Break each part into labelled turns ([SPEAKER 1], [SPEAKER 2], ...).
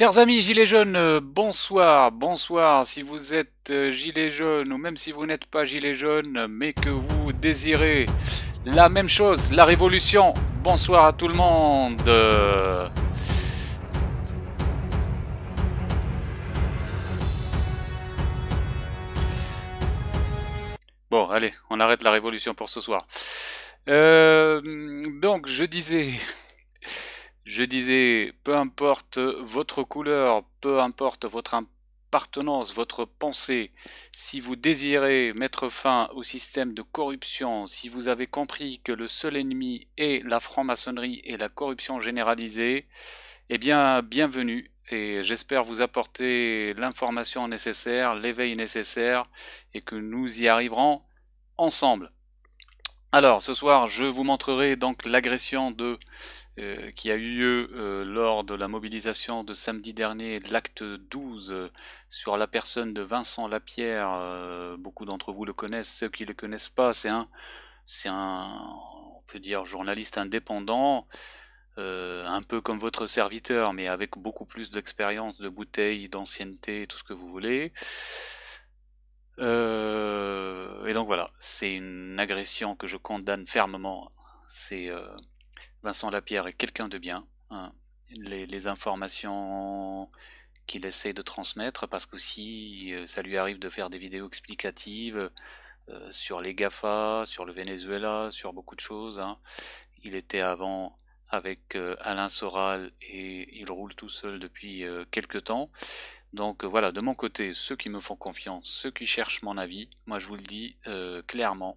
[SPEAKER 1] Chers amis Gilets jaunes, euh, bonsoir, bonsoir. Si vous êtes euh, Gilets jaunes ou même si vous n'êtes pas Gilets jaunes, mais que vous désirez la même chose, la révolution, bonsoir à tout le monde. Bon, allez, on arrête la révolution pour ce soir. Euh, donc, je disais, je disais, peu importe votre couleur, peu importe votre appartenance, votre pensée, si vous désirez mettre fin au système de corruption, si vous avez compris que le seul ennemi est la franc-maçonnerie et la corruption généralisée, eh bien, bienvenue et j'espère vous apporter l'information nécessaire, l'éveil nécessaire et que nous y arriverons ensemble. Alors, ce soir, je vous montrerai donc l'agression de euh, qui a eu lieu euh, lors de la mobilisation de samedi dernier de l'acte 12 euh, sur la personne de Vincent Lapierre. beaucoup d'entre vous le connaissent, ceux qui ne le connaissent pas, c'est un, c'est un, on peut dire, journaliste indépendant, un peu comme votre serviteur, mais avec beaucoup plus d'expérience, de bouteilles, d'ancienneté, tout ce que vous voulez. et donc voilà, c'est une agression que je condamne fermement. C'est Vincent Lapierre est quelqu'un de bien. Hein. Les, informations qu'il essaie de transmettre, parce que si euh, ça lui arrive de faire des vidéos explicatives euh, sur les GAFA, sur le Venezuela, sur beaucoup de choses. Hein. Il était avant avec euh, Alain Soral et il roule tout seul depuis quelques temps. Donc euh, voilà, de mon côté, ceux qui me font confiance, ceux qui cherchent mon avis, moi je vous le dis euh, clairement,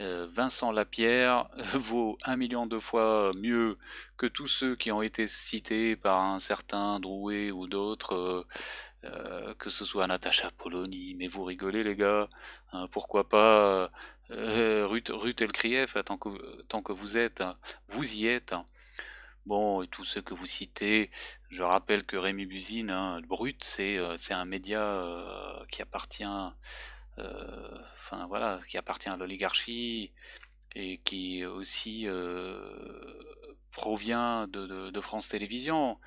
[SPEAKER 1] euh, Vincent Lapierre vaut un million de fois mieux que tous ceux qui ont été cités par un certain Drouet ou d'autres, que ce soit Natacha Poloni, mais vous rigolez les gars, hein, pourquoi pas Ruth, Ruth hein, tant que, tant que vous êtes, hein, vous y êtes. Bon, et tous ceux que vous citez, je rappelle que Rémi Buzine, hein, le Brut, euh, c'est un média euh, qui appartient, euh, enfin voilà, qui appartient à l'oligarchie et qui aussi provient de, France Télévisions.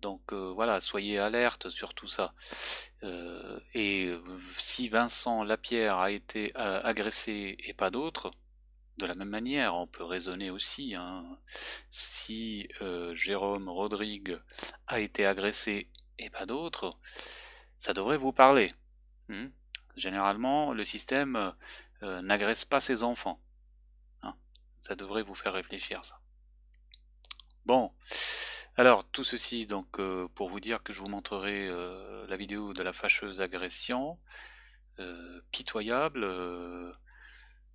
[SPEAKER 1] donc voilà, soyez alerte sur tout ça. et si Vincent Lapierre a été agressé et pas d'autres, de la même manière, on peut raisonner aussi. Hein. Si euh, Jérôme Rodrigue a été agressé et eh pas ben, d'autres, ça devrait vous parler. Hmm. Généralement, le système euh, n'agresse pas ses enfants. Hein. ça devrait vous faire réfléchir, ça. Bon. Alors, tout ceci donc euh, pour vous dire que je vous montrerai la vidéo de la fâcheuse agression. pitoyable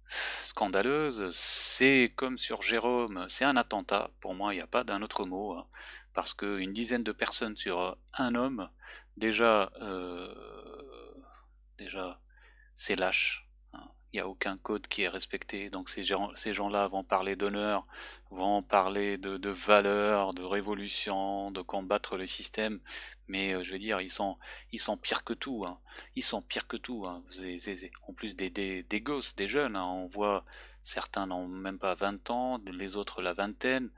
[SPEAKER 1] scandaleuse, c'est comme sur Jérôme, c'est un attentat, pour moi il n'y a pas d'un autre mot, hein. parce parce qu'une dizaine de personnes sur un homme, déjà, euh, déjà c'est lâche, il n'y a aucun code qui est respecté. Donc ces, gens, ces gens-là vont parler d'honneur, vont parler de, de, valeur, de révolution, de combattre le système. Mais euh, je veux dire, ils sont, ils sont pires que tout. Hein. Ils sont pires que tout. Hein. En plus des, des, des, gosses, des jeunes. Hein. On voit certains n'ont même pas 20 ans, les autres la vingtaine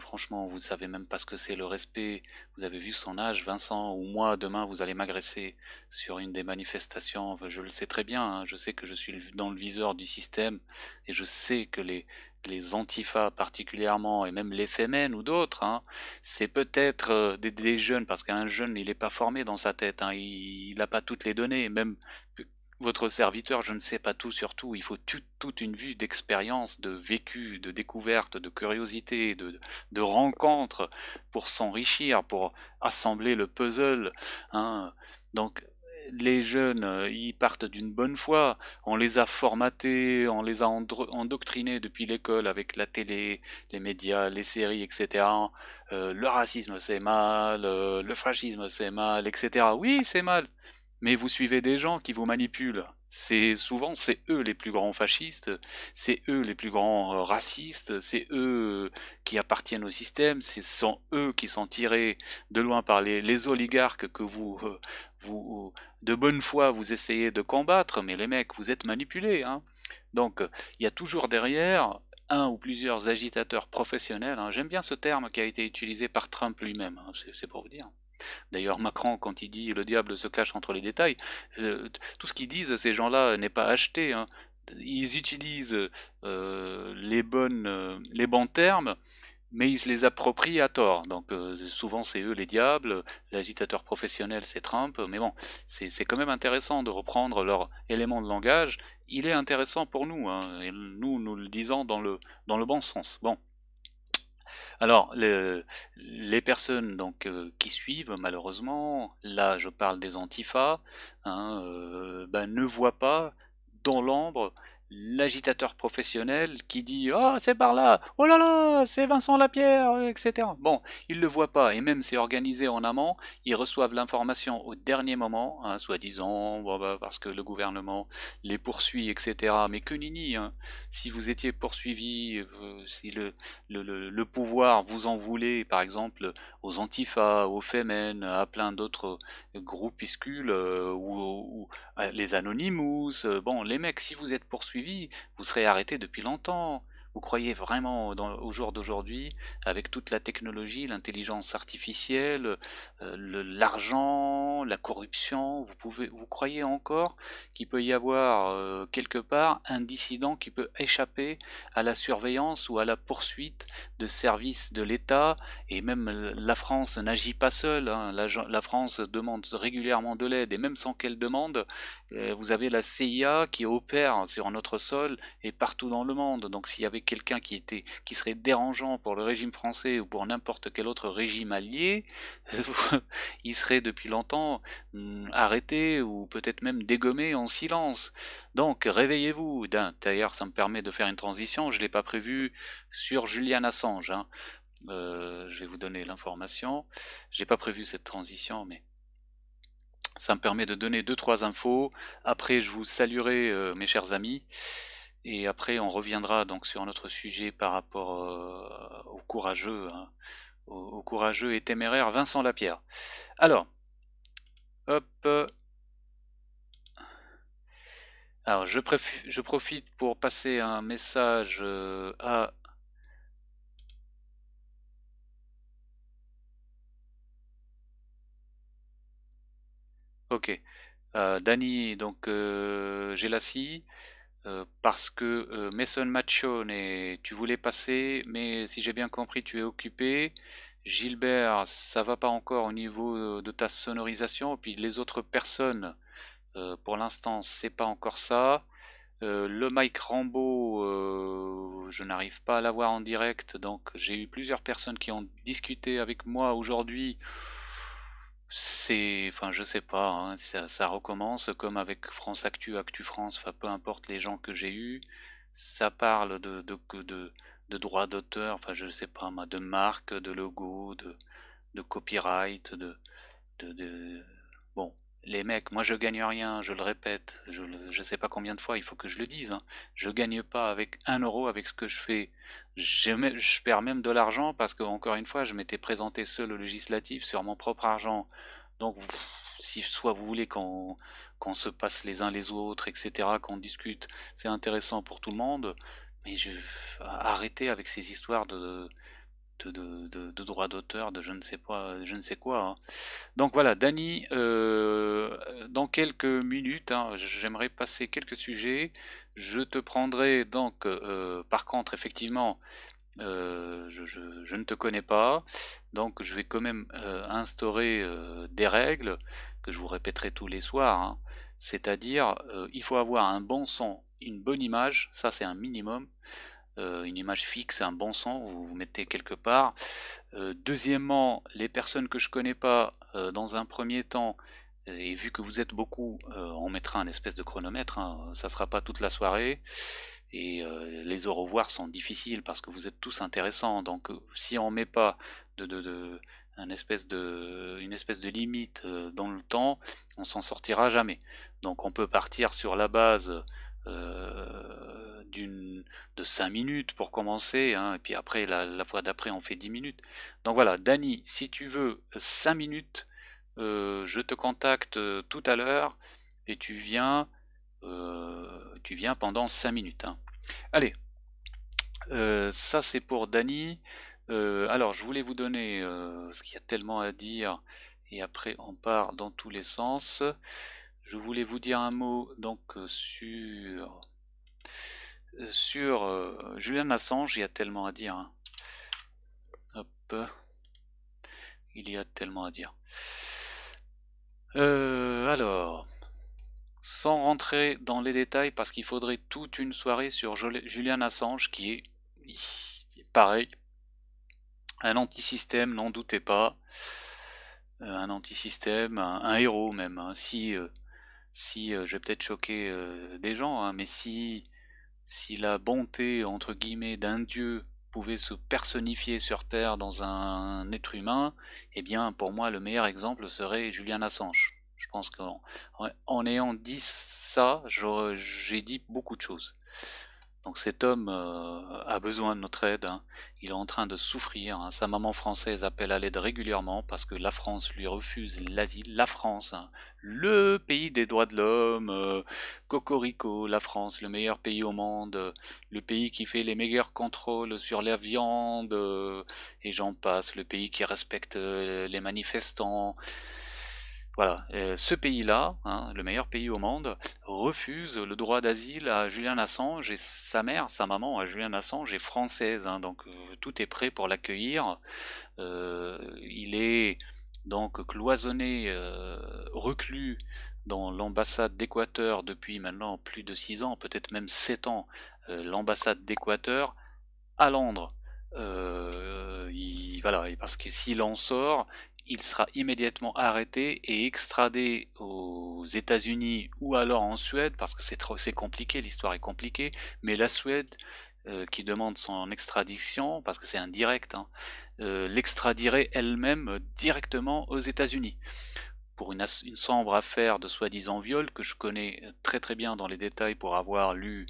[SPEAKER 1] franchement, vous ne savez même pas ce que c'est le respect. Vous avez vu son âge, Vincent, ou moi, demain, vous allez m'agresser sur une des manifestations. Je le sais très bien, hein. je sais que je suis dans le viseur du système, et je sais que les, les antifas particulièrement, et même les ou d'autres, hein, c'est peut-être euh, des, jeunes, parce qu'un jeune, il n'est pas formé dans sa tête, hein. il n'a pas toutes les données, même votre serviteur, je ne sais pas tout sur tout, il faut toute une vue d'expérience, de vécu, de découverte, de curiosité, de, rencontre, rencontres pour s'enrichir, pour assembler le puzzle. Hein. Donc les jeunes, euh, ils partent d'une bonne foi, on les a formatés, on les a endoctrinés depuis l'école avec la télé, les médias, les séries, etc. Euh, le racisme c'est mal, euh, le fascisme c'est mal, etc. Oui c'est mal, mais vous suivez des gens qui vous manipulent. C'est souvent, c'est eux les plus grands fascistes, c'est eux les plus grands euh, racistes, c'est eux qui appartiennent au système, ce sont eux qui sont tirés de loin par les, oligarques que vous, euh, vous, de bonne foi, vous essayez de combattre, mais les mecs, vous êtes manipulés. Hein. Donc, il y a toujours derrière un ou plusieurs agitateurs professionnels. Hein. J'aime bien ce terme qui a été utilisé par Trump lui-même, hein. c'est pour vous dire. D'ailleurs, Macron, quand il dit le diable se cache entre les détails, euh, tout ce qu'ils disent, ces gens-là, euh, n'est pas acheté. Hein. Ils utilisent euh, les, les bons termes, mais ils se les approprient à tort. Donc souvent, c'est eux les diables, l'agitateur professionnel, c'est Trump, mais bon, c'est quand même intéressant de reprendre leur élément de langage. Il est intéressant pour nous, hein, et nous, nous le disons dans le, dans le bon sens. Bon. Alors, les personnes donc euh, qui suivent, malheureusement, là je parle des antifas, hein, euh, ben, ne voient pas dans l'ombre l'agitateur professionnel qui dit Ah, oh, c'est par là Oh là là C'est Vincent Lapierre etc. Bon, ils ne le voient pas, et même c'est organisé en amont, ils reçoivent l'information au dernier moment, hein, soi-disant, bah, parce que le gouvernement les poursuit, etc. Mais que nini hein. Si vous étiez poursuivi, euh, si le, le, pouvoir vous en voulait, par exemple, aux Antifa, aux Femen, à plein d'autres groupuscules, euh, ou, euh, les Anonymous, bon, les mecs, si vous êtes poursuivi, vous serez arrêté depuis longtemps. Vous croyez vraiment dans, au jour d'aujourd'hui, avec toute la technologie, l'intelligence artificielle, euh, l'argent, la corruption, vous, pouvez, vous croyez encore qu'il peut y avoir euh, quelque part un dissident qui peut échapper à la surveillance ou à la poursuite de services de l'État Et même la France n'agit pas seule, hein. la, France demande régulièrement de l'aide, et même sans qu'elle demande, euh, vous avez la CIA qui opère sur notre sol et partout dans le monde. Donc s'il y avait quelqu'un qui était qui serait dérangeant pour le régime français ou pour n'importe quel autre régime allié, il serait depuis longtemps mm, arrêté ou peut-être même dégommé en silence. Donc réveillez-vous. D'ailleurs, ça me permet de faire une transition. Je ne l'ai pas prévu sur Julian Assange. Hein. Euh, je vais vous donner l'information. J'ai pas prévu cette transition, mais ça me permet de donner deux trois infos. Après, je vous saluerai, euh, mes chers amis. Et après, on reviendra donc sur notre sujet par rapport euh, au courageux, hein, au, courageux et téméraire Vincent Lapierre. Alors, hop. Euh, alors, je, je, profite pour passer un message euh, à Ok. Dani, j'ai la scie. Euh, parce que euh, Mason Machone, tu voulais passer, mais si j'ai bien compris, tu es occupé. Gilbert, ça va pas encore au niveau euh, de ta sonorisation. Et puis les autres personnes, pour l'instant, c'est pas encore ça. le Mike Rambo, je n'arrive pas à l'avoir en direct, donc j'ai eu plusieurs personnes qui ont discuté avec moi aujourd'hui c'est, enfin, je sais pas, hein, ça, recommence comme avec France Actu, Actu France, enfin, peu importe les gens que j'ai eus, ça parle de, de, de, de droits d'auteur, enfin, je sais pas, de marque, de logo, de, de copyright, de, de, de, bon, les mecs, moi je gagne rien, je le répète, je, ne sais pas combien de fois, il faut que je le dise. Hein. Je gagne pas avec un euro avec ce que je fais. Je, je perds même de l'argent parce que, encore une fois, je m'étais présenté seul au législatif sur mon propre argent. Donc, si soit vous voulez qu'on se passe les uns les autres, etc., qu'on discute, c'est intéressant pour tout le monde. Mais arrêtez avec ces histoires de, de, droits d'auteur, de je ne sais pas, je ne sais quoi. Hein. Donc voilà, Dany, euh, dans quelques minutes, hein, j'aimerais passer quelques sujets. Je te prendrai donc, euh, par contre, effectivement, euh, je, ne te connais pas, donc je vais quand même instaurer des règles que je vous répéterai tous les soirs. Hein. C'est-à-dire, il faut avoir un bon son, une bonne image, ça c'est un minimum. Euh, une image fixe, un bon sang, vous vous mettez quelque part. Euh, deuxièmement, les personnes que je connais pas, euh, dans un premier temps, et vu que vous êtes beaucoup, on mettra un espèce de chronomètre, hein, ça sera pas toute la soirée. Et les au revoir sont difficiles parce que vous êtes tous intéressants. Donc si on met pas de, de, de une espèce de, une espèce de limite dans le temps, on s'en sortira jamais. Donc on peut partir sur la base d'une de 5 minutes pour commencer, hein, et puis après, la, fois d'après, on fait 10 minutes. Donc voilà, Dani, si tu veux 5 minutes, euh, je te contacte euh, tout à l'heure, et tu viens, euh, tu viens pendant 5 minutes. Hein. Allez, ça c'est pour Dani. alors, je voulais vous donner, ce qu'il y a tellement à dire, et après on part dans tous les sens. Je voulais vous dire un mot donc sur sur euh, Julian Assange, il y a tellement à dire. Hein. Hop. Il y a tellement à dire. Euh, alors, sans rentrer dans les détails, parce qu'il faudrait toute une soirée sur Julian Assange, qui est, pareil, un anti-système, n'en doutez pas. Euh, un anti-système, un héros même. Hein. Si, si je vais peut-être choquer des gens, hein, mais si si la bonté, entre guillemets, d'un dieu pouvait se personnifier sur Terre dans un être humain, eh bien, pour moi, le meilleur exemple serait Julian Assange. Je pense qu'en en ayant dit ça, j'ai dit beaucoup de choses. Donc cet homme euh, a besoin de notre aide, hein. il est en train de souffrir, hein. sa maman française appelle à l'aide régulièrement parce que la France lui refuse l'asile, la France, hein. le pays des droits de l'homme, euh, Cocorico, la France, le meilleur pays au monde, euh, le pays qui fait les meilleurs contrôles sur la viande, et j'en passe, le pays qui respecte les manifestants, voilà, euh, ce pays-là, hein, le meilleur pays au monde, refuse le droit d'asile à Julien Assange et sa mère, sa maman, à Julien Assange est française, hein, donc euh, tout est prêt pour l'accueillir. Euh, il est donc cloisonné, reclus dans l'ambassade d'Équateur depuis maintenant plus de 6 ans, peut-être même 7 ans, l'ambassade d'Équateur à Londres. voilà, parce que s'il en sort, il sera immédiatement arrêté et extradé aux États-Unis ou alors en Suède, parce que c'est trop, compliqué, l'histoire est compliquée, mais la Suède euh, qui demande son extradition, parce que c'est indirect, hein, euh, l'extradirait elle-même directement aux États-Unis. Pour une, sombre affaire de soi-disant viol que je connais très très bien dans les détails pour avoir lu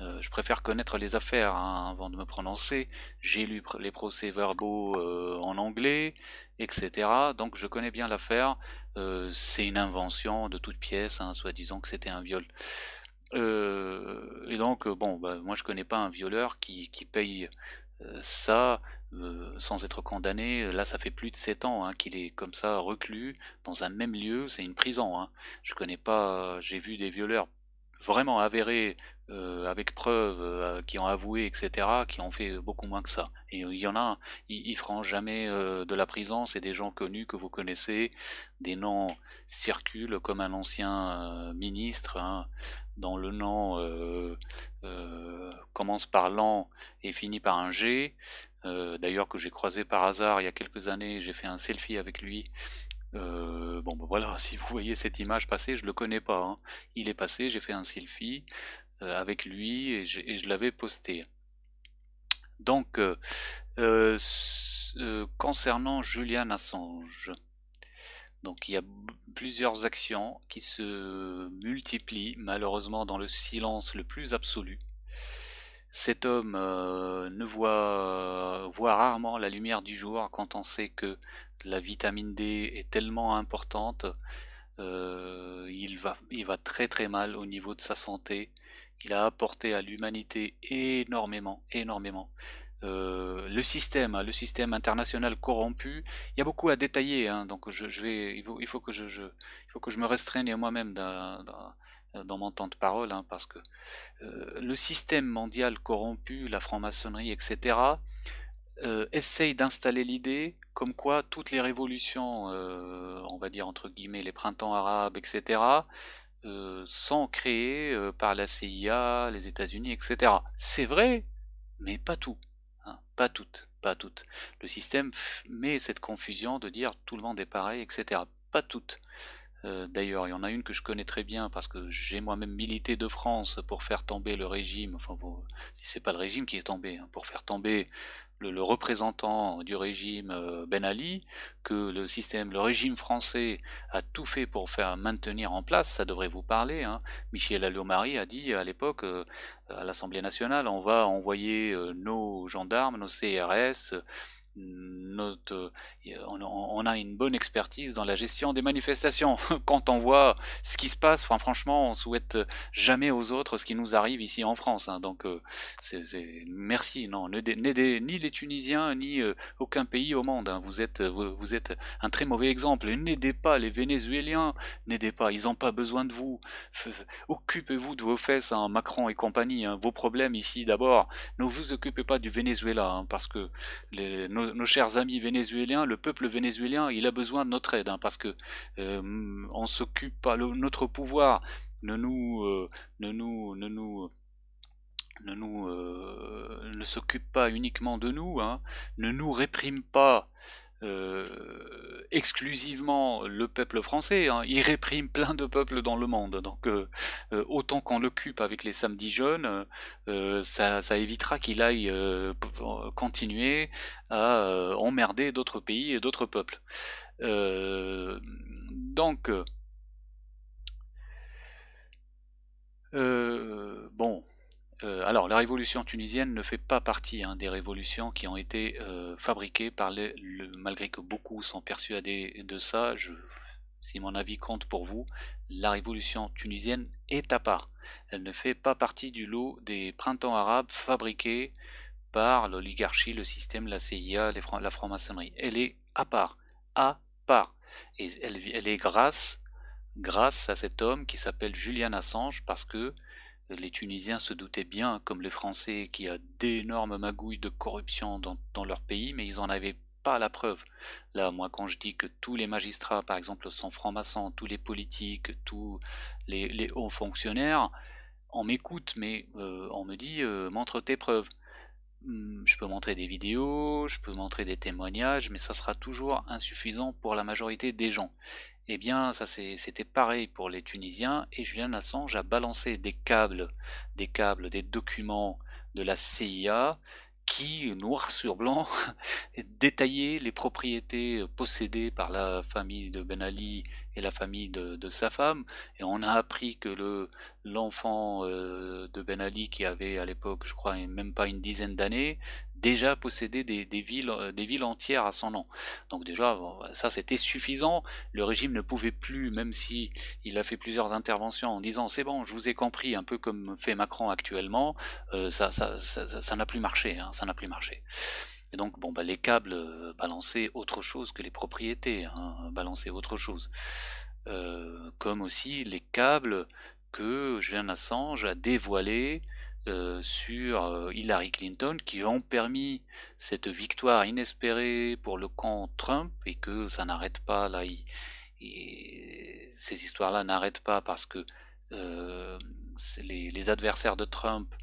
[SPEAKER 1] euh, je préfère connaître les affaires hein, avant de me prononcer. J'ai lu les procès verbaux euh, en anglais, etc. Donc je connais bien l'affaire. Euh, c'est une invention de toute pièce, hein, soi-disant que c'était un viol. et donc, bon, bah, moi je connais pas un violeur qui, qui paye ça sans être condamné. Là, ça fait plus de 7 ans hein, qu'il est comme ça reclus dans un même lieu. C'est une prison. Je connais pas. J'ai vu des violeurs vraiment avérés euh, avec preuve, euh, qui ont avoué, etc., qui ont fait beaucoup moins que ça. Et il y en a, ils, ne feront jamais euh, de la prison, c'est des gens connus que vous connaissez, des noms circulent comme un ancien ministre, hein, dont le nom commence par l'an et finit par un G, d'ailleurs que j'ai croisé par hasard il y a quelques années, j'ai fait un selfie avec lui, bon ben voilà, si vous voyez cette image passer, je le connais pas. Hein. Il est passé, j'ai fait un selfie. Euh, avec lui et, je l'avais posté. Donc, euh, euh, concernant Julian Assange, donc il y a plusieurs actions qui se multiplient malheureusement dans le silence le plus absolu. Cet homme ne voit, voit, rarement la lumière du jour quand on sait que la vitamine D est tellement importante. il, va, il va très très mal au niveau de sa santé. Il a apporté à l'humanité énormément, énormément. Euh, le système, hein, le système international corrompu, il y a beaucoup à détailler, hein, donc je, vais, il faut, que je, me restreigne moi-même dans, mon temps de parole, hein, parce que euh, le système mondial corrompu, la franc-maçonnerie, etc., euh, essaye d'installer l'idée comme quoi toutes les révolutions, on va dire entre guillemets les printemps arabes, etc., euh, sans créer euh, par la CIA, les États-Unis, etc. C'est vrai, mais pas tout. Hein, pas toutes, pas toutes. Le système met cette confusion de dire tout le monde est pareil, etc. Pas toutes. Euh, d'ailleurs, il y en a une que je connais très bien parce que j'ai moi-même milité de France pour faire tomber le régime. Enfin, bon, c'est pas le régime qui est tombé, hein, pour faire tomber le, représentant du régime euh, Ben Ali, que le système, le régime français a tout fait pour faire maintenir en place, ça devrait vous parler. Hein. Michel Allomari a dit à l'époque euh, à l'Assemblée nationale, on va envoyer euh, nos gendarmes, nos CRS, notre, euh, on, a une bonne expertise dans la gestion des manifestations. Quand on voit ce qui se passe, enfin, franchement, on souhaite jamais aux autres ce qui nous arrive ici en France. Hein. donc, euh, c'est merci. Non, ni les Tunisiens ni euh, aucun pays au monde. Hein. Vous êtes, vous, êtes un très mauvais exemple. N'aidez pas les Vénézuéliens. N'aidez pas. Ils n'ont pas besoin de vous. Occupez-vous de vos fesses, hein, Macron et compagnie. Vos problèmes ici d'abord. Ne vous occupez pas du Venezuela parce que les... nos nos, chers amis vénézuéliens, le peuple vénézuélien, il a besoin de notre aide, hein, parce que euh, on s'occupe pas, notre pouvoir euh, ne nous, ne nous, ne nous ne euh, nous ne s'occupe pas uniquement de nous, hein, ne nous réprime pas euh, exclusivement le peuple français. Hein. Il réprime plein de peuples dans le monde. Donc euh, euh, autant qu'on l'occupe avec les samedis jeunes, ça, ça, évitera qu'il aille continuer à emmerder d'autres pays et d'autres peuples. donc Alors, la révolution tunisienne ne fait pas partie hein, des révolutions qui ont été euh, fabriquées par les, malgré que beaucoup sont persuadés de ça, si mon avis compte pour vous, la révolution tunisienne est à part. Elle ne fait pas partie du lot des printemps arabes fabriqués par l'oligarchie, le système, la CIA, la franc-maçonnerie. Elle est à part, à part. Et elle, elle est grâce, grâce à cet homme qui s'appelle Julian Assange parce que les Tunisiens se doutaient bien, comme les Français, qu'il y a d'énormes magouilles de corruption dans, leur pays, mais ils n'en avaient pas la preuve. Là, moi, quand je dis que tous les magistrats, par exemple, sont francs-maçons, tous les politiques, tous les, hauts fonctionnaires, on m'écoute, mais euh, on me dit euh, montre tes preuves. Hmm, je peux montrer des vidéos, je peux montrer des témoignages, mais ça sera toujours insuffisant pour la majorité des gens eh bien, ça c'était pareil pour les Tunisiens. Et Julian Assange a balancé des câbles, des câbles, des documents de la CIA qui, noir sur blanc, détaillaient les propriétés possédées par la famille de Ben Ali et la famille de, sa femme. Et on a appris que l'enfant euh, de Ben Ali, qui avait à l'époque, je crois, même pas une dizaine d'années, déjà possédé des, villes, euh, des villes entières à son nom. Donc déjà, ça c'était suffisant. Le régime ne pouvait plus, même si il a fait plusieurs interventions en disant c'est bon, je vous ai compris, un peu comme fait Macron actuellement, euh, ça n'a plus marché. Hein, ça n'a plus marché. Et donc, bon, bah, les câbles, euh, balancer autre chose que les propriétés, hein, balancer autre chose. comme aussi les câbles que Julian Assange a dévoilés euh, sur euh, Hillary Clinton qui ont permis cette victoire inespérée pour le camp Trump et que ça n'arrête pas là. ces histoires-là n'arrêtent pas parce que euh, les, adversaires de Trump,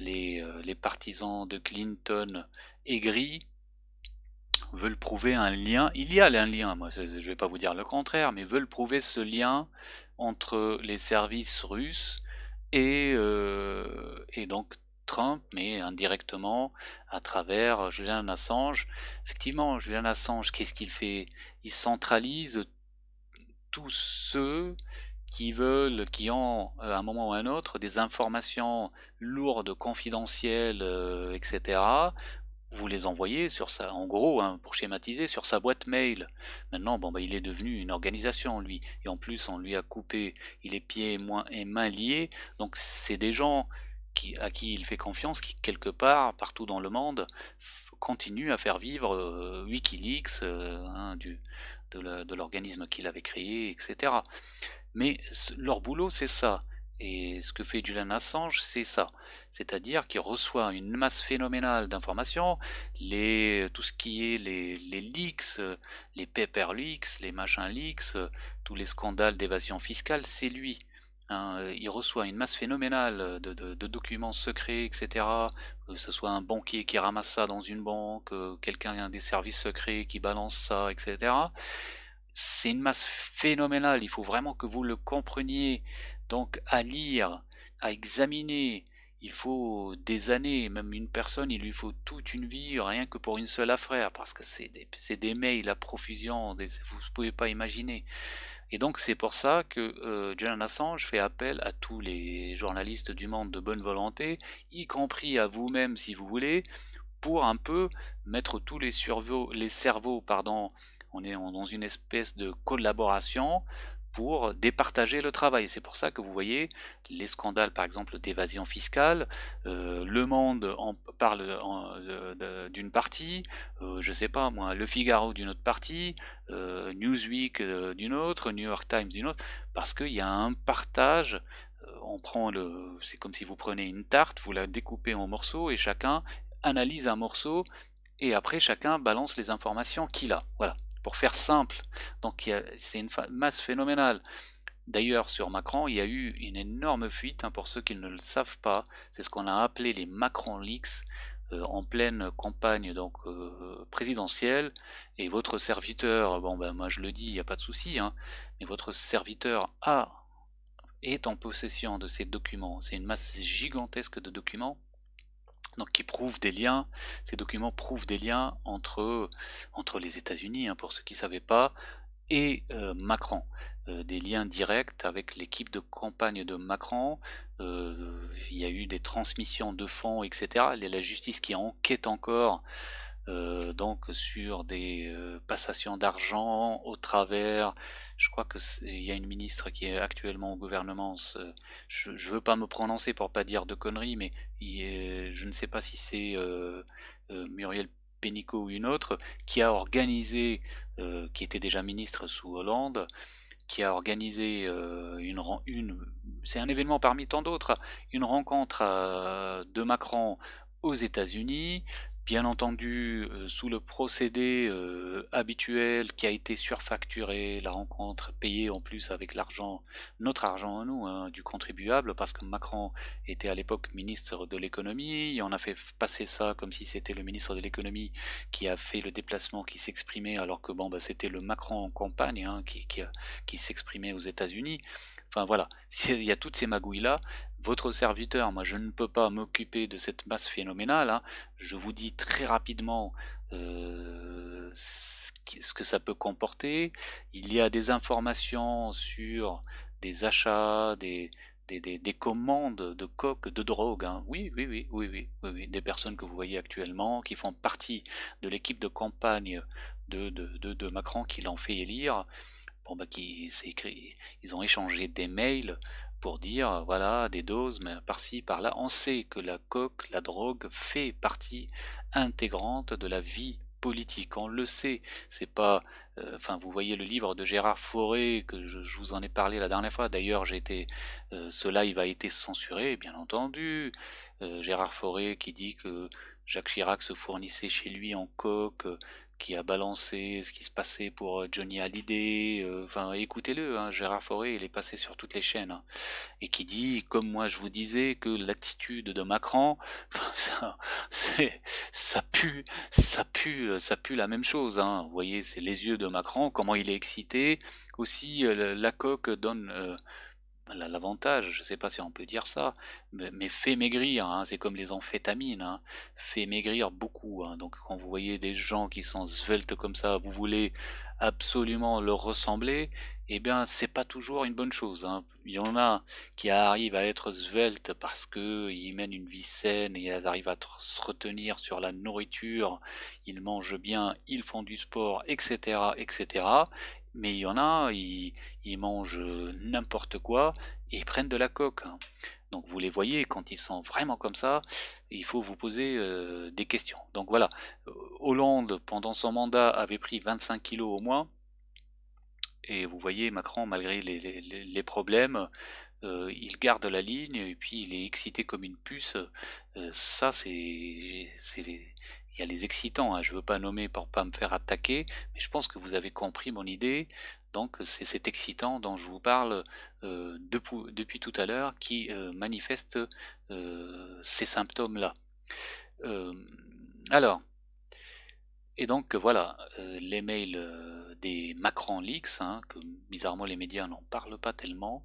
[SPEAKER 1] les, partisans de Clinton aigris, veulent prouver un lien, il y a un lien, moi je ne vais pas vous dire le contraire, mais veulent prouver ce lien entre les services russes euh, et, donc Trump, mais indirectement à travers euh, Julian Assange. Effectivement, Julian Assange, qu'est-ce qu'il fait Il centralise tous ceux qui veulent, qui ont euh, à un moment ou à un autre des informations lourdes, confidentielles, etc., vous les envoyez sur en gros, hein, pour schématiser, sur sa boîte mail. Maintenant, bon, bah, il est devenu une organisation, lui. Et en plus, on lui a coupé, il est pieds et, moins, mains liés. Donc, c'est des gens à qui il fait confiance, qui, quelque part, partout dans le monde, continuent à faire vivre euh, Wikileaks, euh, hein, de l'organisme qu'il avait créé, etc. Mais leur boulot, c'est ça. Et ce que fait Julian Assange, c'est ça. C'est-à-dire qu'il reçoit une masse phénoménale d'informations, les, tout ce qui est les, leaks, euh, les paper leaks, les machins leaks, euh, tous les scandales d'évasion fiscale, c'est lui. Hein. Euh, il reçoit une masse phénoménale de, de, documents secrets, etc. Que ce soit un banquier qui ramasse ça dans une banque, quelqu'un des services secrets qui balance ça, etc. C'est une masse phénoménale, il faut vraiment que vous le compreniez. Donc à lire, à examiner, il faut des années, même une personne, il lui faut toute une vie, rien que pour une seule affaire, parce que c'est des, mails à profusion, vous ne pouvez pas imaginer. Et donc c'est pour ça que euh, Julian Assange fait appel à tous les journalistes du monde de bonne volonté, y compris à vous-même si vous voulez, pour un peu mettre tous les, les cerveaux, pardon, on est dans une espèce de collaboration pour départager le travail. C'est pour ça que vous voyez les scandales, par exemple, d'évasion fiscale. Euh, le Monde en parle d'une partie, je euh, je sais pas moi, Le Figaro d'une autre partie, euh, Newsweek d'une autre, New York Times d'une autre, parce qu'il y a un partage. On prend le, c'est comme si vous prenez une tarte, vous la découpez en morceaux et chacun analyse un morceau et après chacun balance les informations qu'il a. Voilà pour faire simple. Donc c'est une masse phénoménale. D'ailleurs, sur Macron, il y a eu une énorme fuite, hein, pour ceux qui ne le savent pas, c'est ce qu'on a appelé les Macron Leaks, euh, en pleine campagne donc euh, présidentielle, et votre serviteur, bon ben moi je le dis, il n'y a pas de souci, hein, mais votre serviteur a est en possession de ces documents. C'est une masse gigantesque de documents qui prouvent des liens, ces documents prouvent des liens entre, entre les États-Unis, hein, pour ceux qui ne savaient pas, et euh, Macron. Euh, des liens directs avec l'équipe de campagne de Macron. Euh, il y a eu des transmissions de fonds, etc. Il y a la justice qui enquête encore euh, donc sur des euh, passations d'argent au travers. Je crois qu'il y a une ministre qui est actuellement au gouvernement. Je, ne veux pas me prononcer pour pas dire de conneries, mais je ne sais pas si c'est euh, Muriel Pénicaud ou une autre qui a organisé, qui était déjà ministre sous Hollande qui a organisé une, une c'est un événement parmi tant d'autres, une rencontre de Macron aux États-Unis bien entendu euh, sous le procédé euh, habituel qui a été surfacturé, la rencontre payée en plus avec l'argent, notre argent à nous, hein, du contribuable, parce que Macron était à l'époque ministre de l'économie, et on a fait passer ça comme si c'était le ministre de l'économie qui a fait le déplacement, qui s'exprimait, alors que bon, bah, c'était le Macron en campagne hein, qui, qui s'exprimait aux États-Unis. Enfin voilà, il y a toutes ces magouilles-là. Votre serviteur, moi je ne peux pas m'occuper de cette masse phénoménale. Hein. Je vous dis très rapidement euh, ce que ça peut comporter. Il y a des informations sur des achats, des, commandes de coques, de drogue. Hein. Oui, oui, oui, oui, oui, Des personnes que vous voyez actuellement, qui font partie de l'équipe de campagne de, Macron qui l'en fait élire. Bah, qui écrit, ils ont échangé des mails pour dire voilà des doses mais par-ci par-là on sait que la coque la drogue fait partie intégrante de la vie politique on le sait c'est pas euh, enfin vous voyez le livre de Gérard Fauré que je, vous en ai parlé la dernière fois d'ailleurs j'étais euh, Cela, il a été censuré bien entendu euh, Gérard Fauré qui dit que Jacques Chirac se fournissait chez lui en coque qui a balancé ce qui se passait pour euh, Johnny Hallyday. Euh, enfin, écoutez-le, hein, Gérard Fauré, il est passé sur toutes les chaînes. Hein, et qui dit, comme moi je vous disais, que l'attitude de Macron, ça, pue, ça pue, euh, ça pue la même chose. Hein. Vous voyez, c'est les yeux de Macron, comment il est excité. Aussi, la coque donne l'avantage, je ne sais pas si on peut dire ça, mais, fait maigrir, hein, c'est comme les amphétamines, hein. fait maigrir beaucoup. Hein. donc quand vous voyez des gens qui sont sveltes comme ça, vous voulez absolument leur ressembler, eh bien c'est pas toujours une bonne chose. Il y en a qui arrivent à être sveltes parce qu'ils mènent une vie saine et ils arrivent à se retenir sur la nourriture, ils mangent bien, ils font du sport, etc. etc mais il y en a, ils, mangent n'importe quoi et ils prennent de la coque. Hein. Donc vous les voyez, quand ils sont vraiment comme ça, il faut vous poser euh, des questions. Donc voilà, Hollande, pendant son mandat, avait pris 25 kilos au moins. Et vous voyez, Macron, malgré les, problèmes, euh, il garde la ligne et puis il est excité comme une puce. Euh, ça, c'est il y a les excitants, hein. je ne veux pas nommer pour ne pas me faire attaquer, mais je pense que vous avez compris mon idée. Donc c'est cet excitant dont je vous parle euh, depuis, tout à l'heure qui euh, manifeste euh, ces symptômes-là. alors, et donc voilà, les mails des Macron leaks, hein, que bizarrement les médias n'en parlent pas tellement,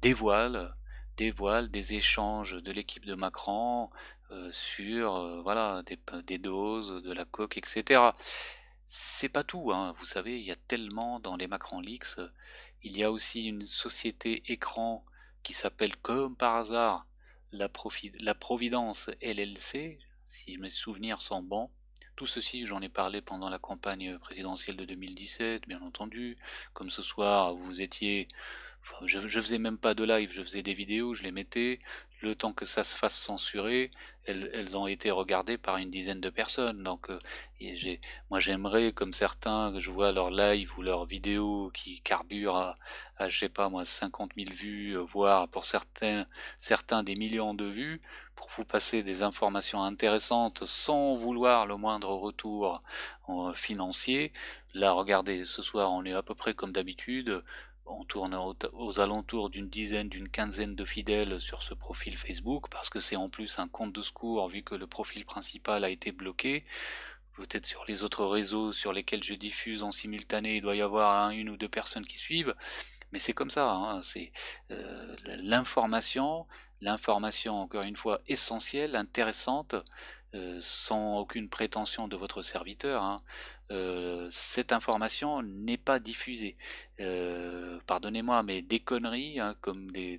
[SPEAKER 1] dévoilent dévoile des échanges de l'équipe de Macron euh, sur euh, voilà des, doses, de la coque, etc. C'est pas tout, hein. vous savez, il y a tellement dans les macron Leaks. Euh, il y a aussi une société écran qui s'appelle comme par hasard la, la Providence LLC, si mes souvenirs sont bons. Tout ceci, j'en ai parlé pendant la campagne présidentielle de 2017, bien entendu. Comme ce soir, vous étiez je, je, faisais même pas de live, je faisais des vidéos, je les mettais. Le temps que ça se fasse censurer, elles, ont été regardées par une dizaine de personnes. Donc, euh, moi j'aimerais, comme certains, que je vois leurs live ou leurs vidéos qui carburent à, je sais pas moi, 50 000 vues, euh, voire pour certains, certains des millions de vues, pour vous passer des informations intéressantes sans vouloir le moindre retour euh, financier. Là, regardez, ce soir, on est à peu près comme d'habitude on tourne aux alentours d'une dizaine, d'une quinzaine de fidèles sur ce profil Facebook, parce que c'est en plus un compte de secours, vu que le profil principal a été bloqué. Peut-être sur les autres réseaux sur lesquels je diffuse en simultané, il doit y avoir une ou deux personnes qui suivent. Mais c'est comme ça, hein, c'est euh, l'information, l'information encore une fois essentielle, intéressante, euh, sans aucune prétention de votre serviteur. Hein. Euh, cette information n'est pas diffusée. Euh, pardonnez-moi, mais des conneries, hein, comme des,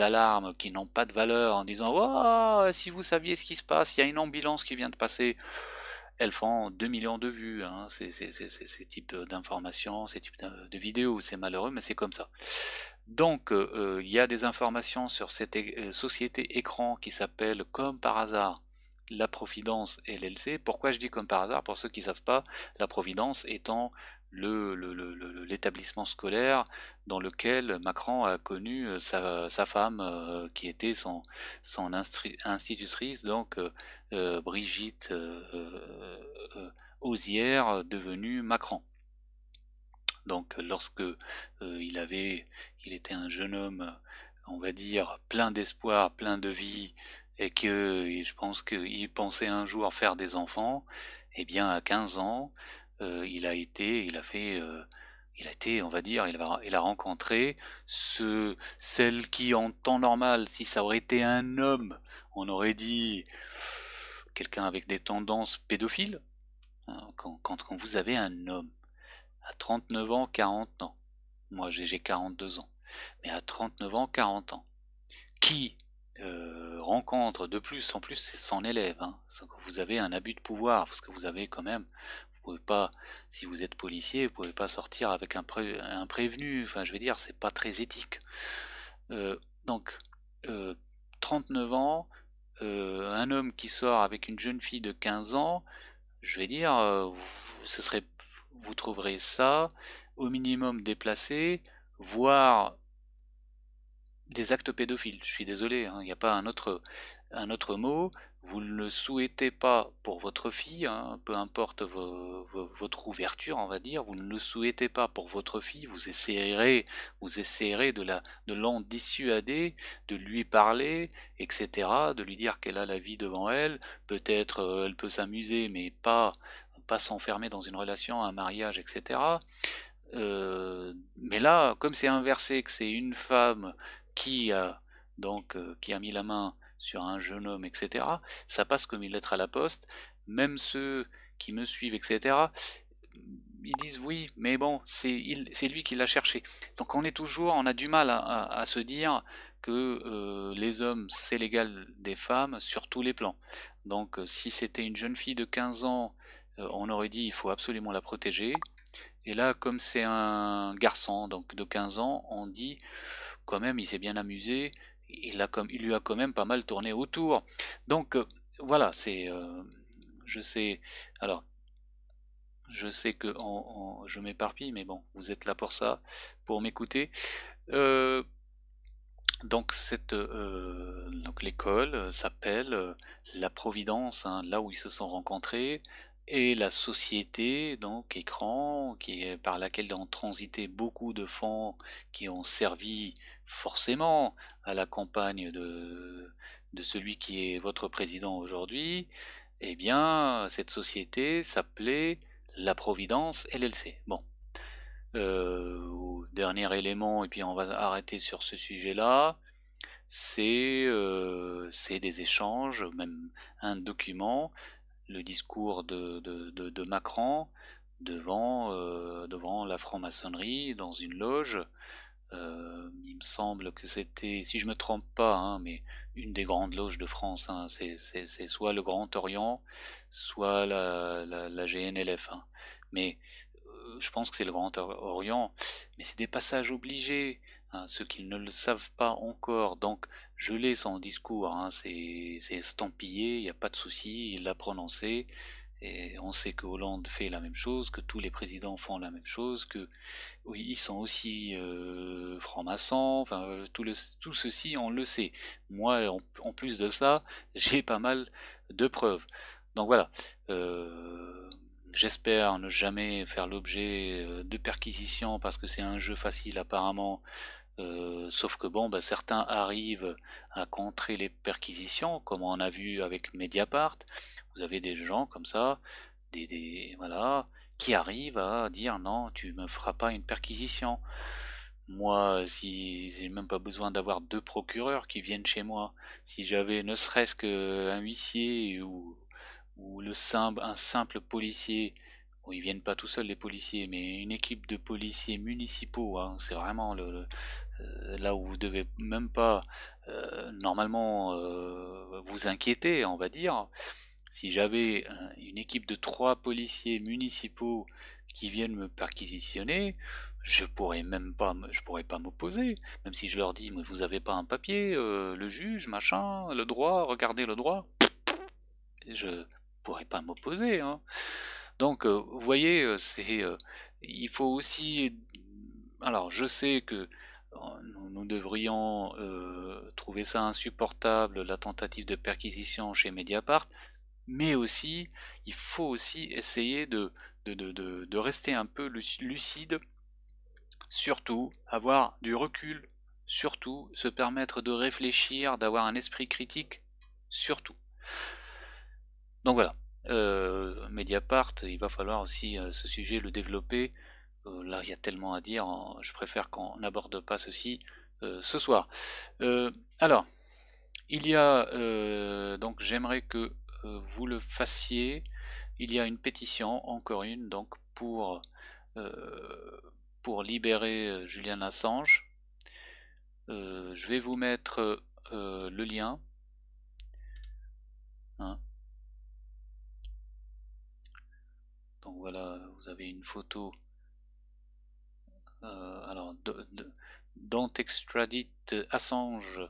[SPEAKER 1] alarmes qui n'ont pas de valeur en disant oh, si vous saviez ce qui se passe, il y a une ambulance qui vient de passer. Elles font 2 millions de vues, hein, ces, types d'informations, ces types de, vidéos, c'est malheureux, mais c'est comme ça. Donc, euh, il y a des informations sur cette société écran qui s'appelle, comme par hasard, la Providence et l'LC. Pourquoi je dis comme par hasard Pour ceux qui ne savent pas, la Providence étant l'établissement scolaire dans lequel Macron a connu euh, sa, femme euh, qui était son, institutrice, donc euh, Brigitte Ozière, Osière, devenue Macron. Donc lorsque il avait, il était un jeune homme, on va dire, plein d'espoir, plein de vie, et que je pense qu'il pensait un jour faire des enfants, eh bien à 15 ans, euh, il a été, il a fait, euh, il a été, on va dire, il a, rencontré ce, celle qui en temps normal, si ça aurait été un homme, on aurait dit quelqu'un avec des tendances pédophiles. Hein, quand vous avez un homme à 39 ans, 40 ans, moi j'ai 42 ans, mais à 39 ans, 40 ans, qui euh, rencontre de plus en plus son élève. Hein. Vous avez un abus de pouvoir, parce que vous avez quand même, vous pouvez pas, si vous êtes policier, vous pouvez pas sortir avec un, prévenu, enfin je veux dire, c'est pas très éthique. Euh, donc, 39 euh, ans, un homme qui sort avec une jeune fille de 15 ans, je vais dire, ce serait, vous trouverez ça au minimum déplacé, voire des actes pédophiles. Je suis désolé, hein, il n'y a pas un autre, un autre mot. Vous ne le souhaitez pas pour votre fille, hein, peu importe votre ouverture, on va dire, vous ne le souhaitez pas pour votre fille, vous essayerez, vous essayerez de la, de l'en dissuader, de lui parler, etc., de lui dire qu'elle a la vie devant elle. Peut-être euh, elle peut s'amuser, mais pas, pas s'enfermer dans une relation, un mariage, etc. Euh, mais là, comme c'est inversé, que c'est une femme qui a donc euh, qui a mis la main sur un jeune homme, etc. Ça passe comme une lettre à la poste. Même ceux qui me suivent, etc. Ils disent oui, mais bon, c'est lui qui l'a cherché. Donc on est toujours, on a du mal à, se dire que euh, les hommes, c'est l'égal des femmes sur tous les plans. Donc euh, si c'était une jeune fille de 15 ans, on aurait dit il faut absolument la protéger. Et là, comme c'est un garçon donc de 15 ans, on dit quand même, il s'est bien amusé. Il, comme, il lui a quand même pas mal tourné autour. Donc euh, voilà, c'est. Euh, je sais. Alors, je sais que je m'éparpille, mais bon, vous êtes là pour ça, pour m'écouter. Euh, donc cette donc l'école s'appelle la Providence, hein, là où ils se sont rencontrés, et la société, donc écran, qui par laquelle ont transité beaucoup de fonds qui ont servi forcément à la campagne de, celui qui est votre président aujourd'hui, eh bien, cette société s'appelait La Providence LLC. Bon. Euh, dernier élément, et puis on va arrêter sur ce sujet-là, c'est euh, des échanges, même un document, le discours de, Macron euh, devant la franc-maçonnerie dans une loge euh, il me semble que c'était, si je me trompe pas, hein, mais une des grandes loges de France. Hein. c'est soit le Grand Orient, soit la, la, GNLF. Hein. Mais euh, je pense que c'est le Grand Orient. Mais c'est des passages obligés. ceux qui ne le savent pas encore, donc je l'ai en discours, c'est estampillé, il n'y a pas de souci, il l'a prononcé, on sait que Hollande fait la même chose, que tous les présidents font la même chose, que oui, ils sont aussi franc euh, francs-maçons, enfin euh, tout, tout ceci on le sait. Moi, en, plus de ça, j'ai pas mal de preuves. Donc voilà. Euh, j'espère ne jamais faire l'objet de perquisitions parce que c'est un jeu facile apparemment. Euh, sauf que bon, bah, certains arrivent à contrer les perquisitions, comme on a vu avec Mediapart. Vous avez des gens comme ça, des, voilà, qui arrivent à dire non, tu me feras pas une perquisition. Moi, si j'ai même pas besoin d'avoir deux procureurs qui viennent chez moi, si j'avais ne serait-ce qu'un huissier ou, le simple, un simple policier Ils ils viennent pas tout seuls les policiers, mais une équipe de policiers municipaux, hein, c'est vraiment le, euh, là où vous devez même pas euh, normalement euh, vous inquiéter, on va dire. Si j'avais une équipe de trois policiers municipaux qui viennent me perquisitionner, je pourrais même pas, je pourrais pas m'opposer, même si je leur dis, mais vous avez pas un papier, le juge, machin, le droit, regardez le droit, je pourrais pas m'opposer. Hein. Donc, vous voyez, c'est, il faut aussi alors, je sais que nous, devrions euh, trouver ça insupportable, la tentative de perquisition chez Mediapart, mais aussi, il faut aussi essayer de, rester un peu lucide, surtout avoir du recul, surtout se permettre de réfléchir, d'avoir un esprit critique, surtout. Donc voilà, euh, Mediapart, il va falloir aussi euh, ce sujet le développer euh, là, il y a tellement à dire, hein. je préfère qu'on n'aborde pas ceci euh, ce soir. Euh, alors, il y a, donc j'aimerais que vous le fassiez, il y a une pétition, encore une, donc pour, pour libérer Julian Assange. je vais vous mettre le lien. Hein. Donc voilà, vous avez une photo euh, alors, don't extradite Assange,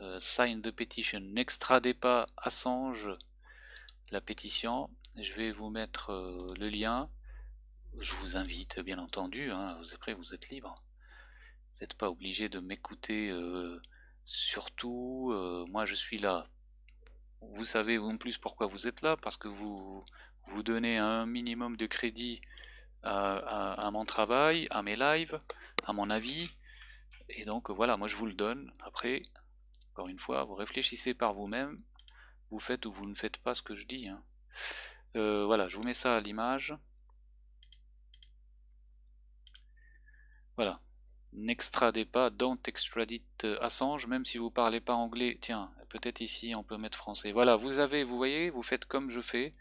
[SPEAKER 1] euh, sign the petition, n'extradez pas Assange, la pétition. Je vais vous mettre euh, le lien. Je vous invite, bien entendu, hein, après vous êtes libre. Vous n'êtes pas obligé de m'écouter surtout. moi, je suis là. Vous savez en plus pourquoi vous êtes là, parce que vous vous donnez un minimum de crédit à, mon travail, à mes lives, à mon avis. Et donc voilà, moi je vous le donne. Après, encore une fois, vous réfléchissez par vous-même. Vous faites ou vous ne faites pas ce que je dis. Hein. Euh, voilà, je vous mets ça à l'image. Voilà. N'extradez pas, don't extradite euh, Assange, même si vous parlez pas anglais. Tiens, peut-être ici on peut mettre français. Voilà, vous avez, vous voyez, vous faites comme je fais.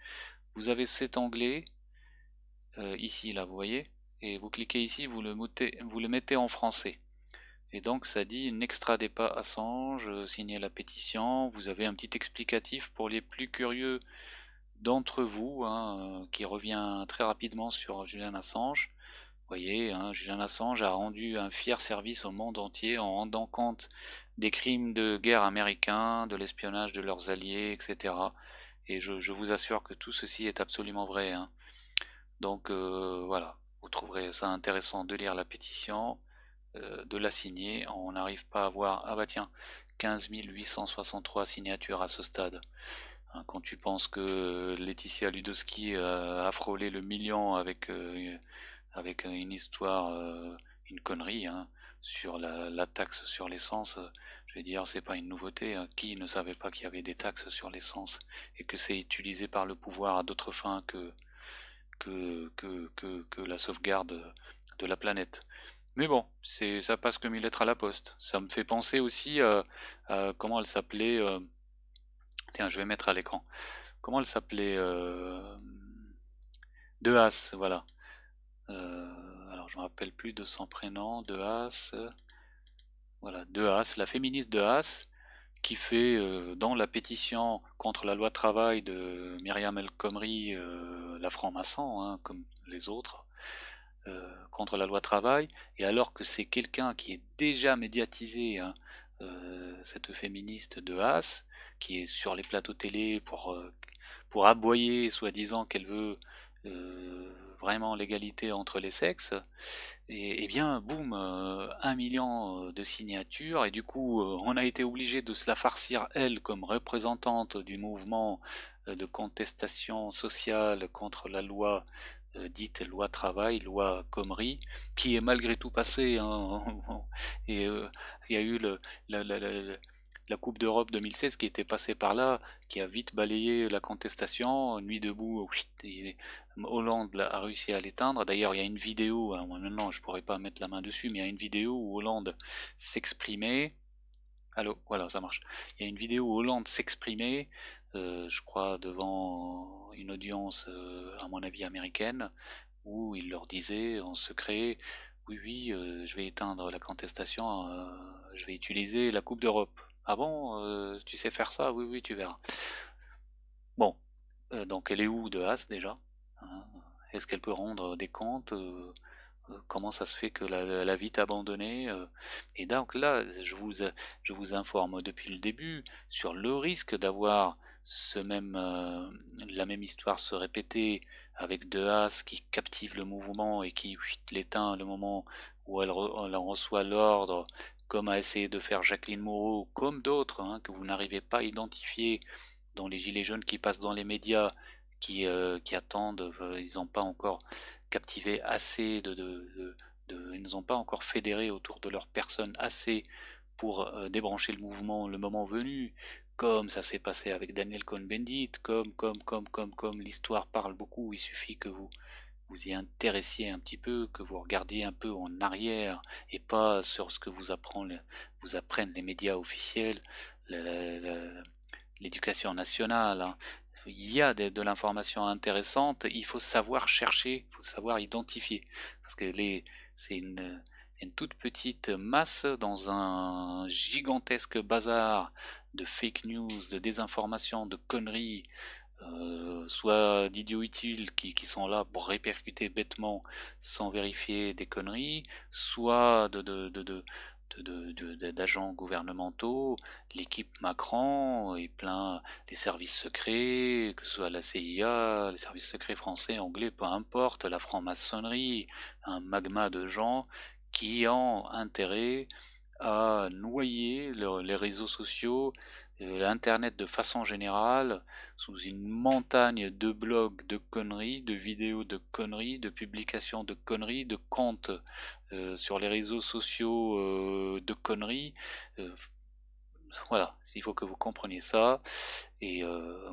[SPEAKER 1] Vous avez cet anglais euh, ici, là, vous voyez Et vous cliquez ici, vous le, vous le mettez en français. Et donc ça dit n'extradez pas Assange, euh, signez la pétition, vous avez un petit explicatif pour les plus curieux d'entre vous, hein, euh, qui revient très rapidement sur Julian Assange. Vous voyez, Julien hein, Julian Assange a rendu un fier service au monde entier en rendant compte des crimes de guerre américains, de l'espionnage de leurs alliés, etc. Et je, vous assure que tout ceci est absolument vrai. Hein. Donc euh, voilà, vous trouverez ça intéressant de lire la pétition, euh, de la signer. On n'arrive pas à voir, ah bah tiens, 15 863 signatures à ce stade. Hein, quand tu penses que Laetitia Ludowski euh, a frôlé le million avec, avec une histoire, une connerie, hein, sur la, taxe sur l'essence, je vais dire, c'est pas une nouveauté. Hein. Qui ne savait pas qu'il y avait des taxes sur l'essence et que c'est utilisé par le pouvoir à d'autres fins que que, que, la sauvegarde de la planète. Mais bon, c'est ça passe comme une lettre à la poste. Ça me fait penser aussi euh, à comment elle s'appelait. Euh, tiens, je vais mettre à l'écran. Comment elle s'appelait euh, De Haas, voilà. alors je me rappelle plus de son prénom, De Voilà, De Haas, la féministe De Haas, qui fait euh, dans la pétition contre la loi travail de Myriam El Khomri, euh, la franc-maçon, hein, comme les autres, euh, contre la loi travail, et alors que c'est quelqu'un qui est déjà médiatisé, hein, cette féministe de Haas, qui est sur les plateaux télé pour aboyer, soi-disant qu'elle veut euh, vraiment l'égalité entre les sexes, et, eh bien, boum, euh, un million euh, de signatures, et du coup, on a été obligé de se la farcir, elle, comme représentante du mouvement de contestation sociale contre la loi dite loi travail, loi Comrie, qui est malgré tout passée. Hein, et il y a eu le, la le, la Coupe d'Europe 2016 qui était passée par là, qui a vite balayé la contestation, nuit debout, Hollande a réussi à l'éteindre. D'ailleurs, il y a une vidéo, hein, maintenant je pourrais pas mettre la main dessus, mais il y a une vidéo où Hollande s'exprimait. Allô, voilà, ça marche. Il y a une vidéo où Hollande s'exprimait, euh, je crois, devant une audience, euh, à mon avis, américaine, où il leur disait en secret oui, oui, euh, je vais éteindre la contestation, je vais utiliser la Coupe d'Europe. Ah bon, euh, tu sais faire ça Oui, oui, tu verras. Bon, euh, donc elle est où de déjà hein, Est-ce qu'elle peut rendre des comptes euh, Comment ça se fait que la, la vie t'a Et donc là, je vous, je vous informe depuis le début sur le risque d'avoir ce même, la même histoire se répéter avec de As qui captive le mouvement et qui l'éteint le moment où elle, elle reçoit l'ordre comme a essayé de faire Jacqueline Moreau, comme d'autres hein, que vous n'arrivez pas à identifier dans les gilets jaunes qui passent dans les médias, qui, euh, qui attendent, euh, ils n'ont pas encore captivé assez, de, ils n'ont pas encore fédéré autour de leur personne assez pour euh, débrancher le mouvement le moment venu, comme ça s'est passé avec Daniel Cohn-Bendit, comme, comme, comme, comme, comme l'histoire parle beaucoup, il suffit que vous vous y intéressiez un petit peu, que vous regardiez un peu en arrière et pas sur ce que vous, vous apprennent les médias officiels, l'éducation nationale. Hein. Il y a de, l'information intéressante, il faut savoir chercher, il faut savoir identifier. Parce que c'est une toute petite masse dans un gigantesque bazar de fake news, de désinformation, de conneries, euh, soit d'idiots utiles qui, sont là pour répercuter bêtement sans vérifier des conneries, soit de, d'agents gouvernementaux, l'équipe Macron et plein des services secrets, que ce soit la CIA, les services secrets français, anglais, peu importe, la franc-maçonnerie, un magma de gens qui ont intérêt à noyer les réseaux sociaux L'Internet de façon générale, sous une montagne de blogs de conneries, de vidéos de conneries, de publications de conneries, de comptes euh, sur les réseaux sociaux euh, de conneries. Euh, voilà, il faut que vous compreniez ça. Et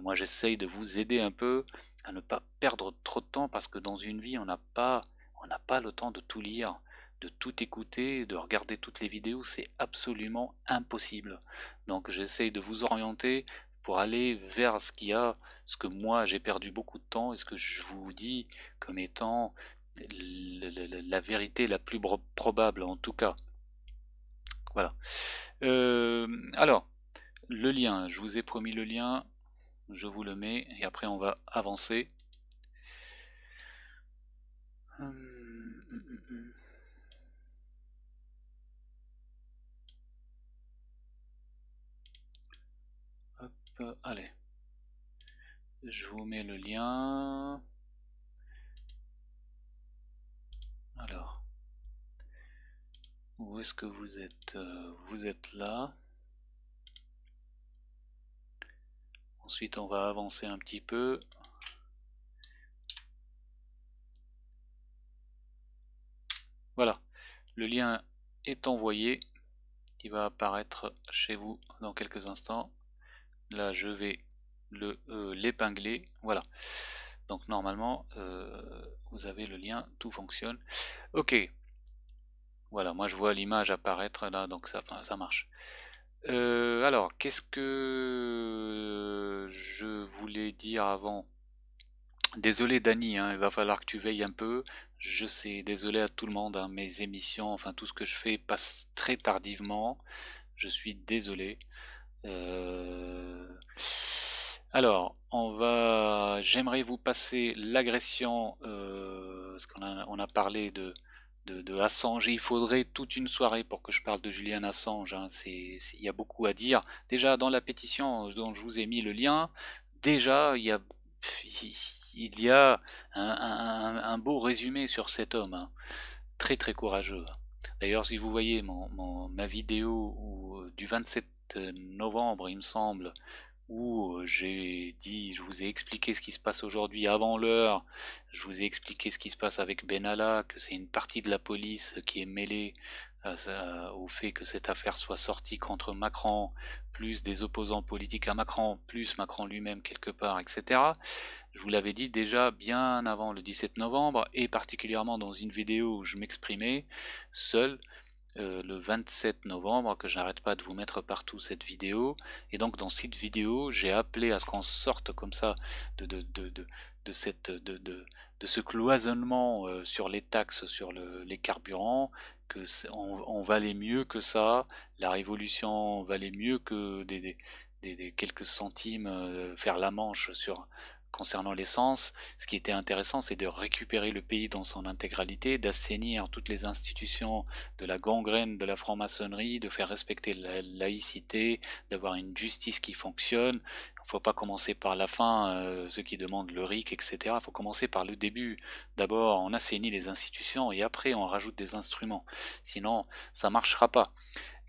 [SPEAKER 1] moi, j'essaye de vous aider un peu à ne pas perdre trop de temps parce que dans une vie, on n'a pas, on n'a pas le temps de tout lire de tout écouter, de regarder toutes les vidéos, c'est absolument impossible. Donc j'essaye de vous orienter pour aller vers ce qu'il y a, ce que moi j'ai perdu beaucoup de temps et ce que je vous dis comme étant la vérité la plus probable en tout cas. Voilà. Euh, alors, le lien, je vous ai promis le lien, je vous le mets et après on va avancer. Hum. allez. Je vous mets le lien. Alors. Où est-ce que vous êtes euh, Vous êtes là. Ensuite, on va avancer un petit peu. Voilà, le lien est envoyé. Il va apparaître chez vous dans quelques instants là je vais le euh, l'épingler voilà donc normalement euh, vous avez le lien tout fonctionne ok voilà moi je vois l'image apparaître là donc ça, marche euh, alors qu'est ce que je voulais dire avant désolé Dani hein, il va falloir que tu veilles un peu je sais désolé à tout le monde hein, mes émissions enfin tout ce que je fais passe très tardivement je suis désolé euh, alors, on va. J'aimerais vous passer l'agression, euh, qu'on a, on a parlé de, de, de, Assange. Il faudrait toute une soirée pour que je parle de Julien Assange. Hein. Il y a beaucoup à dire. Déjà, dans la pétition dont je vous ai mis le lien, déjà, il y a, un, beau résumé sur cet homme. Hein. Très, très courageux. D'ailleurs, si vous voyez ma vidéo euh, du 27 euh, novembre, il me semble, où euh, j'ai dit, je vous ai expliqué ce qui se passe aujourd'hui avant l'heure, je vous ai expliqué ce qui se passe avec Benalla, que c'est une partie de la police qui est mêlée euh, au fait que cette affaire soit sortie contre Macron, plus des opposants politiques à Macron, plus Macron lui-même quelque part, etc. Je vous l'avais dit déjà bien avant le 17 novembre, et particulièrement dans une vidéo où je m'exprimais seul euh, le 27 novembre, que n'arrête pas de vous mettre partout cette vidéo. Et donc dans cette vidéo, j'ai appelé à ce qu'on sorte comme ça de, de, ce cloisonnement euh, sur les taxes, sur le, les carburants, que on, valait mieux que ça, la révolution valait mieux que des, quelques centimes euh, faire la manche sur Concernant l'essence, ce qui était intéressant, c'est de récupérer le pays dans son intégralité, d'assainir toutes les institutions de la gangrène de la franc-maçonnerie, de faire respecter la laïcité, d'avoir une justice qui fonctionne. Il ne faut pas commencer par la fin, euh, ceux qui demandent le RIC, etc. Il faut commencer par le début. D'abord, on assainit les institutions et après, on rajoute des instruments. Sinon, ça ne marchera pas.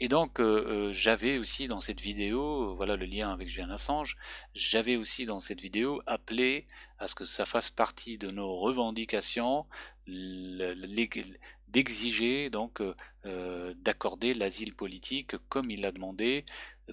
[SPEAKER 1] Et donc euh, euh, j'avais aussi dans cette vidéo, euh, voilà le lien avec Julien Assange, j'avais aussi dans cette vidéo appelé à ce que ça fasse partie de nos revendications d'exiger donc d'accorder l'asile politique comme il l'a demandé,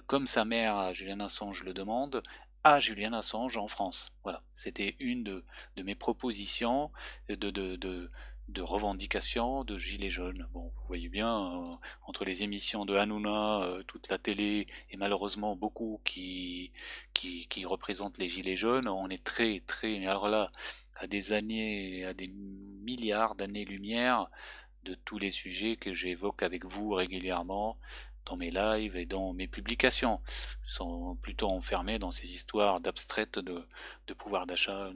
[SPEAKER 1] comme sa mère Julien Assange le demande, à Julien Assange en France. Voilà, c'était une de, mes propositions de, de de revendications de gilets jaunes. Bon, vous voyez bien, euh, entre les émissions de Hanouna, euh, toute la télé, et malheureusement beaucoup qui, qui, représentent les gilets jaunes, on est très, très, alors là, à des années, à des milliards d'années-lumière de tous les sujets que j'évoque avec vous régulièrement dans mes lives et dans mes publications. sont plutôt enfermés dans ces histoires d'abstraites de, pouvoir d'achat.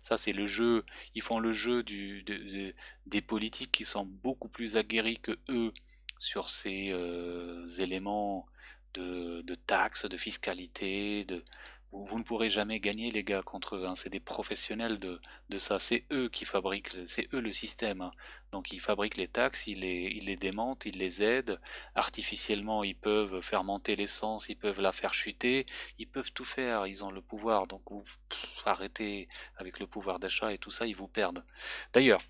[SPEAKER 1] Ça, c'est le jeu. Ils font le jeu du, de, des politiques qui sont beaucoup plus aguerris que eux sur ces euh, éléments de, de, taxes, de fiscalité, de, vous ne pourrez jamais gagner les gars contre eux, hein. c'est des professionnels de, de ça, c'est eux qui fabriquent, c'est eux le système. Hein. Donc ils fabriquent les taxes, ils les, ils les démentent, ils les aident, artificiellement ils peuvent fermenter l'essence, ils peuvent la faire chuter, ils peuvent tout faire, ils ont le pouvoir, donc vous arrêtez avec le pouvoir d'achat et tout ça, ils vous perdent. D'ailleurs,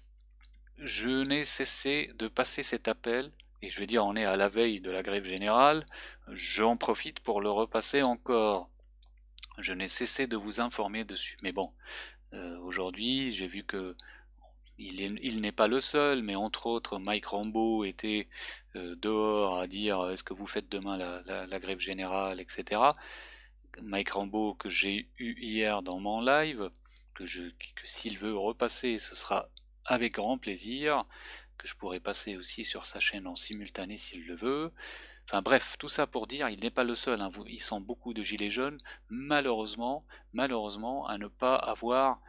[SPEAKER 1] je n'ai cessé de passer cet appel et je veux dire on est à la veille de la grève générale, j'en profite pour le repasser encore. Je n'ai cessé de vous informer dessus. Mais bon, euh, aujourd'hui, j'ai vu que il, n'est pas le seul, mais entre autres, Mike Rambo était euh, dehors à dire euh, est-ce que vous faites demain la, grève générale, etc. Mike Rambo que j'ai eu hier dans mon live, que s'il veut repasser, ce sera avec grand plaisir, que je pourrai passer aussi sur sa chaîne en simultané s'il le veut. Enfin bref, tout ça pour dire, il n'est pas le seul. Hein. Ils sont beaucoup de gilets jaunes, malheureusement, malheureusement, à ne pas avoir,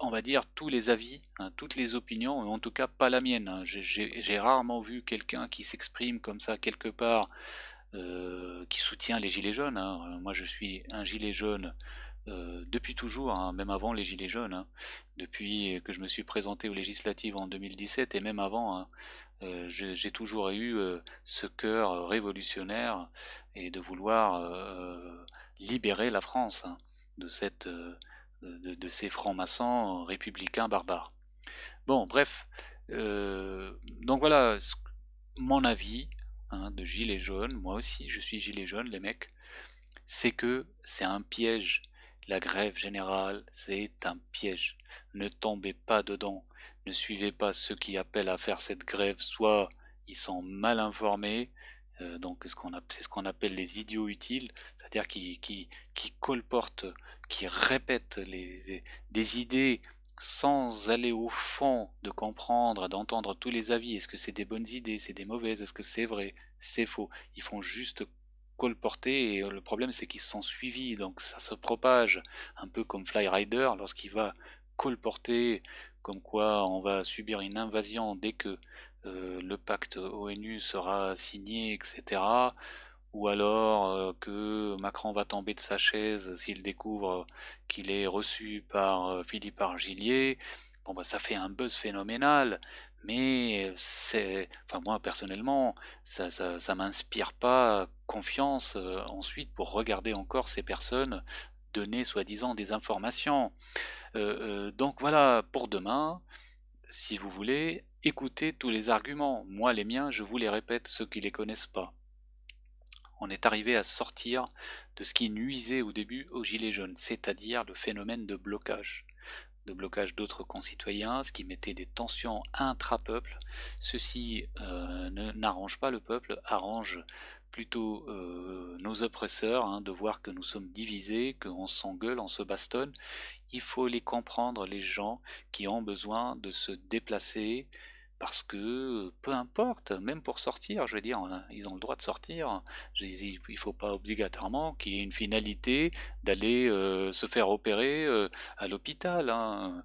[SPEAKER 1] on va dire, tous les avis, hein, toutes les opinions, en tout cas pas la mienne. Hein. J'ai rarement vu quelqu'un qui s'exprime comme ça quelque part, euh, qui soutient les gilets jaunes. Hein. Euh, moi, je suis un gilet jaune. Euh, depuis toujours, même avant les Gilets jaunes, depuis que je me suis présenté aux législatives en 2017 et même avant, euh, j'ai toujours eu euh, ce cœur euh, révolutionnaire et de vouloir libérer la France hein, de, ces francs-maçons républicains barbares. Bon, bref, donc voilà mon avis hein, de gilets jaunes, moi aussi je suis gilets jaunes, les mecs, c'est que c'est un piège. La grève générale, c'est un piège. Ne tombez pas dedans ne suivez pas ceux qui appellent à faire cette grève, soit ils sont mal informés, euh, donc c'est ce qu'on ce appelle les idiots utiles, c'est-à-dire qui, qui, qui, colportent, qui répètent les, des idées sans aller au fond de comprendre, d'entendre tous les avis, est-ce que c'est des bonnes idées, c'est des mauvaises, est-ce que c'est vrai, c'est faux, ils font juste colporter et euh, le problème c'est qu'ils sont suivis, donc ça se propage un peu comme Fly Rider lorsqu'il va colporter comme quoi on va subir une invasion dès que euh, le pacte ONU sera signé, etc. Ou alors euh, que Macron va tomber de sa chaise s'il découvre qu'il est reçu par euh, Philippe Argillier. Bon bah ça fait un buzz phénoménal, mais c'est, enfin moi personnellement, ça, ça, m'inspire pas confiance ensuite pour regarder encore ces personnes donner soi-disant des informations. Euh, euh, donc voilà pour demain, si vous voulez, écoutez tous les arguments. Moi, les miens, je vous les répète, ceux qui les connaissent pas. On est arrivé à sortir de ce qui nuisait au début aux Gilets jaunes, c'est-à-dire le phénomène de blocage de blocage d'autres concitoyens, ce qui mettait des tensions intra-peuple. Ceci euh, ne n'arrange pas le peuple, arrange plutôt euh, nos oppresseurs, hein, de voir que nous sommes divisés, qu'on s'engueule, on se bastonne. Il faut les comprendre, les gens qui ont besoin de se déplacer, parce que peu importe, même pour sortir, je veux dire, ils ont le droit de sortir. Il ne faut pas obligatoirement qu'il y ait une finalité d'aller euh, se faire opérer euh, à l'hôpital. Hein.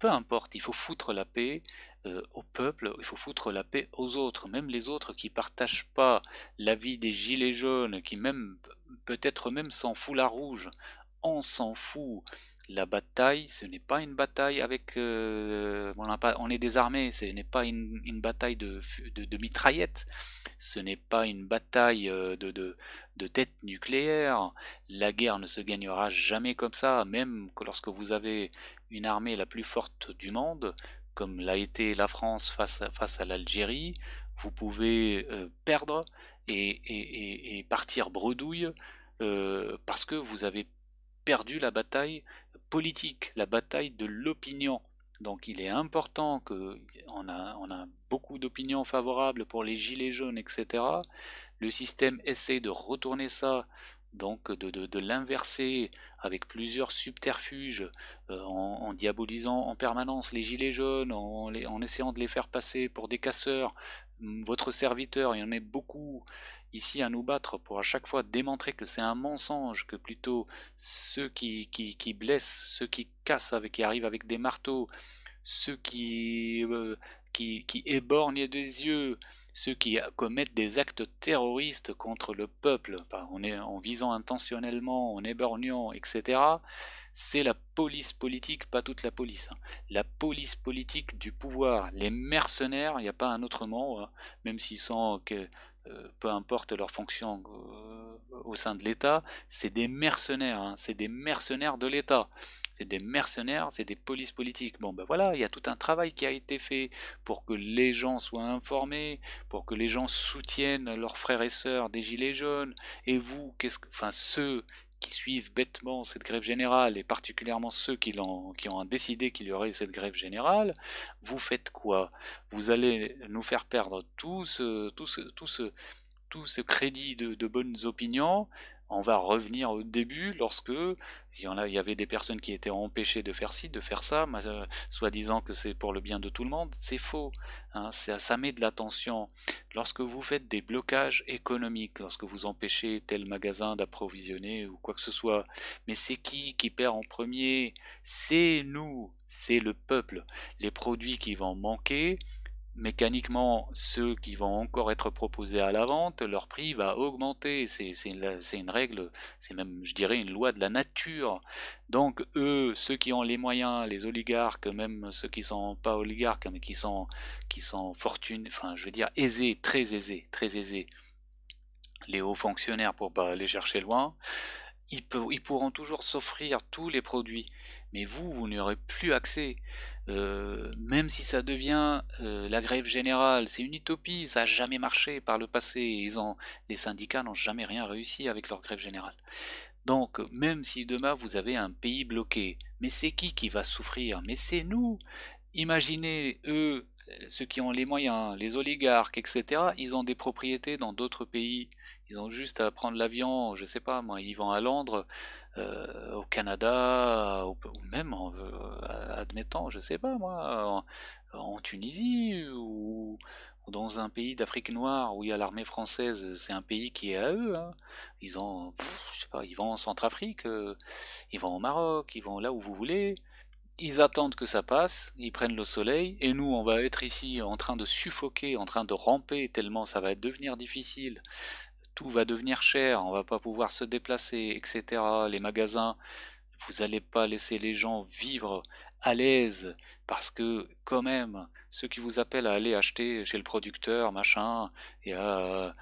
[SPEAKER 1] Peu importe, il faut foutre la paix euh, au peuple, il faut foutre la paix aux autres, même les autres qui partagent pas la vie des gilets jaunes, qui même peut-être même s'en fout la rouge, on s'en fout. La bataille, ce n'est pas une bataille avec... Euh, on, est désarmé, ce n'est pas une, bataille de, de, de, mitraillettes, ce n'est pas une bataille de, de, de, tête nucléaire. La guerre ne se gagnera jamais comme ça, même que lorsque vous avez une armée la plus forte du monde, comme l'a été la France face à, l'Algérie, vous pouvez euh, perdre et, partir bredouille euh, parce que vous avez perdu la bataille politique, la bataille de l'opinion. Donc il est important qu'on on a, beaucoup d'opinions favorables pour les gilets jaunes, etc. Le système essaie de retourner ça, donc de l'inverser avec plusieurs subterfuges, euh, en, diabolisant en permanence les gilets jaunes, en, essayant de les faire passer pour des casseurs, votre serviteur, il y en a beaucoup ici à nous battre pour à chaque fois démontrer que c'est un mensonge, que plutôt ceux qui, blessent, ceux qui cassent, avec, qui arrivent avec des marteaux, ceux qui euh, qui, qui éborgne des yeux ceux qui commettent des actes terroristes contre le peuple, on est, en visant intentionnellement, en éborgnant, etc., c'est la police politique, pas toute la police. Hein. La police politique du pouvoir, les mercenaires, il n'y a pas un autre mot, hein, même s'ils sont... Euh, peu importe leur fonction euh, au sein de l'État, c'est des mercenaires, hein. c'est des mercenaires de l'État, c'est des mercenaires, c'est des polices politiques. Bon ben voilà, il y a tout un travail qui a été fait pour que les gens soient informés, pour que les gens soutiennent leurs frères et sœurs des Gilets jaunes, et vous, qu'est-ce que, enfin ceux qui suivent bêtement cette grève générale, et particulièrement ceux qui, ont, qui ont décidé qu'il y aurait cette grève générale, vous faites quoi Vous allez nous faire perdre tout ce, tout ce, tout ce, tout ce crédit de bonnes opinions on va revenir au début lorsque il y, en a, il y avait des personnes qui étaient empêchées de faire ci, de faire ça, euh, soi-disant que c'est pour le bien de tout le monde. C'est faux. Hein, ça, ça, met de l'attention Lorsque vous faites des blocages économiques, lorsque vous empêchez tel magasin d'approvisionner ou quoi que ce soit, mais c'est qui qui perd en premier C'est nous, c'est le peuple. Les produits qui vont manquer, mécaniquement, ceux qui vont encore être proposés à la vente, leur prix va augmenter. C'est une, règle, c'est même, je dirais, une loi de la nature. Donc, eux, ceux qui ont les moyens, les oligarques, même ceux qui sont pas oligarques, mais qui sont, qui sont fortune, enfin, je veux dire, aisés, très aisés, très aisés, les hauts fonctionnaires pour pas aller chercher loin, ils, ils pourront toujours s'offrir tous les produits. Mais vous, vous n'aurez plus accès. Euh, même si ça devient euh, la grève générale, c'est une utopie, ça n'a jamais marché par le passé. Ils les syndicats n'ont jamais rien réussi avec leur grève générale. Donc, même si demain vous avez un pays bloqué, mais c'est qui qui va souffrir Mais c'est nous Imaginez, eux, ceux qui ont les moyens, les oligarques, etc., ils ont des propriétés dans d'autres pays ils ont juste à prendre l'avion, je sais pas moi, ils vont à Londres, euh, au Canada, ou, même, en, euh, admettons, je sais pas moi, en, Tunisie ou, dans un pays d'Afrique noire où il y a l'armée française, c'est un pays qui est à eux. Hein. Ils ont, je sais pas, ils vont en Centrafrique, euh, ils vont au Maroc, ils vont là où vous voulez ils attendent que ça passe, ils prennent le soleil, et nous on va être ici en train de suffoquer, en train de ramper, tellement ça va devenir difficile tout va devenir cher, on va pas pouvoir se déplacer, etc. Les magasins, vous n'allez pas laisser les gens vivre à l'aise parce que quand même, ceux qui vous appellent à aller acheter chez le producteur, machin, et à,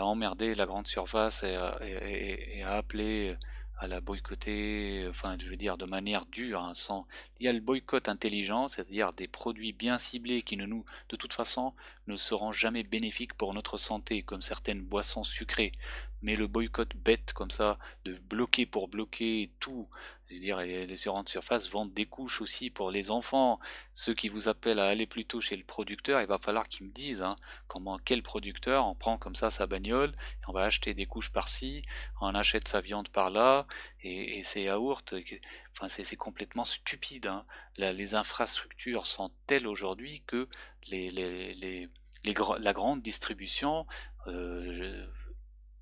[SPEAKER 1] emmerder la grande surface et à appeler à la boycotter, enfin je veux dire de manière dure, hein, sans. Il y a le boycott intelligent, c'est-à-dire des produits bien ciblés qui ne nous, de toute façon, ne seront jamais bénéfiques pour notre santé, comme certaines boissons sucrées. Mais le boycott bête comme ça, de bloquer pour bloquer tout, dire les, les de surface vendent des couches aussi pour les enfants. Ceux qui vous appellent à aller plutôt chez le producteur, il va falloir qu'ils me disent hein, comment quel producteur on prend comme ça sa bagnole, on va acheter des couches par-ci, on achète sa viande par-là, et, ses yaourts. Enfin, c'est complètement stupide. Hein. les infrastructures sont telles aujourd'hui que les, la grande distribution euh,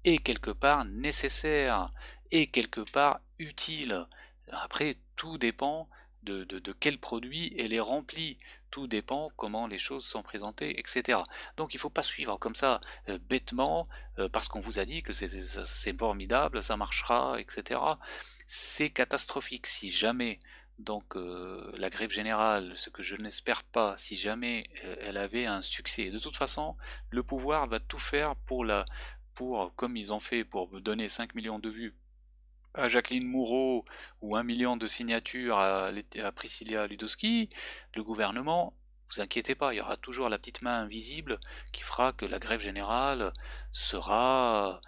[SPEAKER 1] est quelque part nécessaire, est quelque part utile. Après, tout dépend de, quel produit elle est remplie. Tout dépend comment les choses sont présentées, etc. Donc il ne faut pas suivre comme ça euh, bêtement euh, parce qu'on vous a dit que c'est formidable, ça marchera, etc. C'est catastrophique si jamais donc euh, la grève générale, ce que je n'espère pas, si jamais elle avait un succès. De toute façon, le pouvoir va tout faire pour la pour, comme ils ont fait pour me donner 5 millions de vues à Jacqueline Moureau ou un million de signatures à, Priscilla Ludowski, le gouvernement, vous inquiétez pas, il y aura toujours la petite main invisible qui fera que la grève générale sera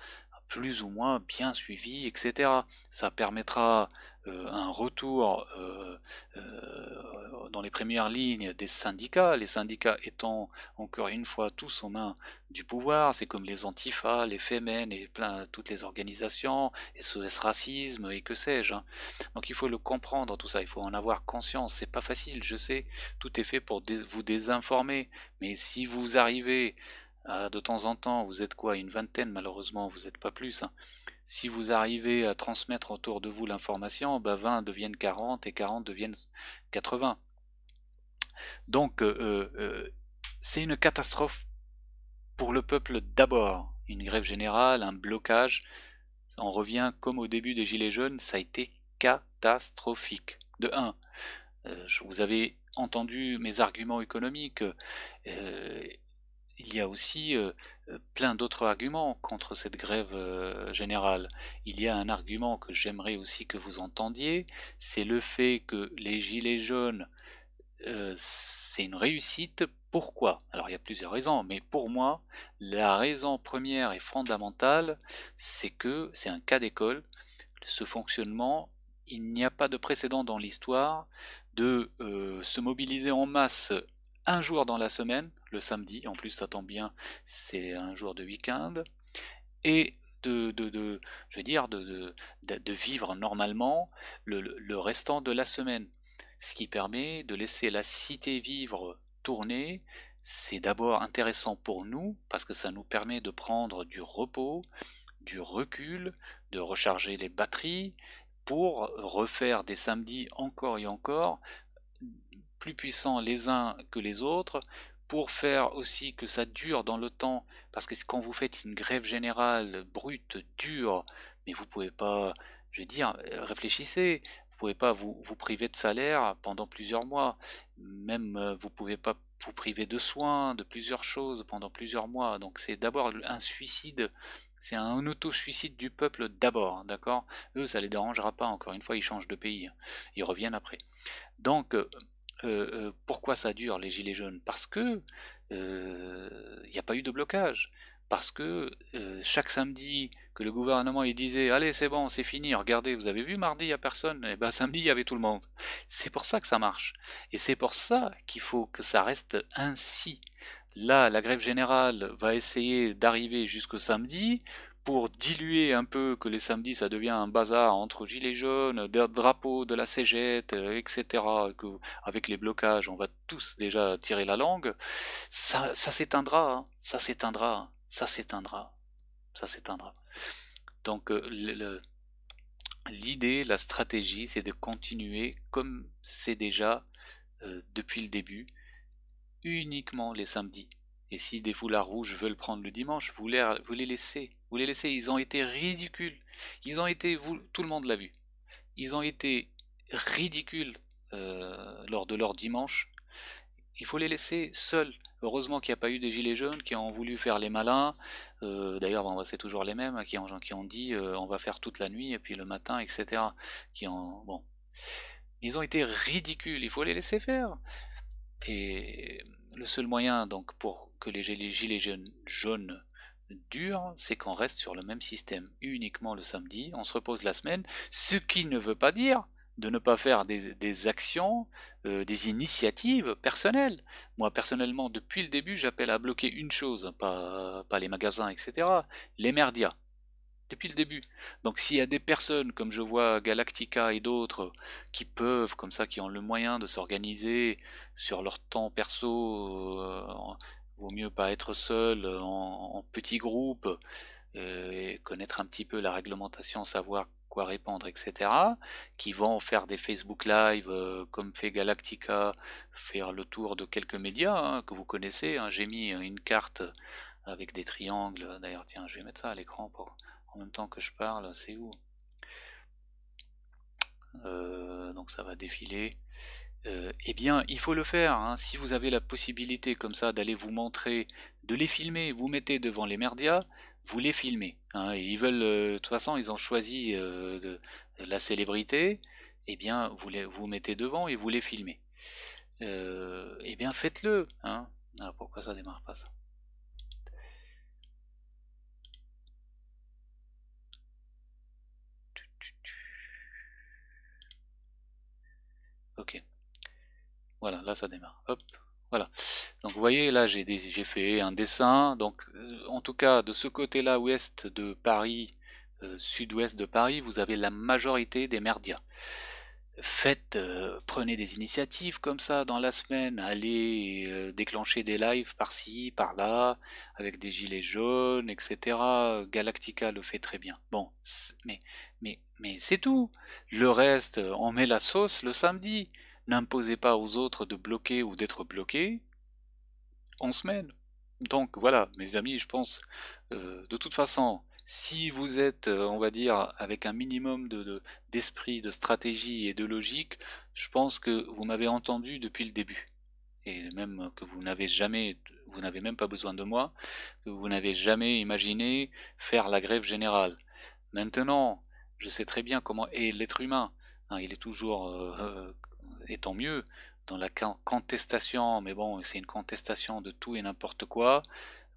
[SPEAKER 1] plus ou moins bien suivie, etc. Ça permettra euh, un retour euh, euh, dans les premières lignes des syndicats, les syndicats étant encore une fois tous aux mains du pouvoir, c'est comme les antifas, les Femen et plein toutes les organisations, et ce racisme et que sais-je. Hein. Donc il faut le comprendre tout ça, il faut en avoir conscience, c'est pas facile, je sais, tout est fait pour vous désinformer, mais si vous arrivez ah, de temps en temps, vous êtes quoi Une vingtaine, malheureusement, vous n'êtes pas plus. Hein. Si vous arrivez à transmettre autour de vous l'information, bah 20 deviennent 40 et 40 deviennent 80. Donc, euh, euh, euh, c'est une catastrophe pour le peuple d'abord. Une grève générale, un blocage. On revient comme au début des Gilets jaunes, ça a été catastrophique. De 1. vous avez entendu mes arguments économiques il y a aussi plein d'autres arguments contre cette grève générale. Il y a un argument que j'aimerais aussi que vous entendiez, c'est le fait que les Gilets jaunes, c'est une réussite. Pourquoi Alors il y a plusieurs raisons, mais pour moi, la raison première et fondamentale, c'est que c'est un cas d'école. Ce fonctionnement, il n'y a pas de précédent dans l'histoire de se mobiliser en masse un jour dans la semaine, le samedi, en plus ça tombe bien, c'est un jour de week-end, et de, de, de, je veux dire, de, de vivre normalement le, le, restant de la semaine. Ce qui permet de laisser la cité vivre tourner. C'est d'abord intéressant pour nous, parce que ça nous permet de prendre du repos, du recul, de recharger les batteries, pour refaire des samedis encore et encore plus puissants les uns que les autres pour faire aussi que ça dure dans le temps, parce que quand vous faites une grève générale brute, dure, mais vous pouvez pas, je veux dire, réfléchissez, vous pouvez pas vous, vous priver de salaire pendant plusieurs mois, même euh, vous pouvez pas vous priver de soins, de plusieurs choses pendant plusieurs mois, donc c'est d'abord un suicide c'est un auto-suicide du peuple d'abord, hein, d'accord Eux, ça les dérangera pas, encore une fois, ils changent de pays. Hein, ils reviennent après. Donc, euh, euh, euh, pourquoi ça dure les gilets jaunes Parce que il euh, n'y a pas eu de blocage. Parce que chaque samedi que le gouvernement il disait allez c'est bon c'est fini regardez vous avez vu mardi il n'y a personne et eh ben samedi il y avait tout le monde c'est pour ça que ça marche et c'est pour ça qu'il faut que ça reste ainsi là la grève générale va essayer d'arriver jusqu'au samedi pour diluer un peu que les samedis ça devient un bazar entre gilets jaunes, drapeaux de la cégette, euh, etc. Que, avec les blocages, on va tous déjà tirer la langue. Ça, s'éteindra, hein. ça s'éteindra, ça s'éteindra, ça s'éteindra. Donc euh, l'idée, la stratégie, c'est de continuer comme c'est déjà euh, depuis le début, uniquement les samedis. Et si des foulards rouges veulent prendre le dimanche, vous les, laissez. Vous les laissez. Ils ont été ridicules. Ils ont été, tout le monde l'a vu. Ils ont été ridicules euh, lors de leur dimanche. Il faut les laisser seuls. Heureusement qu'il n'y a pas eu des gilets jaunes qui ont voulu faire les malins. Euh, d'ailleurs, bah, c'est toujours les mêmes qui ont, qui ont dit euh, on va faire toute la nuit et puis le matin, etc. Qui ont, bon. Ils ont été ridicules. Il faut les laisser faire. Et le seul moyen donc pour que les gilets jaunes, durent, c'est qu'on reste sur le même système uniquement le samedi, on se repose la semaine, ce qui ne veut pas dire de ne pas faire des, actions, euh, des initiatives personnelles. Moi, personnellement, depuis le début, j'appelle à bloquer une chose, pas, pas les magasins, etc., les merdias depuis le début. Donc s'il y a des personnes, comme je vois Galactica et d'autres, qui peuvent, comme ça, qui ont le moyen de s'organiser sur leur temps perso, euh, vaut mieux pas être seul, euh, en, petits petit groupe, euh, et connaître un petit peu la réglementation, savoir quoi répandre, etc. Qui vont faire des Facebook Live comme fait Galactica, faire le tour de quelques médias hein, que vous connaissez. Hein. J'ai mis une carte avec des triangles. D'ailleurs, tiens, je vais mettre ça à l'écran pour en même temps que je parle, c'est où euh, Donc ça va défiler. Euh, eh bien, il faut le faire. Hein. Si vous avez la possibilité comme ça d'aller vous montrer, de les filmer, vous mettez devant les merdias, vous les filmez. Hein. Ils veulent, euh, de toute façon, ils ont choisi de, la célébrité. Eh bien, vous les, vous mettez devant et vous les filmez. eh bien, faites-le. Hein. Ah, pourquoi ça démarre pas ça Ok. Voilà, là ça démarre. Hop. Voilà. Donc vous voyez, là j'ai fait un dessin. Donc euh, en tout cas, de ce côté-là, ouest de Paris, euh, sud-ouest de Paris, vous avez la majorité des merdias. Faites, euh, prenez des initiatives comme ça dans la semaine, allez déclencher des lives par-ci, par-là, avec des gilets jaunes, etc. Galactica le fait très bien. Bon, mais mais c'est tout. Le reste, euh, on met la sauce le samedi. N'imposez pas aux autres de bloquer ou d'être bloqués. On se mène Donc voilà, mes amis, je pense, euh, de toute façon, si vous êtes, euh, on va dire, avec un minimum d'esprit, de, d'esprit, de stratégie et de logique, je pense que vous m'avez entendu depuis le début. Et même que vous n'avez jamais, vous n'avez même pas besoin de moi, que vous n'avez jamais imaginé faire la grève générale. Maintenant, je sais très bien comment est l'être humain. Hein. il est toujours, euh, et tant mieux, dans la contestation, mais bon, c'est une contestation de tout et n'importe quoi.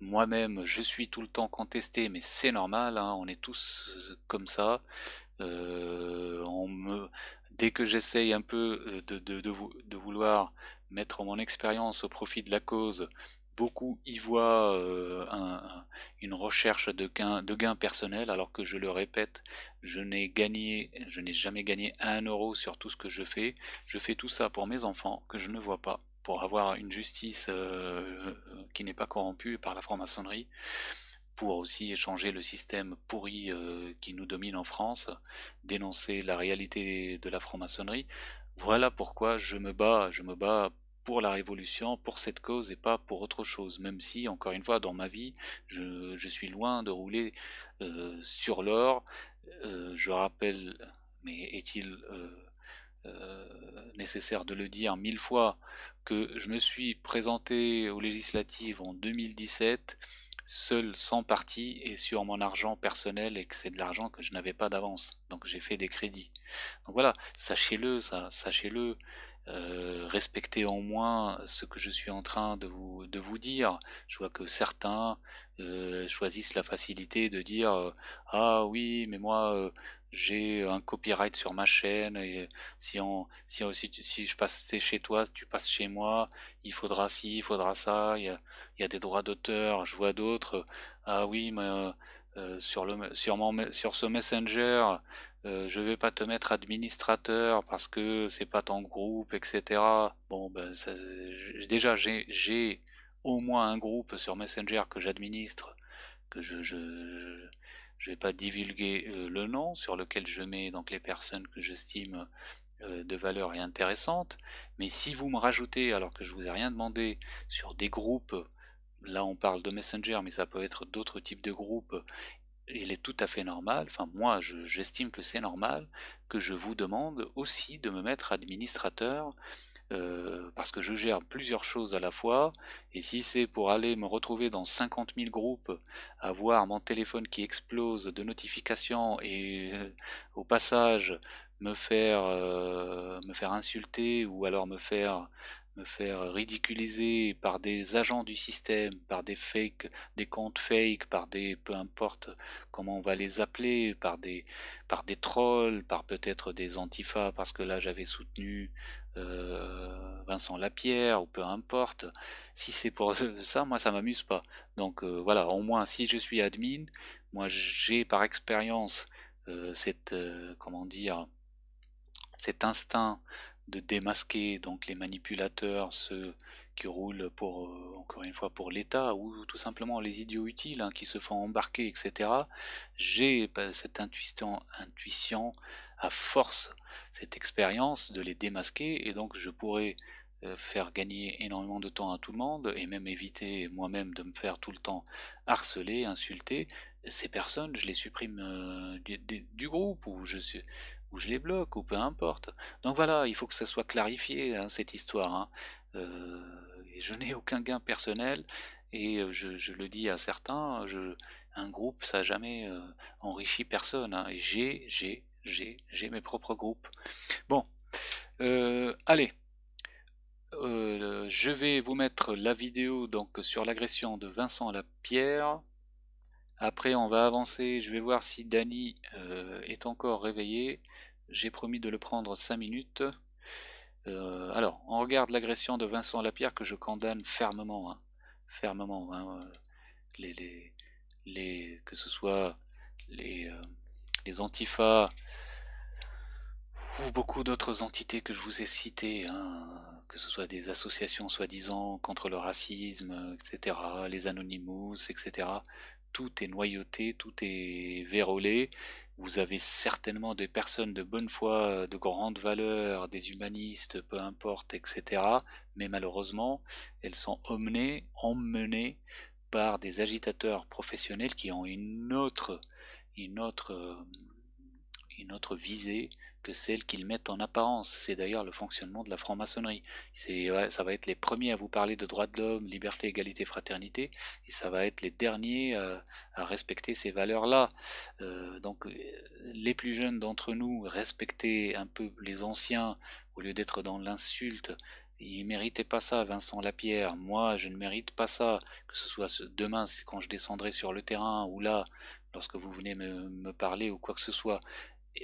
[SPEAKER 1] Moi-même, je suis tout le temps contesté, mais c'est normal, hein, on est tous euh, comme ça. Euh, dès que j'essaye un peu de, de, vouloir mettre mon expérience au profit de la cause, beaucoup y voient euh, une recherche de gains gain personnels, alors que je le répète, je n'ai gagné, je n'ai jamais gagné un euro sur tout ce que je fais. Je fais tout ça pour mes enfants que je ne vois pas, pour avoir une justice euh, qui n'est pas corrompue par la franc-maçonnerie pour aussi échanger le système pourri euh, qui nous domine en France, dénoncer la réalité de la franc-maçonnerie. Voilà pourquoi je me bats, je me bats la révolution, pour cette cause et pas pour autre chose. Même si, encore une fois, dans ma vie, je, suis loin de rouler euh, sur l'or. Euh, je rappelle, mais est-il euh, nécessaire de le dire mille fois, que je me suis présenté aux législatives en 2017 seul, sans parti et sur mon argent personnel et que c'est de l'argent que je n'avais pas d'avance. Donc j'ai fait des crédits. Donc voilà, sachez-le, ça, sachez-le. Euh, respecter en moins ce que je suis en train de vous, de vous dire. Je vois que certains euh, choisissent la facilité de dire euh, Ah oui, mais moi j'ai un copyright sur ma chaîne et si on si, je passe chez toi tu passes chez moi il faudra ci il faudra ça il y a, des droits d'auteur je vois d'autres ah oui mais sur le sur mon sur ce messenger euh, je ne vais pas te mettre administrateur parce que c'est pas ton groupe, etc. Bon, ben, déjà, j'ai au moins un groupe sur Messenger que j'administre, que je, ne vais pas divulguer euh, le nom sur lequel je mets donc les personnes que j'estime euh, de valeur et intéressantes. Mais si vous me rajoutez, alors que je vous ai rien demandé, sur des groupes, là on parle de Messenger, mais ça peut être d'autres types de groupes, il est tout à fait normal, enfin moi j'estime que c'est normal, que je vous demande aussi de me mettre administrateur euh, parce que je gère plusieurs choses à la fois, et si c'est pour aller me retrouver dans 50 000 groupes, avoir mon téléphone qui explose de notifications et euh, au passage me faire, euh, me faire insulter ou alors me faire faire ridiculiser par des agents du système, par des fake, des comptes fake, par des peu importe comment on va les appeler, par des par des trolls, par peut-être des antifas parce que là j'avais soutenu euh, Vincent Lapierre ou peu importe. Si c'est pour ça, moi ça m'amuse pas. Donc euh, voilà, au moins si je suis admin, moi j'ai par expérience euh, cette comment dire cet instinct de démasquer donc les manipulateurs, ceux qui roulent pour euh, encore une fois pour l'État ou tout simplement les idiots utiles hein, qui se font embarquer, etc. J'ai cette intuition, intuition à force, cette expérience de les démasquer et donc je pourrais euh, faire gagner énormément de temps à tout le monde et même éviter moi-même de me faire tout le temps harceler, insulter. Ces personnes, je les supprime euh, du, du, groupe ou je suis ou je les bloque, ou peu importe. Donc voilà, il faut que ça soit clarifié, hein, cette histoire. Hein. Euh, je n'ai aucun gain personnel, et euh, je, le dis à certains, je, un groupe, ça n'a jamais euh, enrichi personne. Hein. Et J'ai, j'ai, j'ai, j'ai mes propres groupes. Bon, allez. je vais vous mettre la vidéo donc sur l'agression de Vincent Lapierre. Après, on va avancer. Je vais voir si Dany est encore réveillé. J'ai promis de le prendre 5 minutes. Euh, alors, on regarde l'agression de Vincent Lapierre que je condamne fermement. Hein. fermement. Hein, euh, les, les, les, que ce soit les, euh, les antifas ou beaucoup d'autres entités que je vous ai citées, hein, que ce soit des associations soi-disant contre le racisme, etc., les anonymous, etc., tout est noyauté, tout est vérolé, vous avez certainement des personnes de bonne foi, de grande valeur, des humanistes, peu importe, etc. Mais malheureusement, elles sont emmenées, emmenées par des agitateurs professionnels qui ont une autre, une autre, euh, une autre visée celles qu'ils mettent en apparence. C'est d'ailleurs le fonctionnement de la franc-maçonnerie. Ça va être les premiers à vous parler de droits de l'homme, liberté, égalité, fraternité, et ça va être les derniers euh, à, respecter ces valeurs-là. Euh, donc euh, les plus jeunes d'entre nous, respectez un peu les anciens, au lieu d'être dans l'insulte, il méritait pas ça, Vincent Lapierre. Moi, je ne mérite pas ça. Que ce soit demain, c'est quand je descendrai sur le terrain, ou là, lorsque vous venez me, parler, ou quoi que ce soit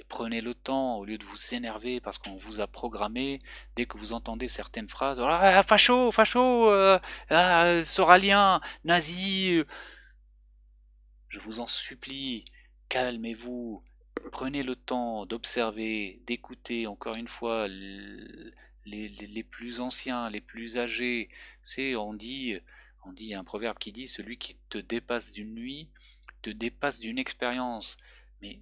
[SPEAKER 1] prenez le temps, au lieu de vous énerver parce qu'on vous a programmé, dès que vous entendez certaines phrases, ah, facho, facho, euh, ah, soralien, nazi, euh. je vous en supplie, calmez-vous, prenez le temps d'observer, d'écouter encore une fois les, plus anciens, les plus âgés. C'est on dit on dit un proverbe qui dit celui qui te dépasse d'une nuit te dépasse d'une expérience. Mais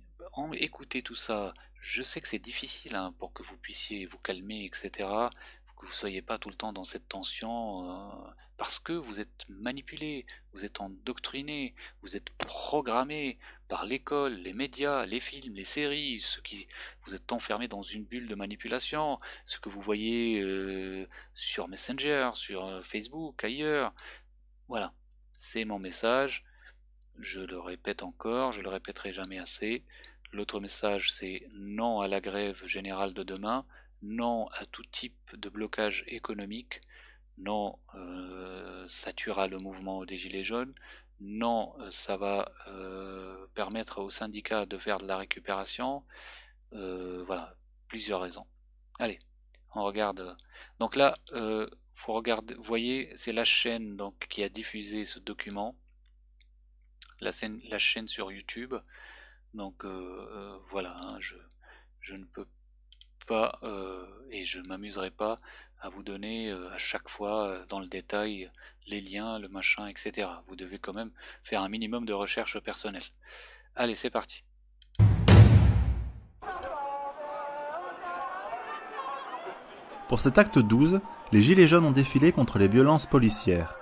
[SPEAKER 1] écoutez tout ça. Je sais que c'est difficile hein, pour que vous puissiez vous calmer, etc. Que vous ne soyez pas tout le temps dans cette tension euh, parce que vous êtes manipulé, vous êtes endoctrinés, vous êtes programmé par l'école, les médias, les films, les séries, vous êtes enfermé dans une bulle de manipulation, ce que vous voyez euh, sur Messenger, sur euh, Facebook, ailleurs. Voilà, c'est mon message. Je le répète encore, je le répéterai jamais assez. L'autre message, c'est non à la grève générale de demain, non à tout type de blocage économique, non, ça euh, tuera le mouvement des Gilets jaunes, non, euh, ça va euh, permettre aux syndicats de faire de la récupération, voilà, plusieurs raisons. Allez, on regarde. Donc là, vous voyez, c'est la chaîne donc, qui a diffusé ce document, la chaîne sur YouTube. Donc euh, euh, voilà, hein, je, je, ne peux pas euh, et je ne m'amuserai pas à vous donner à chaque fois dans le détail les liens, le machin, etc. Vous devez quand même faire un minimum de recherche personnelle. Allez, c'est parti.
[SPEAKER 2] Pour cet acte 12, les Gilets jaunes ont défilé contre les violences policières.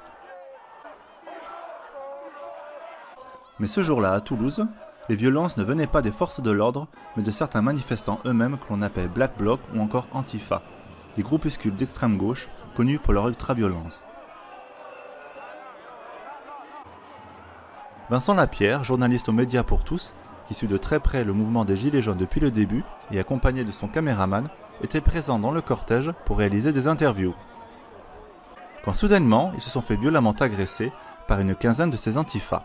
[SPEAKER 2] Mais ce jour-là, à Toulouse, les violences ne venaient pas des forces de l'ordre, mais de certains manifestants eux-mêmes que l'on appelle Black Bloc ou encore Antifa, des groupuscules d'extrême gauche connus pour leur ultra-violence. Vincent Lapierre, journaliste aux médias pour tous, qui suit de très près le mouvement des Gilets jaunes depuis le début et accompagné de son caméraman, était présent dans le cortège pour réaliser des interviews. Quand soudainement, ils se sont fait violemment agresser par une quinzaine de ces antifas.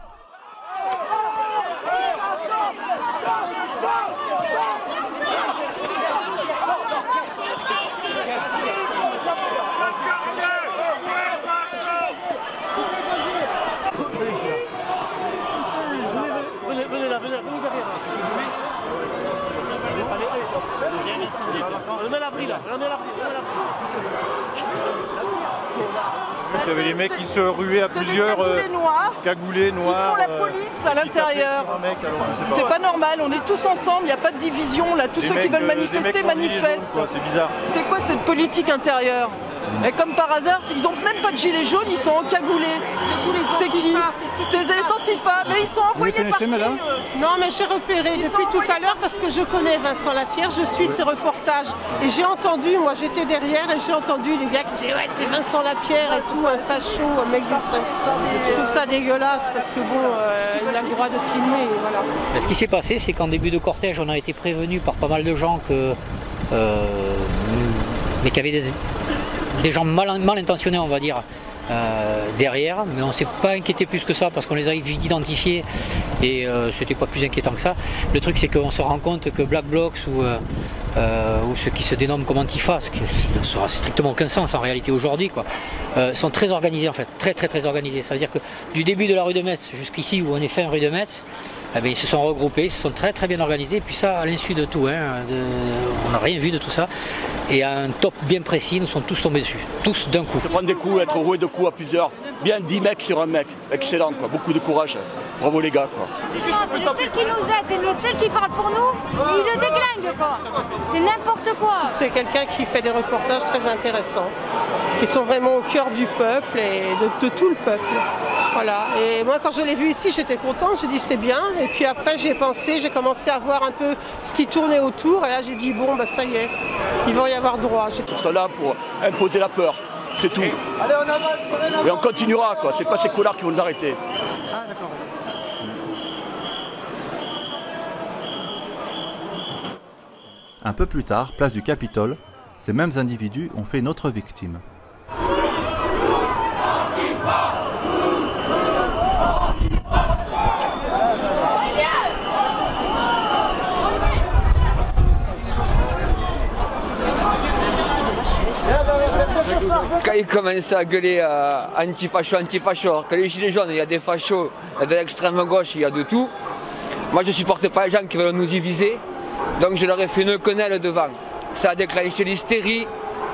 [SPEAKER 1] On met l'abri là, Il y avait les mecs qui se ruaient à plusieurs. Euh, cagoulés noirs.
[SPEAKER 2] Cagoulés noirs. font la euh, police à l'intérieur. C'est pas normal, on est tous ensemble, il n'y a pas de division là. Tous ceux qui veulent euh, manifester manifestent. C'est C'est quoi cette politique intérieure et comme par hasard, ils n'ont même pas de gilet jaune, ils sont
[SPEAKER 1] encagoulés. C'est qui C'est les antifas, mais ils sont envoyés par qui euh. Non, mais j'ai repéré depuis tout à l'heure parce que je connais Vincent Lapierre, je suis ses reportages. Et j'ai
[SPEAKER 2] entendu, moi j'étais derrière et j'ai entendu les gars qui disaient ouais c'est Vincent Lapierre et tout, un facho, un mec d'extrême. Je trouve ça dégueulasse parce que bon, euh, il a le droit de filmer. voilà.
[SPEAKER 1] ce qui s'est passé, c'est qu'en début de cortège, on a été prévenu par pas mal de gens que... Euh, mais y avait des des gens mal, intentionnés, on va dire, euh, derrière, mais on ne s'est pas inquiété plus que ça parce qu'on les a identifiés et ce euh, c'était pas plus inquiétant que ça. Le truc c'est qu'on se rend compte que Black Blocs ou, euh, ceux qui se dénomment comme Antifa, ce qui n'a strictement aucun sens en réalité aujourd'hui, quoi, sont très organisés en fait, très très très organisés. Ça veut dire que du début de la rue de Metz jusqu'ici où on est fin rue de Metz, ah ben, ils se sont regroupés, ils se sont très très bien organisés, et puis ça à l'insu de tout, hein, on n'a rien vu de tout ça. Et à un top bien précis, nous sommes tous tombés dessus, tous d'un coup. Se prendre des coups, être roué de coups à plusieurs, bien 10 mecs sur un mec, excellent quoi, beaucoup de courage. Bravo les gars quoi. C'est le seul qui nous aide, c'est le seul qui parle pour nous, il le déglingue quoi. C'est n'importe quoi. C'est quelqu'un
[SPEAKER 2] qui fait des reportages très intéressants,
[SPEAKER 1] qui sont vraiment au cœur du peuple et de, tout le peuple. Voilà. Et moi quand je l'ai vu ici, j'étais content, j'ai dit c'est bien. Et puis après, j'ai pensé, j'ai commencé à voir un peu ce qui tournait autour. Et là, j'ai dit, bon, bah ça y est, ils vont y avoir droit. Pour
[SPEAKER 2] cela, pour imposer la peur, c'est tout. Allez, on avance, on Et on continuera, quoi. C'est pas ces collards qui vont nous arrêter. Ah, d'accord. Un peu plus tard, place du Capitole, ces mêmes individus ont fait une autre victime. quand ils
[SPEAKER 1] commencent à gueuler antifacho, euh, anti-facho, anti-facho, alors que les gilets jaunes, il y a des fachos, il y a de l'extrême gauche, il y a de tout. Moi, je supporte pas les gens qui veulent nous diviser, donc je leur ai fait une quenelle devant. Ça a déclenché l'hystérie,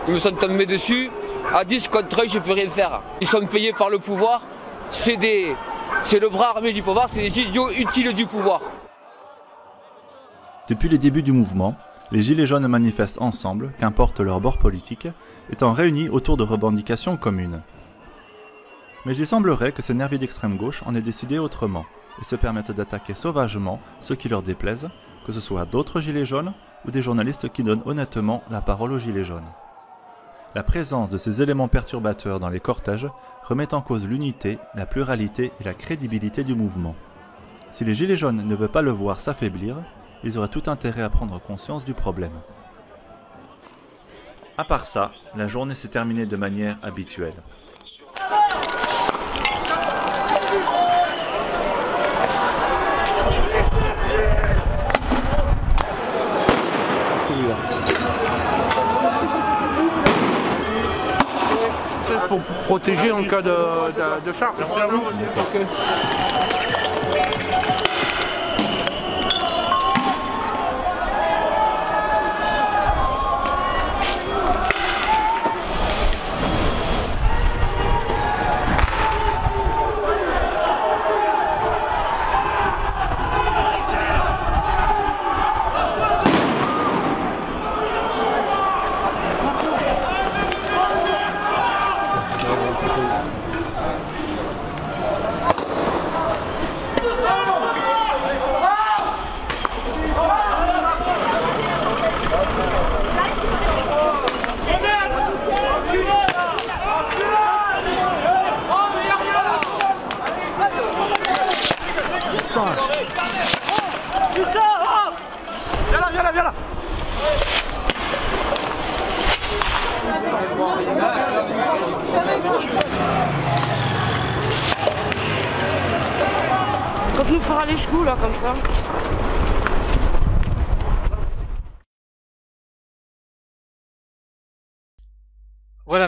[SPEAKER 1] ils me sont tombés dessus. À 10 contre eux, je peux rien faire. Ils sont payés par le pouvoir, c'est C'est le bras armé du pouvoir, c'est les idiots utiles du pouvoir.
[SPEAKER 2] Depuis les débuts du mouvement, les Gilets jaunes manifestent ensemble, qu'importe leur bord politique, étant réunis autour de revendications communes. Mais il semblerait que ces nervis d'extrême gauche en aient décidé autrement, et se permettent d'attaquer sauvagement ceux qui leur déplaisent, que ce soit d'autres gilets jaunes ou des journalistes qui donnent honnêtement la parole aux gilets jaunes. La présence de ces éléments perturbateurs dans les cortèges remet en cause l'unité, la pluralité et la crédibilité du mouvement. Si les Gilets jaunes ne veulent pas le voir s'affaiblir, ils auraient tout intérêt à prendre conscience du problème. À part ça, la journée s'est terminée de manière habituelle. Pour protéger en cas de, de, de charge.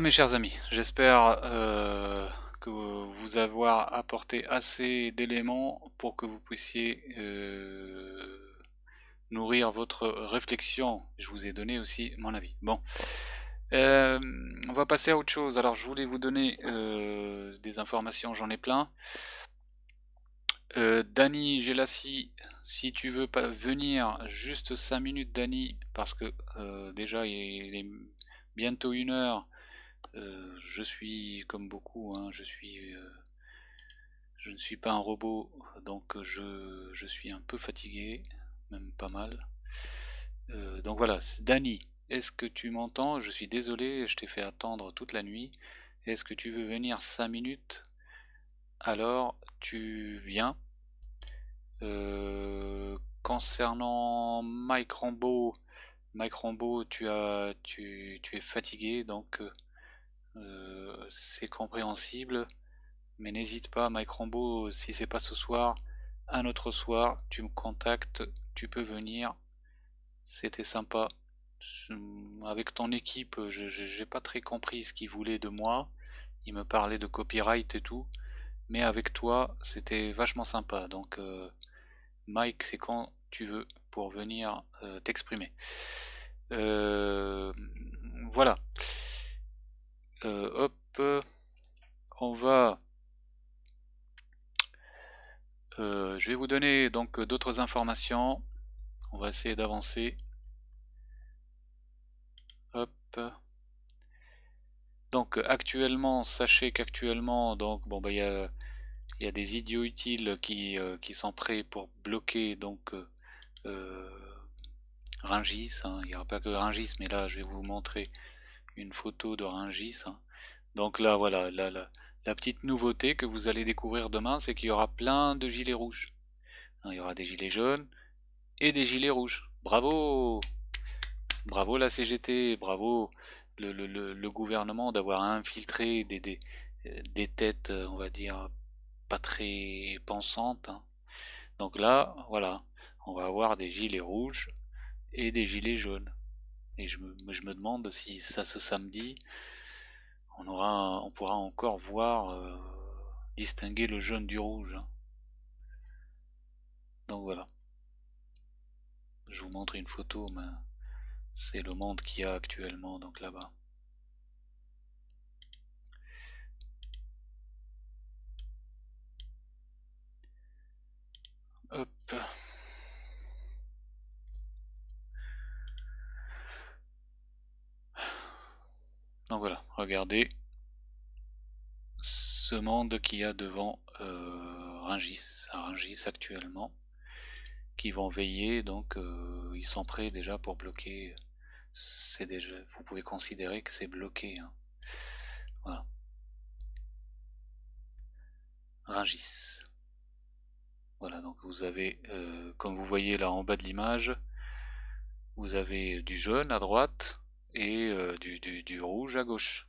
[SPEAKER 1] mes chers amis, j'espère euh, que vous avoir apporté assez d'éléments pour que vous puissiez euh, nourrir votre réflexion. Je vous ai donné aussi mon avis. Bon, euh, on va passer à autre chose. Alors, je voulais vous donner des informations, j'en ai plein. Euh, Dani Gelassi, si tu veux pas venir, juste cinq minutes Dani, parce que déjà il est bientôt une heure, euh, je suis comme beaucoup, hein, je suis, euh, je ne suis pas un robot, donc je, suis un peu fatigué, même pas mal. Euh, donc voilà, Danny, est-ce que tu m'entends Je suis désolé, je t'ai fait attendre toute la nuit. Est-ce que tu veux venir 5 minutes Alors, tu viens. concernant Mike Rambo, Mike Rambo, tu, as, tu, tu es fatigué, donc euh, c'est compréhensible, mais n'hésite pas, Mike Rambo, si c'est pas ce soir, un autre soir, tu me contactes, tu peux venir. C'était sympa. avec ton équipe, j'ai pas très compris ce qu'ils voulaient de moi. Ils me parlaient de copyright et tout. Mais avec toi, c'était vachement sympa. Donc, euh, Mike, c'est quand tu veux pour venir euh, t'exprimer. voilà. Euh, hop, on va... Euh, je vais vous donner donc d'autres informations. On va essayer d'avancer. Hop. Donc actuellement, sachez qu'actuellement, donc bon bah il y a, des idiots utiles qui, euh, qui sont prêts pour bloquer donc Ringis. Hein. Il n'y aura pas que Rangis, mais là je vais vous montrer une photo de Donc là, voilà, la la la petite nouveauté que vous allez découvrir demain, c'est qu'il y aura plein de gilets rouges. Hein, il y aura des gilets jaunes et des gilets rouges. Bravo Bravo la CGT, bravo le, le, le, le gouvernement d'avoir infiltré des, des, des, têtes, on va dire, pas très pensantes. Hein. Donc là, voilà, on va avoir des gilets rouges et des gilets jaunes. Et je me, demande si ça ce samedi, on, aura, on pourra encore voir euh, distinguer le jaune du rouge. Hein. Donc voilà. Je vous montre une photo, mais c'est le monde qu'il y a actuellement donc là-bas. Regardez ce monde qu'il y a devant euh, Rungis, actuellement, qui vont veiller, donc euh, ils sont prêts déjà pour bloquer. C'est déjà, vous pouvez considérer que c'est bloqué. Hein. Voilà. donc vous avez, euh, comme vous voyez là en bas de l'image, vous avez du jaune à droite et euh, du rouge à gauche.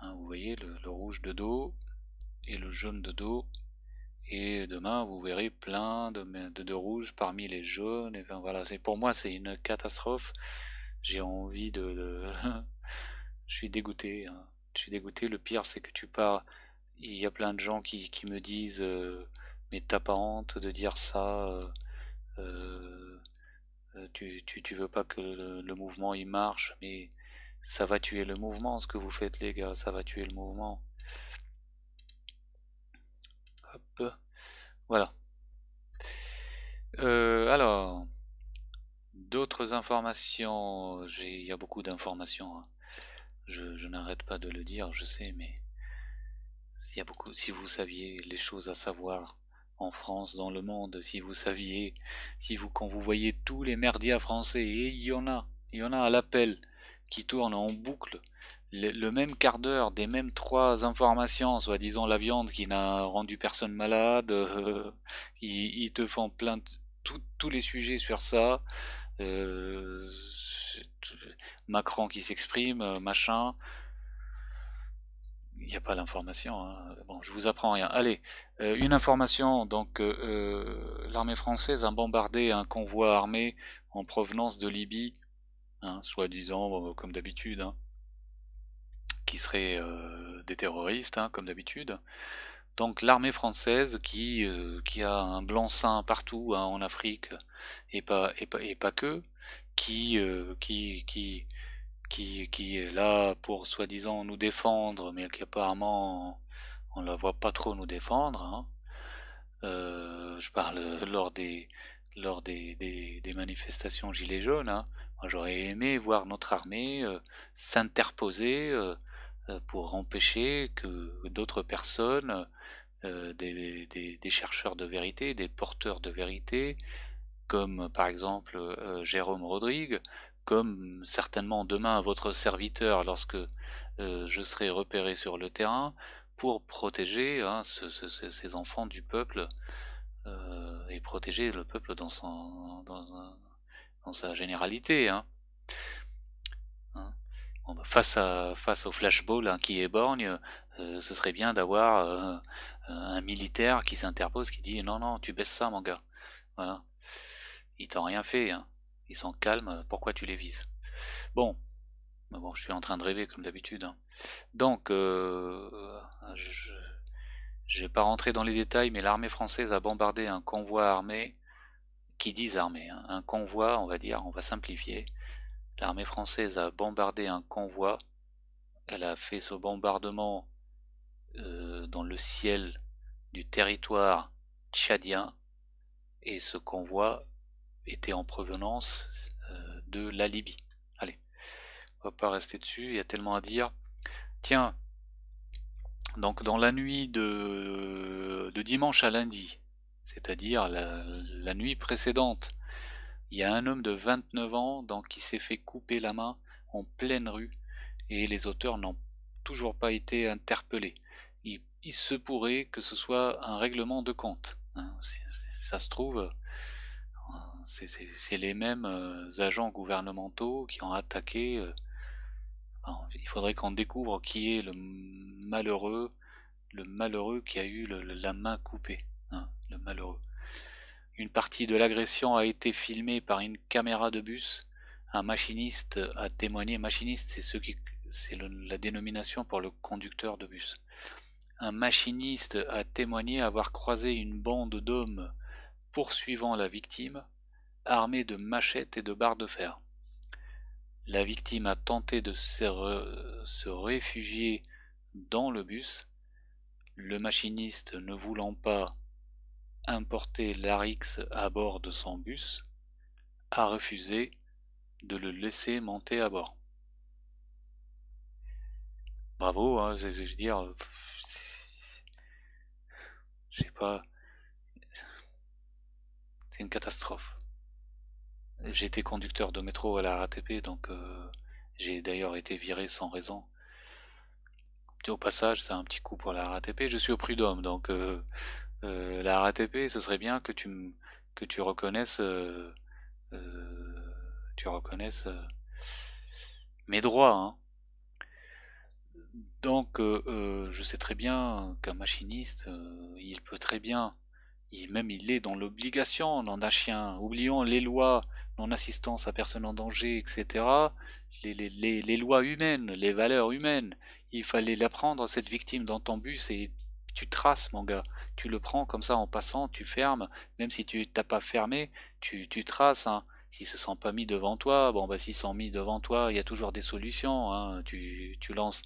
[SPEAKER 1] Hein, vous voyez le, rouge de dos et le jaune de dos. Et demain, vous verrez plein de, de, rouges parmi les jaunes. Et ben voilà, c'est pour moi, c'est une catastrophe. J'ai envie de, je suis dégoûté. Hein. Je suis dégoûté. Le pire, c'est que tu pars. Il y a plein de gens qui, qui me disent, euh, mais t'as pas de dire ça. Euh, euh, tu, tu, tu, veux pas que le, le mouvement il marche, mais ça va tuer le mouvement, ce que vous faites, les gars. Ça va tuer le mouvement. Hop. Voilà. Euh, alors, d'autres informations. Il y a beaucoup d'informations. Hein. Je, n'arrête pas de le dire, je sais, mais il y beaucoup. Si vous saviez les choses à savoir en France, dans le monde, si vous saviez, si vous, quand vous voyez tous les merdias français, il y en a, il y en a à l'appel, qui tourne en boucle le, même quart d'heure des mêmes trois informations, soit disons la viande qui n'a rendu personne malade, euh, ils, te font plein tous les sujets sur ça, euh, Macron qui s'exprime, euh, machin. Il n'y a pas l'information. Hein. Bon, je vous apprends rien. Allez, une information. Donc, l'armée française a bombardé un convoi armé en provenance de Libye Hein, soi-disant euh, comme d'habitude, hein, qui seraient euh, des terroristes, hein, comme d'habitude. Donc l'armée française qui, euh, qui, a un blanc-seing partout en Afrique et pas, et pas, et pas que, qui, qui, qui, qui, qui, est là pour soi-disant nous défendre, mais qui apparemment on la voit pas trop nous défendre. je parle lors des, lors des, des, manifestations Gilets jaunes, J'aurais aimé voir notre armée euh, s'interposer euh, euh, pour empêcher que d'autres personnes, des, chercheurs de vérité, des porteurs de vérité, comme par exemple Jérôme Rodrigue, comme certainement demain votre serviteur lorsque je serai repéré sur le terrain, pour protéger hein, ces enfants du peuple et protéger le peuple dans son, sa généralité. Hein. Hein. Bah, face, à, face au flashball hein, qui éborgne, euh, ce serait bien d'avoir euh, euh, un militaire qui s'interpose, qui dit non, non, tu baisses ça, mon gars. Voilà. Ils t'ont rien fait. Ils sont calmes, pourquoi tu les vises Bon. bon, je suis en train de rêver comme d'habitude. Donc, je, vais pas rentrer dans les détails, mais l'armée française a bombardé un convoi armé qui disent armée. Hein. Un convoi, on va dire, on va simplifier. L'armée française a bombardé un convoi. Elle a fait ce bombardement euh, dans le ciel du territoire tchadien. Et ce convoi était en provenance euh, de la Libye. Allez, on va pas rester dessus, il y a tellement à dire. Tiens, donc dans la nuit de, de dimanche à lundi, c'est-à-dire la, nuit précédente. Il y a un homme de 29 ans dans, qui s'est fait couper la main en pleine rue et les auteurs n'ont toujours pas été interpellés. Il, se pourrait que ce soit un règlement de compte. Hein. ça se trouve, c'est les mêmes euh, agents gouvernementaux qui ont attaqué. Euh, il faudrait qu'on découvre qui est le malheureux, le malheureux qui a eu la main coupée. Hein, le malheureux. Une partie de l'agression a été filmée par une caméra de bus. Un machiniste a témoigné. Machiniste, c'est ce qui, c'est la dénomination pour le conducteur de bus. Un machiniste a témoigné avoir croisé une bande d'hommes poursuivant la victime, armés de machettes et de barres de fer. La victime a tenté de se réfugier dans le bus. Le machiniste, ne voulant pas Importer Larix à bord de son bus, a refusé de le laisser monter à bord. Bravo, hein, je veux dire, je sais pas, c'est une catastrophe. J'étais conducteur de métro à la RATP, donc euh, j'ai d'ailleurs été viré sans raison. Au passage, c'est un petit coup pour la RATP. Je suis au prud'homme, donc euh, euh, la RATP, ce serait bien que tu que tu reconnaisses euh, euh, tu reconnaisses mes droits. Hein. Donc, je sais très bien qu'un machiniste, il peut très bien, il, même il est dans l'obligation dans un chien. Oublions les lois non-assistance à personne en danger, etc. Les, les, lois humaines, les valeurs humaines. Il fallait la prendre, cette victime, dans ton bus et tu traces, mon gars. Tu le prends comme ça en passant, tu fermes. Même si tu t'as pas fermé, tu, tu traces. Hein. S'ils se sont pas mis devant toi, bon bah s'ils sont mis devant toi, il y a toujours des solutions. Hein. Tu, tu lances,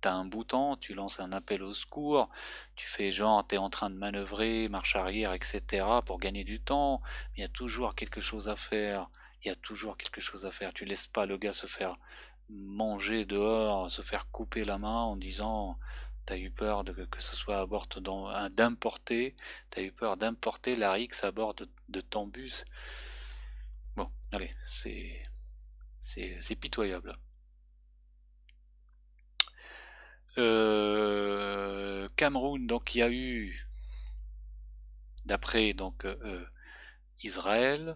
[SPEAKER 1] t'as un bouton, tu lances un appel au secours, tu fais genre tu es en train de manœuvrer, marche arrière, etc. pour gagner du temps. Il y a toujours quelque chose à faire. Il y a toujours quelque chose à faire. Tu laisses pas le gars se faire manger dehors, se faire couper la main en disant T'as eu peur de, que ce soit à bord d'importer. T'as eu peur d'importer la à bord de, ton bus. Bon, allez, c'est c'est pitoyable. Euh, Cameroun, donc il y a eu, d'après donc euh, Israël,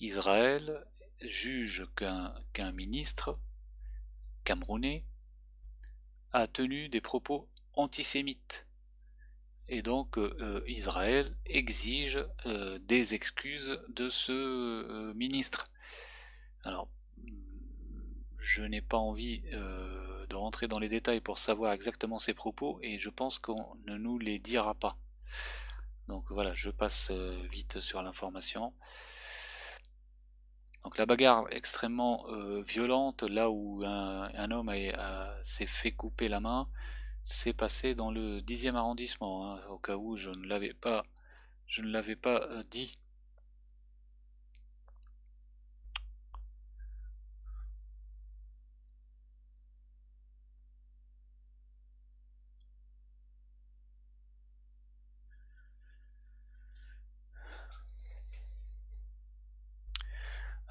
[SPEAKER 1] Israël juge qu'un ministre camerounais a tenu des propos antisémites. Et donc euh, Israël exige euh, des excuses de ce euh, ministre. Alors, je n'ai pas envie de rentrer dans les détails pour savoir exactement ces propos et je pense qu'on ne nous les dira pas. Donc voilà, je passe vite sur l'information. Donc la bagarre extrêmement euh, violente, là où un, homme s'est fait couper la main, s'est passé dans le 10e arrondissement, hein, au cas où je ne l'avais pas, je ne l'avais pas euh, dit.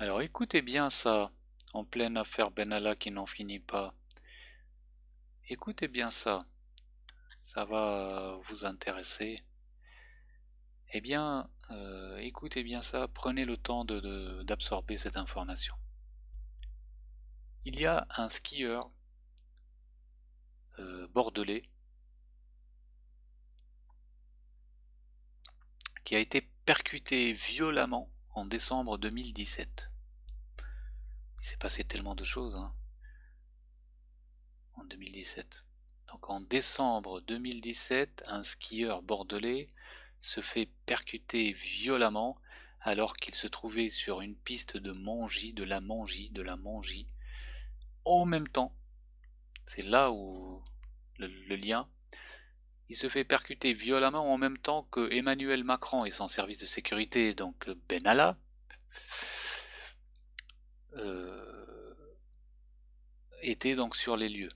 [SPEAKER 1] Alors écoutez bien ça, en pleine affaire Benalla qui n'en finit pas. Écoutez bien ça, ça va euh, vous intéresser. Eh bien, euh, écoutez bien ça, prenez le temps d'absorber cette information. Il y a un skieur euh, bordelais qui a été percuté violemment en décembre 2017 il s'est passé tellement de choses hein. en 2017. Donc en décembre 2017, un skieur bordelais se fait percuter violemment alors qu'il se trouvait sur une piste de mangie, de la mangie, de la mangie, en même temps. C'est là où le, lien. Il se fait percuter violemment en même temps que Emmanuel Macron et son service de sécurité, donc Benalla. Euh, était donc sur les lieux,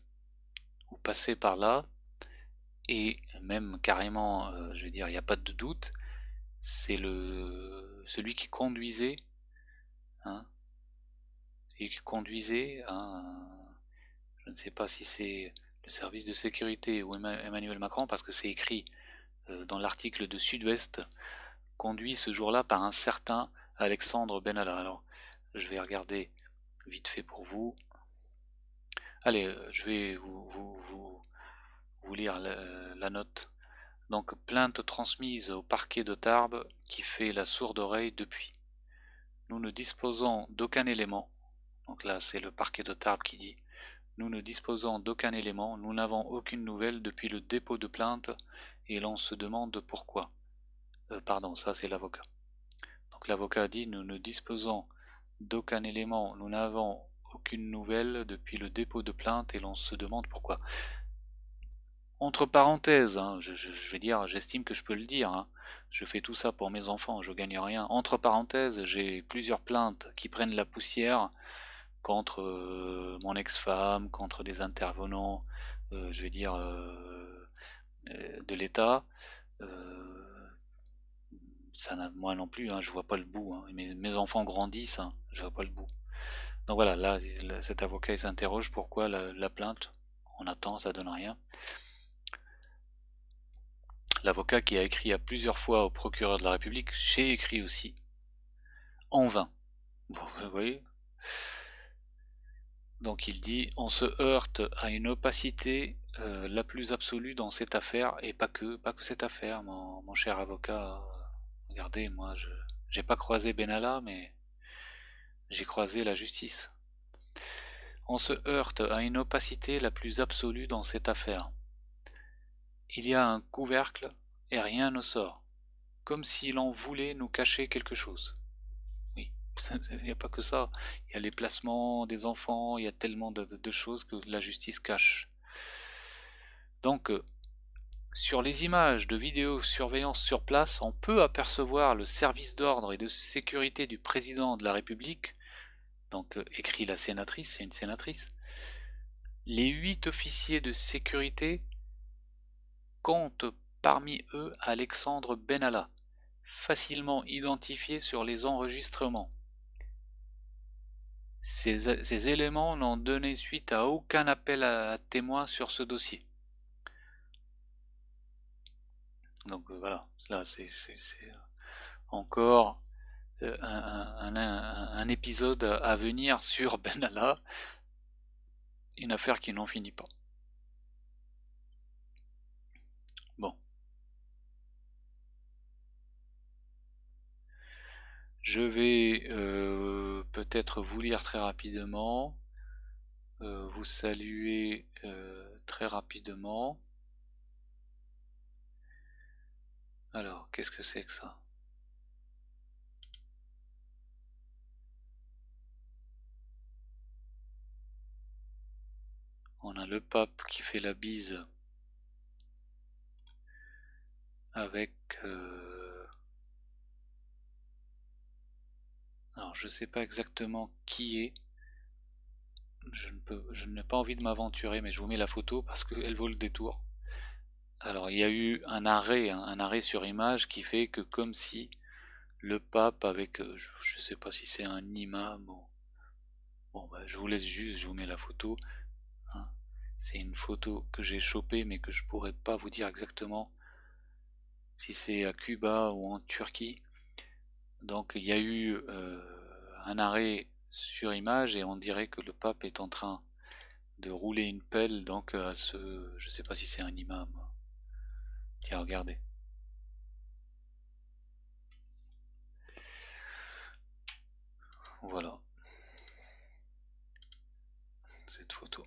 [SPEAKER 1] ou passait par là, et même carrément, euh, je veux dire, il n'y a pas de doute, c'est le celui qui conduisait, hein, celui qui conduisait hein, je ne sais pas si c'est le service de sécurité ou Emmanuel Macron, parce que c'est écrit euh, dans l'article de Sud-Ouest, conduit ce jour-là par un certain Alexandre Benalla. Alors, je vais regarder vite fait pour vous. Allez, euh, je vais vous, lire la, note. Donc, plainte transmise au parquet de Tarbes qui fait la sourde oreille depuis. Nous ne disposons d'aucun élément. Donc là, c'est le parquet de Tarbes qui dit. Nous ne disposons d'aucun élément, nous n'avons aucune nouvelle depuis le dépôt de plainte et l'on se demande pourquoi. Euh, pardon, ça c'est l'avocat. Donc l'avocat dit nous ne disposons D'aucun élément, nous n'avons aucune nouvelle depuis le dépôt de plainte et l'on se demande pourquoi. Entre parenthèses, hein, je, vais dire, j'estime que je peux le dire, hein. je fais tout ça pour mes enfants, je gagne rien. Entre parenthèses, j'ai plusieurs plaintes qui prennent la poussière contre euh, mon ex-femme, contre des intervenants, euh, je vais dire, euh, de l'État ça n'a moi non plus, hein, je vois pas le bout. Hein. Mes, enfants grandissent, je hein, je vois pas le bout. Donc voilà, là, cet avocat il s'interroge pourquoi la, plainte, on attend, ça donne rien. L'avocat qui a écrit à plusieurs fois au procureur de la République, j'ai écrit aussi. En vain. vous voyez. Donc il dit, on se heurte à une opacité euh, la plus absolue dans cette affaire, et pas que, pas que cette affaire, mon cher avocat Regardez, moi, je n'ai pas croisé Benalla, mais j'ai croisé la justice. On se heurte à une opacité la plus absolue dans cette affaire. Il y a un couvercle et rien ne sort, comme si l'on voulait nous cacher quelque chose. Oui, il n'y a pas que ça. Il y a les placements des enfants, il y a tellement de choses que la justice cache. Donc, euh, sur les images de vidéosurveillance sur place, on peut apercevoir le service d'ordre et de sécurité du président de la République, donc euh, écrit la sénatrice, c'est une sénatrice, les huit officiers de sécurité comptent parmi eux Alexandre Benalla, facilement identifié sur les enregistrements. Ces, euh, éléments n'ont donné suite à aucun appel à, à témoins sur ce dossier. Donc euh, voilà, là c'est euh, encore euh, un, épisode à venir sur Benalla, une affaire qui n'en finit pas. Bon. Je vais peut-être vous lire très rapidement, vous saluer très rapidement. Alors, qu'est-ce que c'est que ça On a le pape qui fait la bise avec... Euh, alors, je ne sais pas exactement qui est. Je ne peux, je n'ai pas envie de m'aventurer, mais je vous mets la photo parce qu'elle vaut le détour. Alors il y a eu un arrêt, hein, un arrêt sur image qui fait que comme si le pape avec, euh, je, ne sais pas si c'est un imam Bon, bah, je vous laisse juste, je vous mets la photo. Hein. C'est une photo que j'ai chopée mais que je pourrais pas vous dire exactement si c'est à Cuba ou en Turquie. Donc il y a eu euh, un arrêt sur image et on dirait que le pape est en train de rouler une pelle donc euh, à ce je sais pas si c'est un imam Tiens, regardez. Voilà. Cette photo.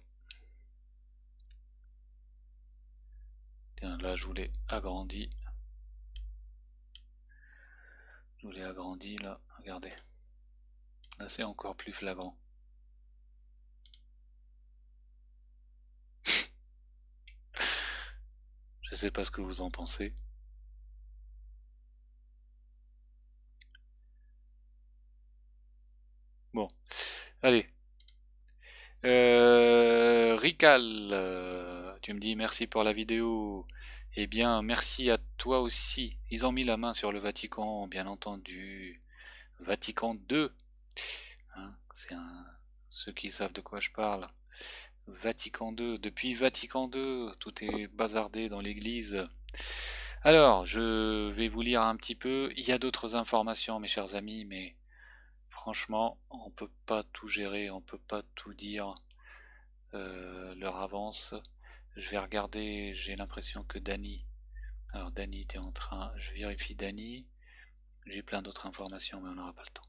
[SPEAKER 1] Tiens, là, je voulais agrandi. Je l'ai agrandi, là. Regardez. Là, c'est encore plus flagrant. Je sais pas ce que vous en pensez. Bon. Allez. Euh, Rical, euh, tu me dis merci pour la vidéo. Eh bien, merci à toi aussi. Ils ont mis la main sur le Vatican, bien entendu. Vatican 2 hein, C'est un... ceux qui savent de quoi je parle. Vatican II. Depuis Vatican II, tout est bazardé dans l'Église. Alors, je vais vous lire un petit peu. Il y a d'autres informations, mes chers amis, mais franchement, on ne peut pas tout gérer, on ne peut pas tout dire. Euh, leur avance. Je vais regarder, j'ai l'impression que Dany. Alors Dany était en train. Je vérifie Dany. J'ai plein d'autres informations, mais on n'aura pas le temps.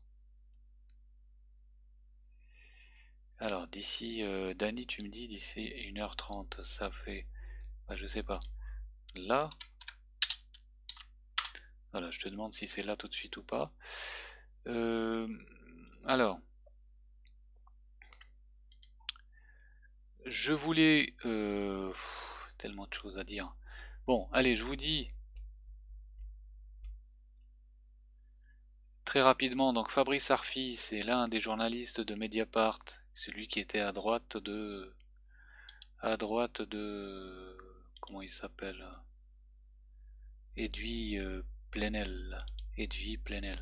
[SPEAKER 1] Alors, d'ici, Dany, euh, Dani, tu me dis d'ici 1h30, ça fait. Bah, je sais pas. Là. Voilà, je te demande si c'est là tout de suite ou pas. Euh, alors. Je voulais. Euh, tellement de choses à dire. Bon, allez, je vous dis. Très rapidement, donc Fabrice Arfi, c'est l'un des journalistes de Mediapart celui qui était à droite de... À droite de... Comment il s'appelle Edwy euh, Plenel. Edwy Plenel.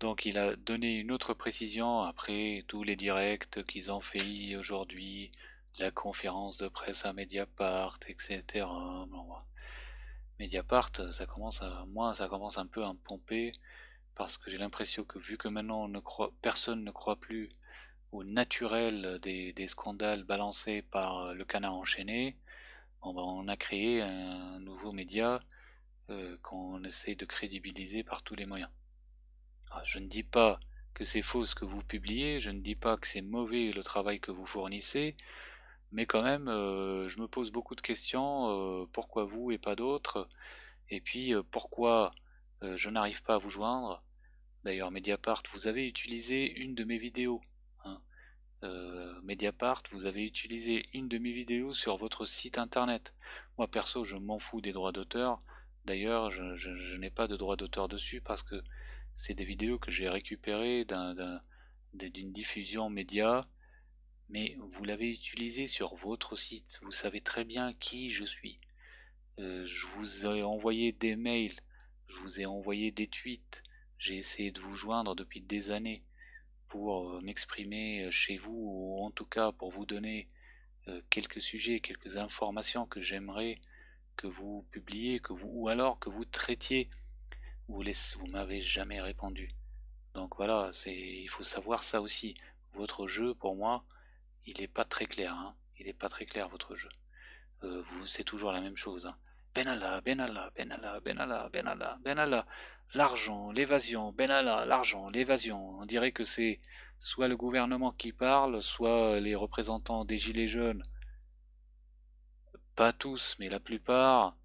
[SPEAKER 1] Donc il a donné une autre précision après tous les directs qu'ils ont fait aujourd'hui, la conférence de presse à Mediapart, etc. Mediapart, ça commence à, moi, ça commence un peu à me pomper parce que j'ai l'impression que vu que maintenant on ne croit, personne ne croit plus au naturel des, scandales balancés par euh, le canard enchaîné, ben, on a créé un nouveau média euh, qu'on essaie de crédibiliser par tous les moyens. Ah, je ne dis pas que c'est faux ce que vous publiez, je ne dis pas que c'est mauvais le travail que vous fournissez, mais quand même, euh, je me pose beaucoup de questions, pourquoi vous et pas d'autres, et puis pourquoi je n'arrive pas à vous joindre. D'ailleurs, Mediapart, vous avez utilisé une de mes vidéos euh, Mediapart, vous avez utilisé une de mes vidéos sur votre site internet. Moi perso, je m'en fous des droits d'auteur. D'ailleurs, je, n'ai pas de droits d'auteur dessus parce que c'est des vidéos que j'ai récupérées d'une diffusion média. Mais vous l'avez utilisé sur votre site. Vous savez très bien qui je suis. Euh, je vous ai envoyé des mails. Je vous ai envoyé des tweets. J'ai essayé de vous joindre depuis des années pour euh, m'exprimer euh, chez vous, ou en tout cas pour vous donner euh, quelques sujets, quelques informations que j'aimerais que vous publiez, que vous, ou alors que vous traitiez, vous, laissez, vous m'avez jamais répondu. Donc voilà, c'est, il faut savoir ça aussi. Votre jeu, pour moi, il n'est pas très clair. Hein. Il n'est pas très clair, votre jeu. vous, c'est toujours la même chose. Hein. Benalla, Benalla, Benalla, Benalla, Benalla, Benalla, l'argent, l'évasion, Benalla, l'argent, l'évasion. On dirait que c'est soit le gouvernement qui parle, soit euh, les représentants des Gilets jaunes. Pas tous, mais la plupart.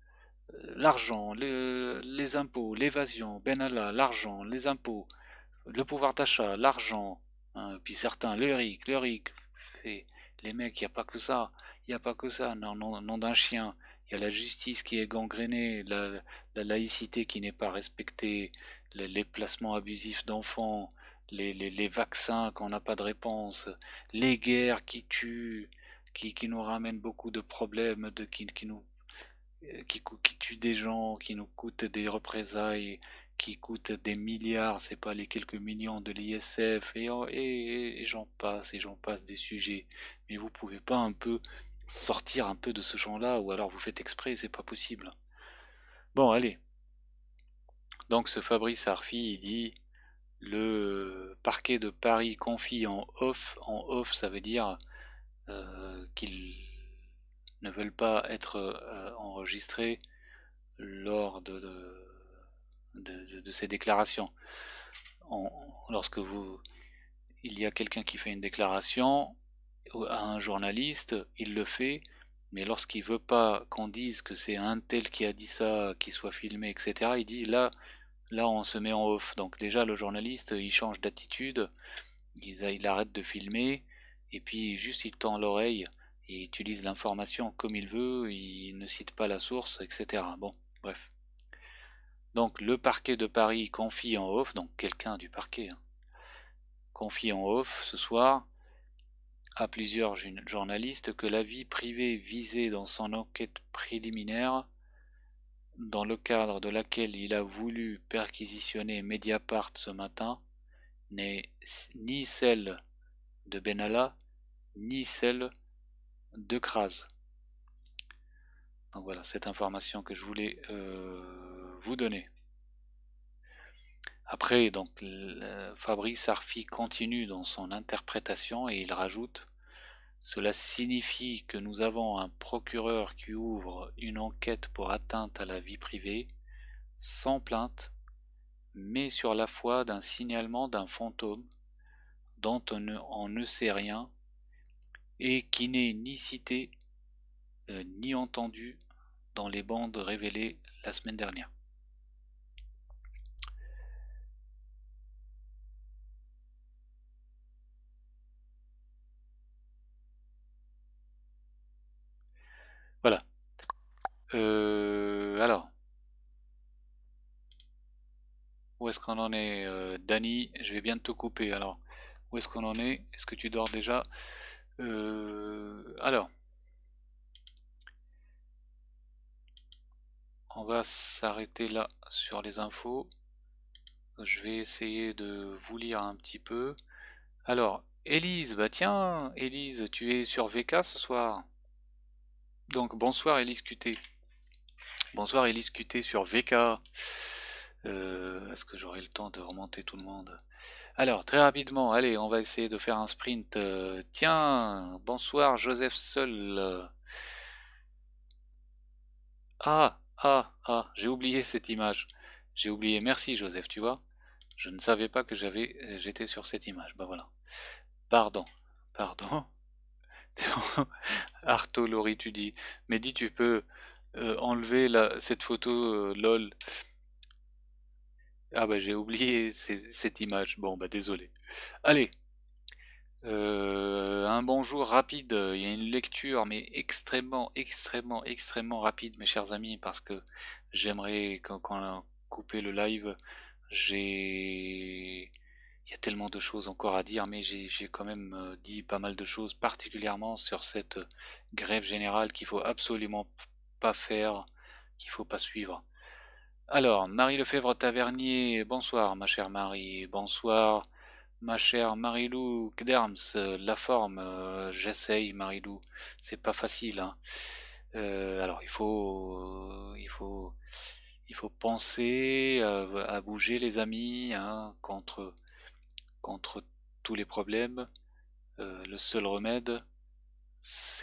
[SPEAKER 1] Euh, l'argent, les impôts, l'évasion, Benalla, l'argent, les impôts, le pouvoir d'achat, l'argent, hein, puis certains, le RIC, le RIC. Les mecs, il n'y a pas que ça, il n'y a pas que ça, non, non, nom d'un chien il y a la justice qui est gangrénée, la, laïcité qui n'est pas respectée, les, placements abusifs d'enfants, les, les, les, vaccins qu'on n'a pas de réponse, les guerres qui tuent, qui, nous ramènent beaucoup de problèmes, de, qui, nous euh, qui, qui tuent des gens, qui nous coûtent des représailles, qui coûtent des milliards, c'est pas les quelques millions de l'ISF, et, et j'en passe, et j'en passe des sujets. Mais vous pouvez pas un peu sortir un peu de ce champ-là, ou alors vous faites exprès, c'est pas possible. Bon, allez. Donc ce Fabrice Arfi, il dit le parquet de Paris confie en off. En off, ça veut dire euh, qu'ils ne veulent pas être euh, enregistrés lors de, de, ces déclarations. En, lorsque vous, il y a quelqu'un qui fait une déclaration, à un journaliste, il le fait, mais lorsqu'il veut pas qu'on dise que c'est un tel qui a dit ça, qui soit filmé, etc., il dit là, là on se met en off. Donc déjà le journaliste, il change d'attitude, il, arrête de filmer, et puis juste il tend l'oreille, il utilise l'information comme il veut, il ne cite pas la source, etc. Bon, bref. Donc le parquet de Paris confie en off, donc quelqu'un du parquet, hein, confie en off ce soir, à plusieurs journalistes que la vie privée visée dans son enquête préliminaire, dans le cadre de laquelle il a voulu perquisitionner Mediapart ce matin, n'est ni celle de Benalla, ni celle de Kras. Donc voilà, cette information que je voulais euh, vous donner. Après, donc, Fabrice Arfi continue dans son interprétation et il rajoute Cela signifie que nous avons un procureur qui ouvre une enquête pour atteinte à la vie privée, sans plainte, mais sur la foi d'un signalement d'un fantôme dont on ne, sait rien et qui n'est ni cité euh, ni entendu dans les bandes révélées la semaine dernière. Euh, alors. Où est-ce qu'on en est, Danny euh, Dani Je vais bientôt couper. Alors, où est-ce qu'on en est Est-ce que tu dors déjà euh, Alors. On va s'arrêter là sur les infos. Je vais essayer de vous lire un petit peu. Alors, Elise, bah tiens, Elise, tu es sur VK ce soir. Donc, bonsoir Elise QT. Bonsoir Elise QT sur VK. Euh, est-ce que j'aurai le temps de remonter tout le monde Alors, très rapidement, allez, on va essayer de faire un sprint. Euh, tiens, bonsoir Joseph Seul. Ah, ah, ah, j'ai oublié cette image. J'ai oublié, merci Joseph, tu vois. Je ne savais pas que j'avais, euh, j'étais sur cette image. ben voilà. Pardon, pardon. Arto Laurie, tu dis, mais dis tu peux, euh, enlever cette photo euh, lol. Ah bah j'ai oublié cette image. Bon bah désolé. Allez. Euh, un bonjour rapide. Il y a une lecture mais extrêmement, extrêmement, extrêmement rapide mes chers amis parce que j'aimerais quand, quand on a coupé le live, j'ai... Il y a tellement de choses encore à dire, mais j'ai quand même dit pas mal de choses, particulièrement sur cette grève générale qu'il faut absolument pas faire, qu'il faut pas suivre. Alors, Marie Lefebvre Tavernier, bonsoir ma chère Marie, bonsoir ma chère Marie-Lou Gderms, la forme, euh, j'essaye Marie-Lou, c'est pas facile. Hein. Euh, alors il faut, il faut, il faut penser euh, à, bouger les amis hein, contre, contre tous les problèmes. le seul remède,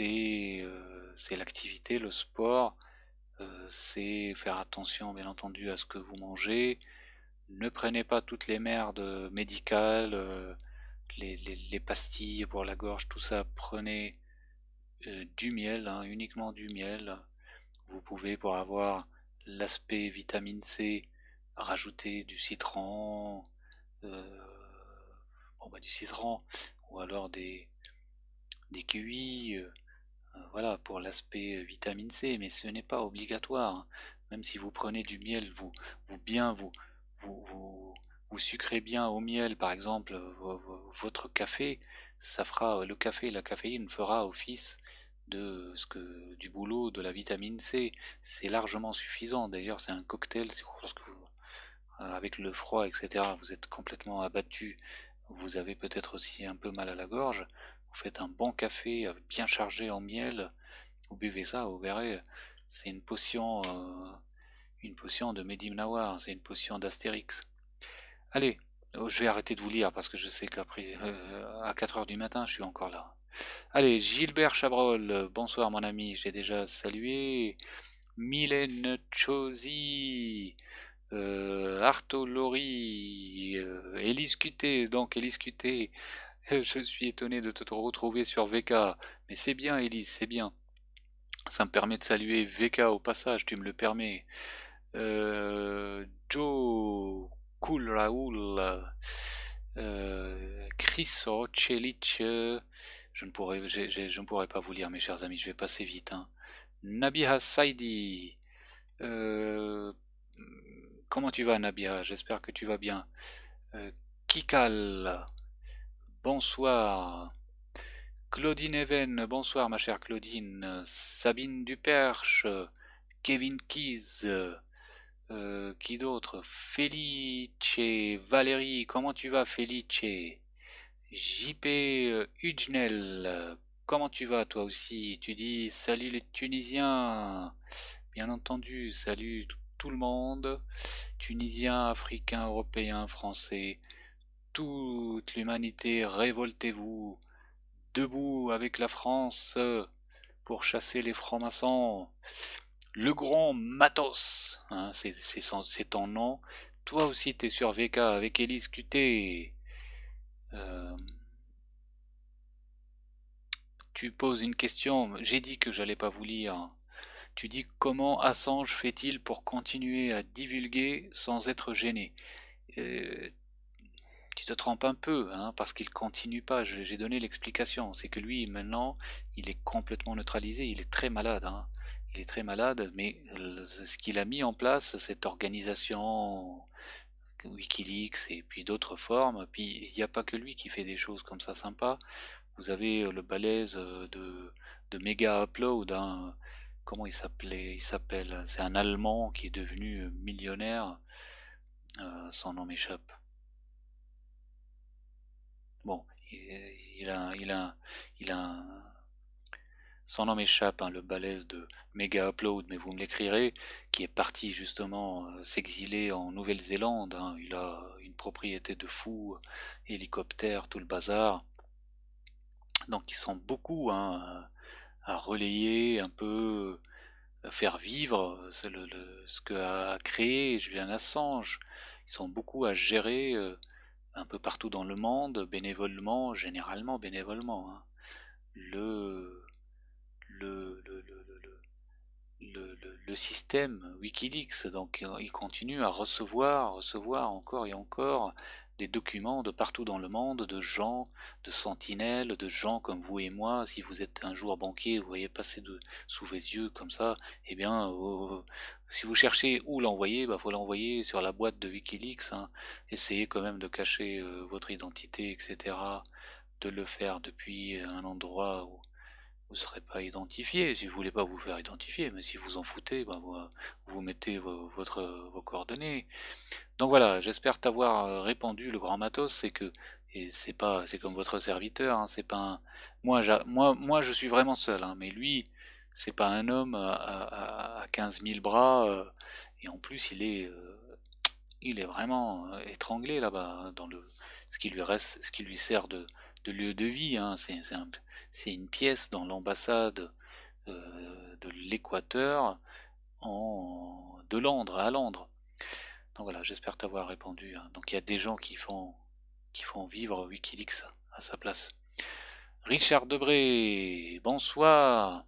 [SPEAKER 1] euh, c'est l'activité, le sport, euh, c'est faire attention bien entendu à ce que vous mangez, ne prenez pas toutes les merdes médicales, euh, les, pastilles pour la gorge, tout ça, prenez du miel, hein, uniquement du miel. Vous pouvez pour avoir l'aspect vitamine C, rajouter du citron, bon bah, du citron, ou alors des, des QI, euh, euh, voilà, pour l'aspect euh, vitamine C, mais ce n'est pas obligatoire. Hein. Même si vous prenez du miel, vous, vous bien, vous, vous, vous, sucrez bien au miel, par exemple, votre café, ça fera, le café, la caféine fera office de ce que du boulot de la vitamine C c'est largement suffisant d'ailleurs c'est un cocktail lorsque vous, avec le froid etc vous êtes complètement abattu vous avez peut-être aussi un peu mal à la gorge vous faites un bon café euh, bien chargé en miel, vous buvez ça, vous verrez, c'est une potion, euh, une potion de Medimnawar, c'est une potion d'Astérix. Allez, oh, je vais arrêter de vous lire parce que je sais qu'après euh, à 4h du matin, je suis encore là. Allez, Gilbert Chabrol, bonsoir mon ami, je l'ai déjà salué. Mylène Chosy, euh, Arto donc Elise Je suis étonné de te retrouver sur VK. Mais c'est bien, Elise, c'est bien. Ça me permet de saluer VK au passage, tu me le permets. Euh, Joe Cool Raoul. Euh, Chris euh, Je ne, pourrais, pas vous lire, mes chers amis, je vais passer vite. Hein. Nabiha Saidi. comment tu vas, Nabiha J'espère que tu vas bien. Kikal. Bonsoir. Claudine Even, bonsoir ma chère Claudine. Sabine Duperche, Kevin Keys, euh, qui d'autre Felice, Valérie, comment tu vas Felice JP Ugnel. Euh, comment tu vas toi aussi Tu dis salut les Tunisiens, bien entendu, salut tout le monde, Tunisiens, Africains, Européens, Français toute l'humanité, révoltez-vous, debout avec la France euh, pour chasser les francs-maçons. Le grand Matos, hein, c'est ton nom. Toi aussi, t'es sur VK avec Elise QT. Euh, tu poses une question. J'ai dit que j'allais pas vous lire. Tu dis comment Assange fait-il pour continuer à divulguer sans être gêné euh, tu te trompes un peu, hein, parce qu'il continue pas. J'ai donné l'explication. C'est que lui, maintenant, il est complètement neutralisé. Il est très malade. Hein. Il est très malade, mais ce qu'il a mis en place, cette organisation Wikileaks et puis d'autres formes, puis il n'y a pas que lui qui fait des choses comme ça sympa. Vous avez euh, le balèze euh, de, de Mega Upload. Hein. Comment il s'appelait Il s'appelle. C'est un Allemand qui est devenu euh, millionnaire. son nom m'échappe. il a, il a, il un... son nom m'échappe, hein, le balèze de Mega Upload, mais vous me l'écrirez, qui est parti justement euh, s'exiler en Nouvelle-Zélande. Hein. Il a une propriété de fou, hélicoptère, tout le bazar. Donc ils sont beaucoup hein, à relayer un peu, à faire vivre euh, le, ce qu'a créé Julian Assange. Ils sont beaucoup à gérer. Euh, un peu partout dans le monde, bénévolement, généralement bénévolement. Hein. Le, le, le, le, le, système Wikileaks, donc il continue à recevoir, recevoir encore et encore des documents de partout dans le monde, de gens, de sentinelles, de gens comme vous et moi. Si vous êtes un jour banquier, vous voyez passer de, sous vos yeux comme ça, eh bien, oh, oh, si vous cherchez où l'envoyer, il bah, faut l'envoyer sur la boîte de Wikileaks. Hein. Essayez quand même de cacher euh, votre identité, etc. De le faire depuis un endroit où vous ne serez pas identifié. Si vous voulez pas vous faire identifier, mais si vous en foutez, bah, euh, vous, mettez euh, vos, coordonnées. Donc voilà, j'espère t'avoir répandu le grand matos. C'est que et c'est pas, c'est comme votre serviteur. Hein, c'est pas moi, moi, moi, je suis vraiment seul. Hein, mais lui, c'est pas un homme à, 15 000 bras, euh, et en plus il est, euh, il est vraiment euh, étranglé là-bas, hein, dans le, ce qui lui reste, ce qui lui sert de, lieu de vie. Hein. C'est une pièce dans l'ambassade de l'Équateur en, de Londres à Londres. Donc voilà, j'espère t'avoir répondu. Hein. Donc il y a des gens qui font, qui font vivre Wikileaks à sa place. Richard Debré, bonsoir.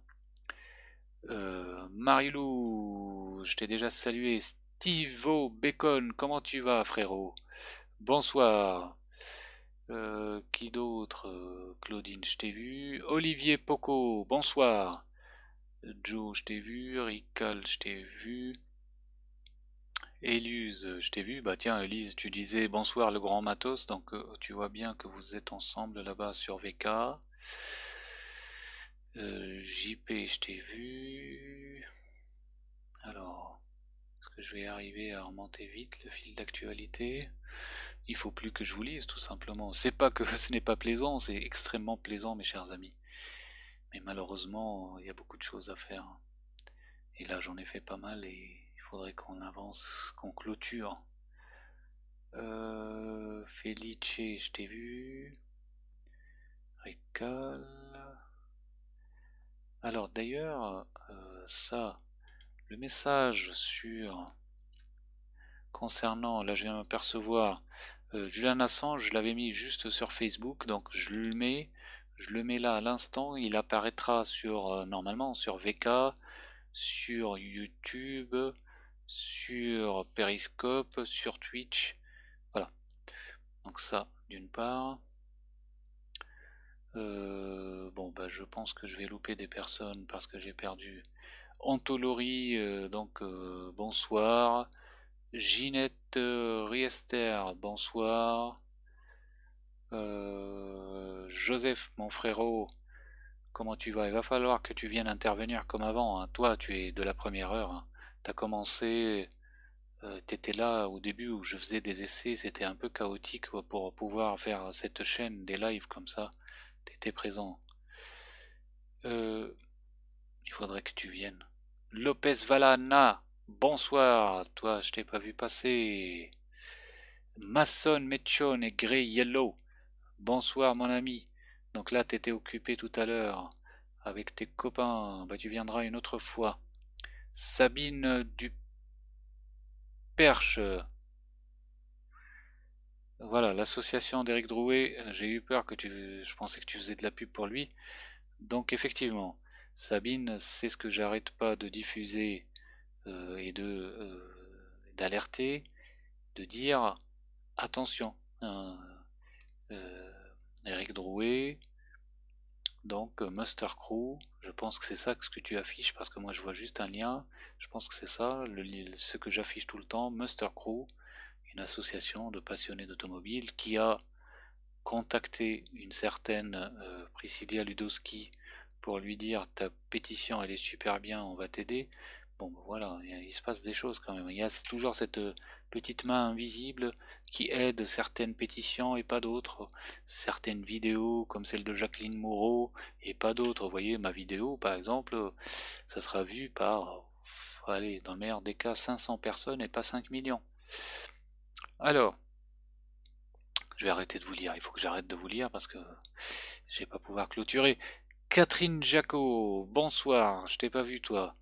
[SPEAKER 1] Euh, Marilou, je t'ai déjà salué. Stivo Bacon, comment tu vas, frérot Bonsoir. Euh, qui d'autre euh, Claudine, je t'ai vu. Olivier Poco, bonsoir. Joe, je t'ai vu. Rical, je t'ai vu. Élise, je t'ai vu. Bah tiens, elise tu disais bonsoir le grand matos, donc tu vois bien que vous êtes ensemble là-bas sur VK. Euh, JP, je t'ai vu. Alors, est-ce que je vais arriver à remonter vite le fil d'actualité Il faut plus que je vous lise, tout simplement. C'est pas que ce n'est pas plaisant, c'est extrêmement plaisant, mes chers amis. Mais malheureusement, il y a beaucoup de choses à faire. Et là, j'en ai fait pas mal et il faudrait qu'on avance, qu'on clôture. Euh, Felice, je t'ai vu. Récal. Alors d'ailleurs, euh, ça, le message sur concernant, là je viens de m'apercevoir, euh, Julian Assange, je l'avais mis juste sur Facebook, donc je le mets, je le mets là à l'instant, il apparaîtra sur euh, normalement sur VK, sur YouTube, sur Periscope, sur Twitch, voilà. Donc ça d'une part. Euh, bon, bah, je pense que je vais louper des personnes parce que j'ai perdu Antolori, euh, donc euh, bonsoir. Ginette Riester, bonsoir. Joseph, mon frérot, comment tu vas Il va falloir que tu viennes intervenir comme avant. Hein. Toi, tu es de la première heure. Hein. Tu as commencé, t'étais là au début où je faisais des essais. C'était un peu chaotique pour pouvoir faire cette chaîne, des lives comme ça. T'étais présent. Euh, il faudrait que tu viennes. Lopez Valana, bonsoir. Toi, je t'ai pas vu passer. Mason, Mechon et Grey Yellow, bonsoir mon ami. Donc là, t'étais occupé tout à l'heure avec tes copains. Bah, tu viendras une autre fois. Sabine du Perche, voilà, l'association d'Eric Drouet, euh, j'ai eu peur que tu... Je pensais que tu faisais de la pub pour lui. Donc effectivement, Sabine, c'est ce que j'arrête pas de diffuser euh, et de euh, d'alerter, de dire attention, Eric hein, Drouet, donc Muster Crew, je pense que c'est ça ce que tu affiches parce que moi je vois juste un lien, je pense que c'est ça, ce que j'affiche tout le temps, Muster Crew, association de passionnés d'automobile qui a contacté une certaine euh, Priscilla Ludowski pour lui dire ta pétition elle est super bien, on va t'aider. Bon ben voilà, il se passe des choses quand même. Il y a toujours cette euh, petite main invisible qui aide certaines pétitions et pas d'autres, certaines vidéos comme celle de Jacqueline Moreau et pas d'autres. Vous voyez, ma vidéo par exemple, ça sera vu par, allez, dans le meilleur des cas, 500 personnes et pas 5 millions. Alors, je vais arrêter de vous lire, il faut que j'arrête de vous lire parce que je vais pas pouvoir clôturer. Catherine Jaco, bonsoir, je t'ai pas vu toi.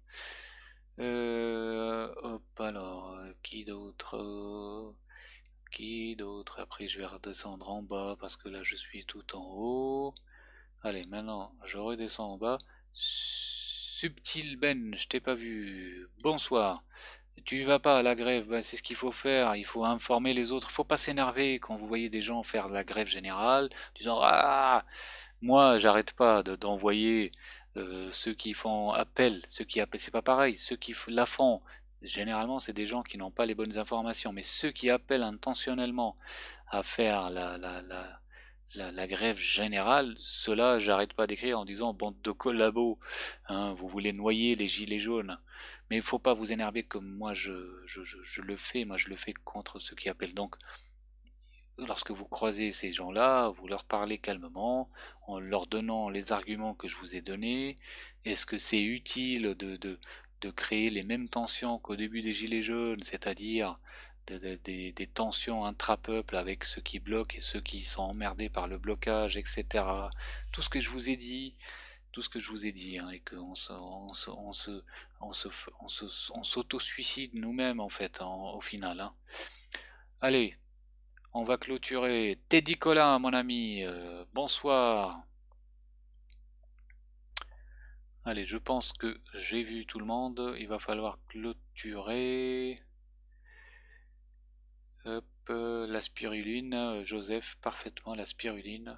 [SPEAKER 1] Euh, hop alors, qui d'autre Qui d'autre Après je vais redescendre en bas parce que là je suis tout en haut. Allez, maintenant je redescends en bas. Subtil Ben, je t'ai pas vu. Bonsoir tu vas pas à la grève, ben, c'est ce qu'il faut faire, il faut informer les autres, faut pas s'énerver quand vous voyez des gens faire la grève générale, disant ah moi j'arrête pas d'envoyer euh, ceux qui font appel, ceux qui appellent, c'est pas pareil, ceux qui la font, généralement c'est des gens qui n'ont pas les bonnes informations, mais ceux qui appellent intentionnellement à faire la, la, la la, la, grève générale, cela j'arrête pas d'écrire en disant bande de collabos, hein, vous voulez noyer les gilets jaunes. Mais il ne faut pas vous énerver comme moi je, le fais. Moi, je le fais contre ceux qui appellent. Donc, lorsque vous croisez ces gens-là, vous leur parlez calmement, en leur donnant les arguments que je vous ai donnés. Est-ce que c'est utile de, créer les mêmes tensions qu'au début des Gilets jaunes, c'est-à-dire des, tensions intra-peuple avec ceux qui bloquent et ceux qui sont emmerdés par le blocage, etc. Tout ce que je vous ai dit, tout ce que je vous ai dit, hein, et qu'on se, on se, on se, on on s'auto-suicide nous-mêmes en fait, en, hein, au final. Hein. Allez, on va clôturer. Teddy Colin, mon ami, euh, bonsoir. Allez, je pense que j'ai vu tout le monde. Il va falloir clôturer. Euh, la spiruline, Joseph, parfaitement la spiruline.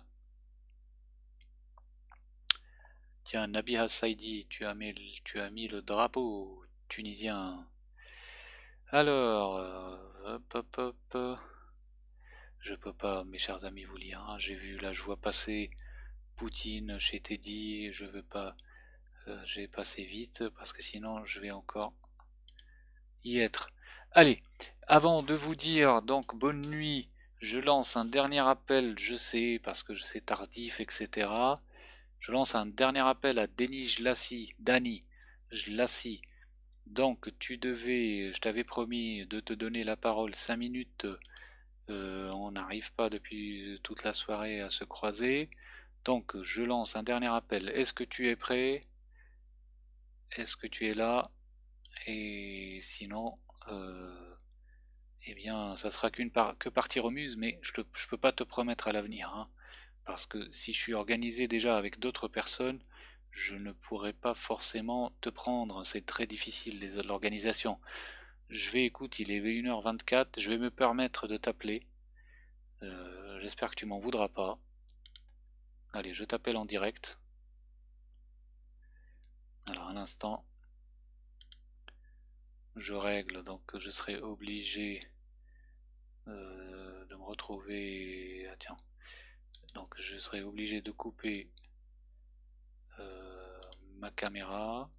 [SPEAKER 1] Tiens, Nabiha Saidi, tu as mis, tu as mis le drapeau tunisien. Alors, euh, hop, hop, hop. Je peux pas, mes chers amis, vous lire. Hein. J'ai vu, là, je vois passer Poutine chez Teddy. Je veux pas. Euh, j'ai passé vite parce que sinon, je vais encore y être. Allez, avant de vous dire donc bonne nuit, je lance un dernier appel. Je sais parce que c'est tardif, etc. Je lance un dernier appel à Denis Jlassi, Dani Jlassi. Donc tu devais, je t'avais promis de te donner la parole 5 minutes. Euh, on n'arrive pas depuis toute la soirée à se croiser. Donc je lance un dernier appel. Est-ce que tu es prêt Est-ce que tu es là Et sinon, euh, eh bien, ça sera qu'une par que partie remuse, mais je ne peux pas te promettre à l'avenir. Hein. Parce que si je suis organisé déjà avec d'autres personnes, je ne pourrai pas forcément te prendre. C'est très difficile l'organisation. Je vais, écoute, il est 1h24, je vais me permettre de t'appeler. Euh, j'espère que tu m'en voudras pas. Allez, je t'appelle en direct. Alors, un instant. je règle, donc je serai obligé euh, de me retrouver... Ah tiens, donc je serai obligé de couper euh, ma caméra.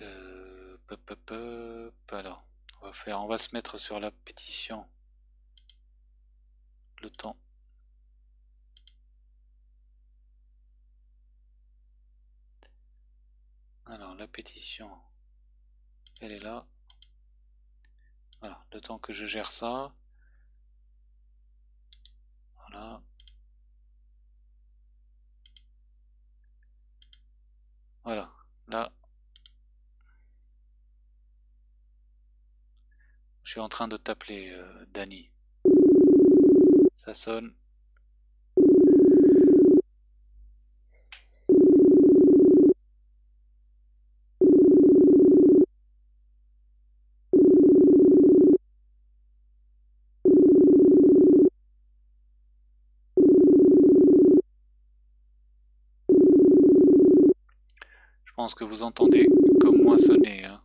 [SPEAKER 1] Euh, Alors, on va faire, on va se mettre sur la pétition. Le temps. Alors la pétition, elle est là. Voilà, le temps que je gère ça. Voilà. Voilà, là. Je suis en train de t'appeler, euh, Danny. Ça sonne. pense que vous entendez comme moi sonner. Hein.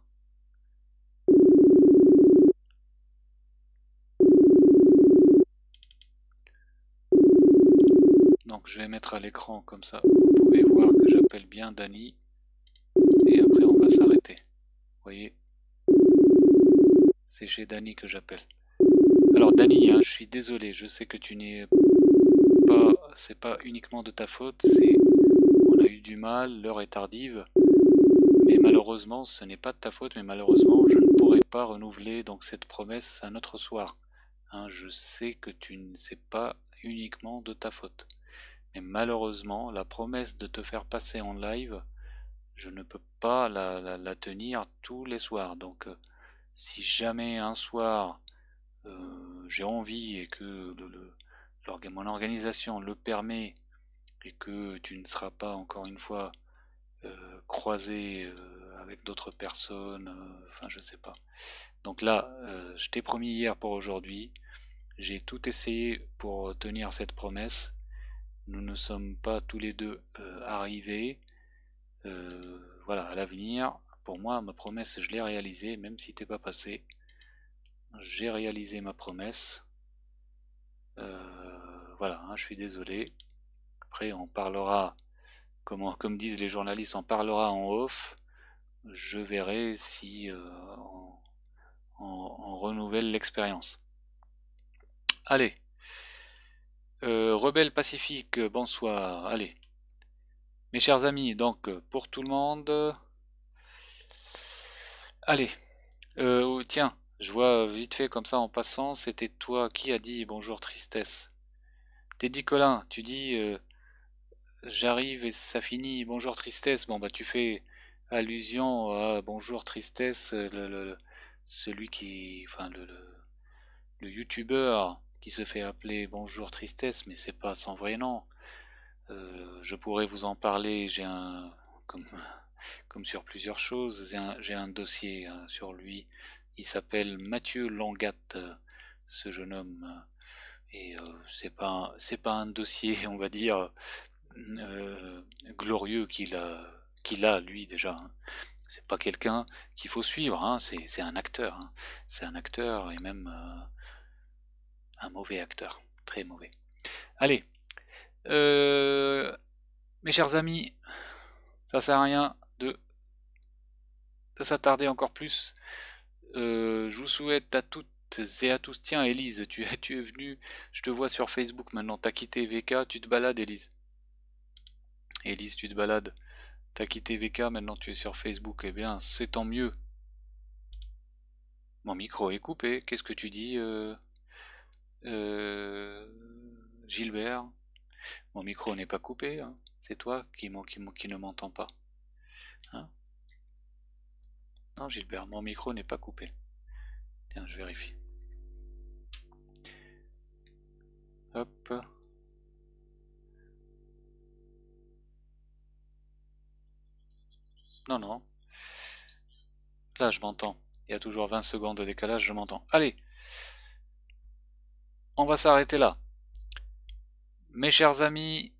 [SPEAKER 1] Donc je vais mettre à l'écran comme ça. Vous pouvez voir que j'appelle bien Dani. Et après on va s'arrêter. voyez C'est chez Dani que j'appelle. Alors Dani, hein, je suis désolé, je sais que tu n'es pas. C'est pas uniquement de ta faute, c'est. On a eu du mal, l'heure est tardive mais malheureusement, ce n'est pas de ta faute, mais malheureusement, je ne pourrai pas renouveler donc cette promesse un autre soir. Hein, je sais que tu ne sais pas uniquement de ta faute. Mais malheureusement, la promesse de te faire passer en live, je ne peux pas la, tenir tous les soirs. Donc, euh, si jamais un soir euh, j'ai envie et que mon organisation le permet et que tu ne seras pas encore une fois euh, Croiser euh, avec d'autres personnes, euh, enfin je sais pas. Donc là, je t'ai promis hier pour aujourd'hui, j'ai tout essayé pour tenir cette promesse. Nous ne sommes pas tous les deux arrivés. voilà, à l'avenir, pour moi, ma promesse, je l'ai réalisée, même si t'es pas passé. J'ai réalisé ma promesse. voilà, hein, je suis désolé. Après, on parlera comme disent les journalistes, on parlera en off. Je verrai si euh, on, renouvelle l'expérience. Allez. Euh, Rebelle Pacifique, bonsoir. Allez. Mes chers amis, donc pour tout le monde. Allez. Euh, oh, tiens, je vois vite fait comme ça en passant, c'était toi qui a dit bonjour tristesse. dit Colin, tu dis J'arrive et ça finit. Bonjour tristesse. Bon bah tu fais allusion à bonjour tristesse, le, celui qui, enfin le, le, youtubeur qui se fait appeler bonjour tristesse, mais c'est pas son vrai nom. Euh, je pourrais vous en parler. J'ai un comme sur plusieurs choses, j'ai un, dossier hein, sur lui. Il s'appelle Mathieu Langatte, ce jeune homme. Et euh, c'est pas c'est pas un dossier, on va dire, euh, glorieux qu'il a, qu'il a lui déjà. Hein. C'est pas quelqu'un qu'il faut suivre, hein. c'est un acteur. Hein. C'est un acteur et même euh, un mauvais acteur, très mauvais. Allez, euh, mes chers amis, ça sert à rien de, s'attarder encore plus. je vous souhaite à toutes et à tous. Tiens, Elise, tu, tu es venue. Je te vois sur Facebook maintenant. T'as quitté VK. Tu te balades, Elise. Elise, tu te balades. T'as quitté VK, maintenant tu es sur Facebook. Eh bien, c'est tant mieux. Mon micro est coupé. Qu'est-ce que tu dis, euh, euh, Gilbert Mon micro n'est pas coupé. Hein. C'est toi qui, ne m'entends pas. Hein non, Gilbert, mon micro n'est pas coupé. Tiens, je vérifie. Hop. Non, non. Là, je m'entends. Il y a toujours 20 secondes de décalage, je m'entends. Allez, on va s'arrêter là. Mes chers amis,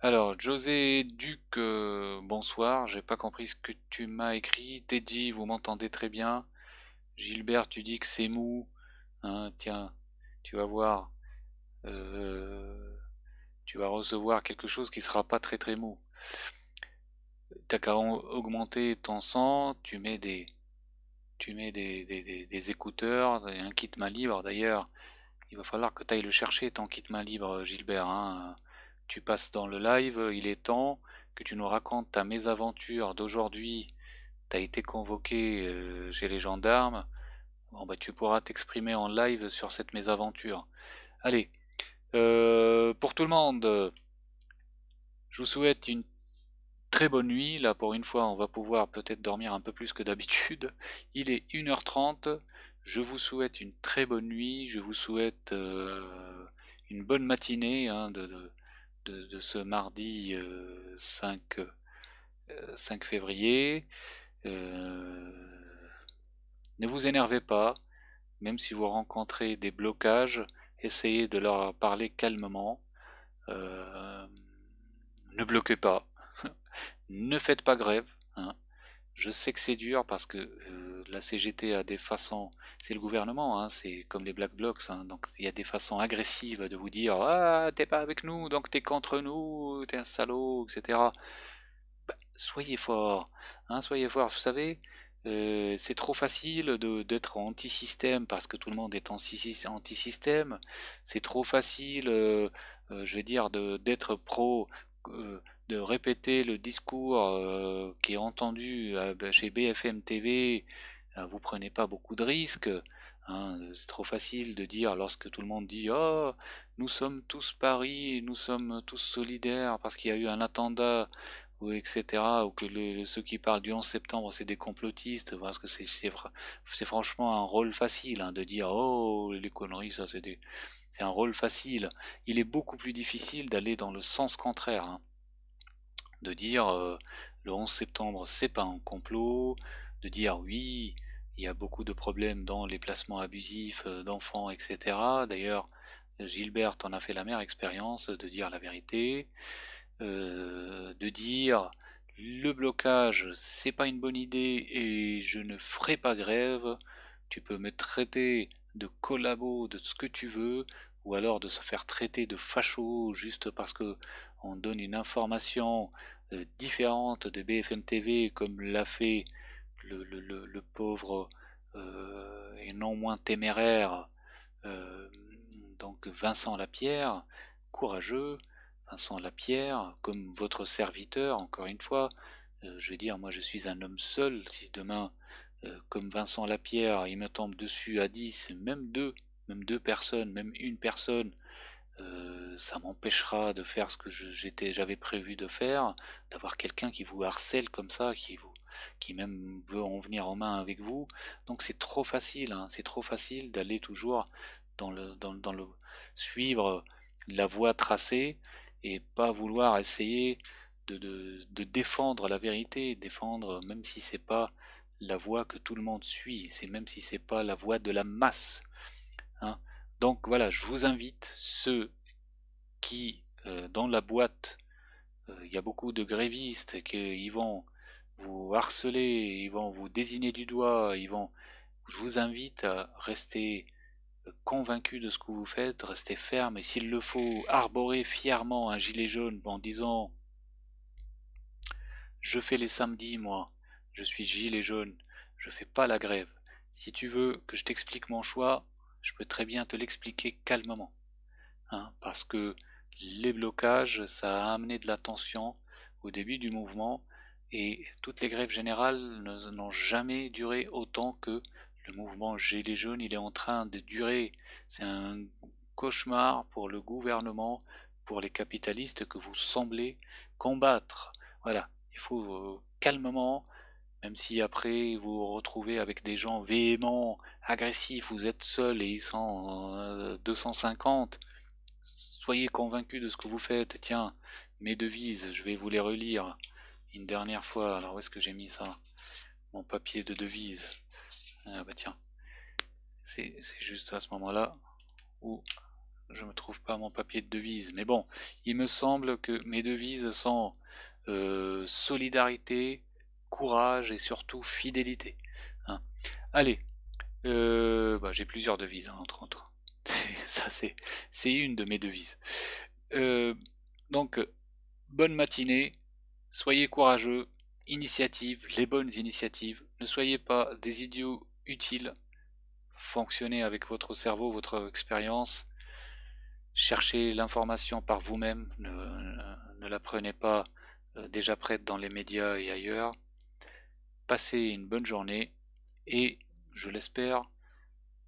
[SPEAKER 1] Alors, José Duc, bonsoir. Euh, bonsoir. J'ai pas compris ce que tu m'as écrit. Teddy, vous m'entendez très bien. Gilbert, tu dis que c'est mou. Hein, tiens, tu vas voir, euh, tu vas recevoir quelque chose qui sera pas très très mou. T'as qu'à augmenter ton sang, tu mets des, tu mets des, des, écouteurs, un kit main libre d'ailleurs. Il va falloir que tu ailles le chercher ton kit main libre, Gilbert. Hein. Tu passes dans le live, il est temps que tu nous racontes ta mésaventure d'aujourd'hui. T'as été convoqué euh, chez les gendarmes. Bah, tu pourras t'exprimer en live sur cette mésaventure. Allez, euh, pour tout le monde, je vous souhaite une très bonne nuit. Là pour une fois on va pouvoir peut-être dormir un peu plus que d'habitude. Il est 1h30. Je vous souhaite une très bonne nuit, je vous souhaite euh, une bonne matinée hein, de, ce mardi 5, euh, 5, février. Ne vous énervez pas, même si vous rencontrez des blocages, essayez de leur parler calmement. Euh, ne bloquez pas, ne faites pas grève. Hein. Je sais que c'est dur parce que euh, la CGT a des façons, c'est le gouvernement, hein, c'est comme les Black Blocs, hein, donc il y a des façons agressives de vous dire Ah, t'es pas avec nous, donc t'es contre nous, t'es un salaud, etc. Bah, soyez fort, soyez fort. Vous savez, euh, c'est trop facile d'être anti-système parce que tout le monde est anti-système. C'est trop facile, euh, euh, je vais dire, d'être pro, de répéter le discours qui est entendu bah, chez BFM TV. vous prenez pas beaucoup de risques. Hein. c'est trop facile de dire lorsque tout le monde dit Oh, nous sommes tous Paris, nous sommes tous solidaires parce qu'il y a eu un attentat ou etc. Ou que le, ceux qui parlent du 11 septembre, c'est des complotistes, parce que c'est franchement un rôle facile hein, de dire oh les conneries, ça c'est c'est un rôle facile. Il est beaucoup plus difficile d'aller dans le sens contraire, hein. de dire euh, le 11 septembre, c'est pas un complot, de dire oui, il y a beaucoup de problèmes dans les placements abusifs euh, d'enfants, etc. D'ailleurs, Gilbert en a fait la meilleure expérience de dire la vérité. Euh, de dire le blocage c'est pas une bonne idée et je ne ferai pas grève, tu peux me traiter de collabo, de ce que tu veux, ou alors de se faire traiter de facho juste parce que on donne une information euh, différente de BFM TV comme l'a fait le, pauvre euh, et non moins téméraire donc Vincent Lapierre, courageux, Vincent Lapierre, comme votre serviteur, encore une fois, euh, je veux dire, moi je suis un homme seul, si demain, euh, comme Vincent Lapierre, il me tombe dessus à 10, même deux, même deux personnes, même une personne, euh, ça m'empêchera de faire ce que j'étais, j'avais prévu de faire, d'avoir quelqu'un qui vous harcèle comme ça, qui vous, qui même veut en venir en main avec vous. Donc c'est trop facile, hein. c'est trop facile d'aller toujours dans le, dans, dans le suivre la voie tracée et pas vouloir essayer de, défendre la vérité, défendre même si c'est pas la voie que tout le monde suit, c'est même si c'est pas la voie de la masse. Hein. Donc voilà, je vous invite ceux qui euh, dans la boîte, euh, il y a beaucoup de grévistes qui vont vous harceler, ils vont vous désigner du doigt, ils vont. Je vous invite à rester convaincu de ce que vous faites, restez ferme et s'il le faut, arborer fièrement un gilet jaune en disant Je fais les samedis, moi, je suis gilet jaune, je fais pas la grève. Si tu veux que je t'explique mon choix, je peux très bien te l'expliquer calmement. Hein, parce que les blocages, ça a amené de la tension au début du mouvement et toutes les grèves générales n'ont jamais duré autant que le mouvement Gilets jaunes, il est en train de durer. C'est un cauchemar pour le gouvernement, pour les capitalistes que vous semblez combattre. Voilà, il faut euh, calmement, même si après vous vous retrouvez avec des gens véhéments, agressifs, vous êtes seul et ils sont 250, euh, soyez convaincus de ce que vous faites. Tiens, mes devises, je vais vous les relire une dernière fois. Alors où est-ce que j'ai mis ça Mon papier de devises ah bah tiens, c'est juste à ce moment-là où je ne trouve pas mon papier de devise. Mais bon, il me semble que mes devises sont euh, solidarité, courage et surtout fidélité. Hein. Allez, euh, bah, j'ai plusieurs devises hein, entre autres. Ça c'est une de mes devises. Euh, donc, bonne matinée, soyez courageux, initiative, les bonnes initiatives, ne soyez pas des idiots utile. Fonctionnez avec votre cerveau, votre expérience. Cherchez l'information par vous-même. Ne, la prenez pas euh, déjà prête dans les médias et ailleurs. Passez une bonne journée et, je l'espère,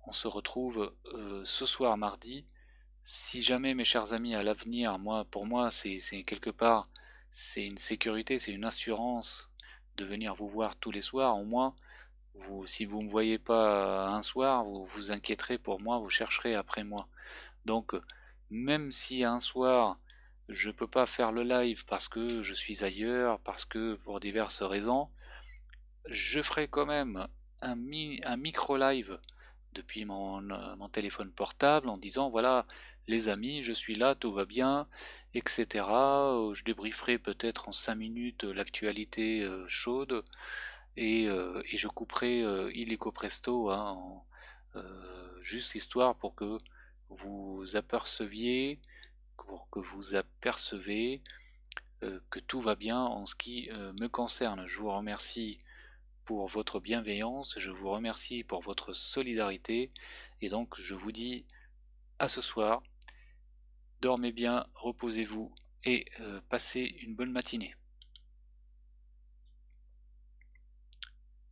[SPEAKER 1] on se retrouve euh, ce soir mardi. Si jamais, mes chers amis, à l'avenir, moi, pour moi, c'est quelque part, c'est une sécurité, c'est une assurance de venir vous voir tous les soirs, au moins si vous ne me voyez pas euh, un soir, vous vous inquiéterez pour moi, vous chercherez après moi. Donc, même si un soir, je peux pas faire le live parce que je suis ailleurs, parce que pour diverses raisons, je ferai quand même un, un micro live depuis mon, mon, téléphone portable en disant voilà les amis je suis là tout va bien etc euh, je débrieferai peut-être en 5 minutes euh, l'actualité chaude euh, et, je couperai euh, illico presto hein, en, euh, juste histoire pour que vous aperceviez pour que vous aperceviez que tout va bien en ce qui me concerne. Je vous remercie pour votre bienveillance, je vous remercie pour votre solidarité, et donc je vous dis à ce soir, dormez bien, reposez-vous, et passez une bonne matinée.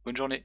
[SPEAKER 1] Bonne journée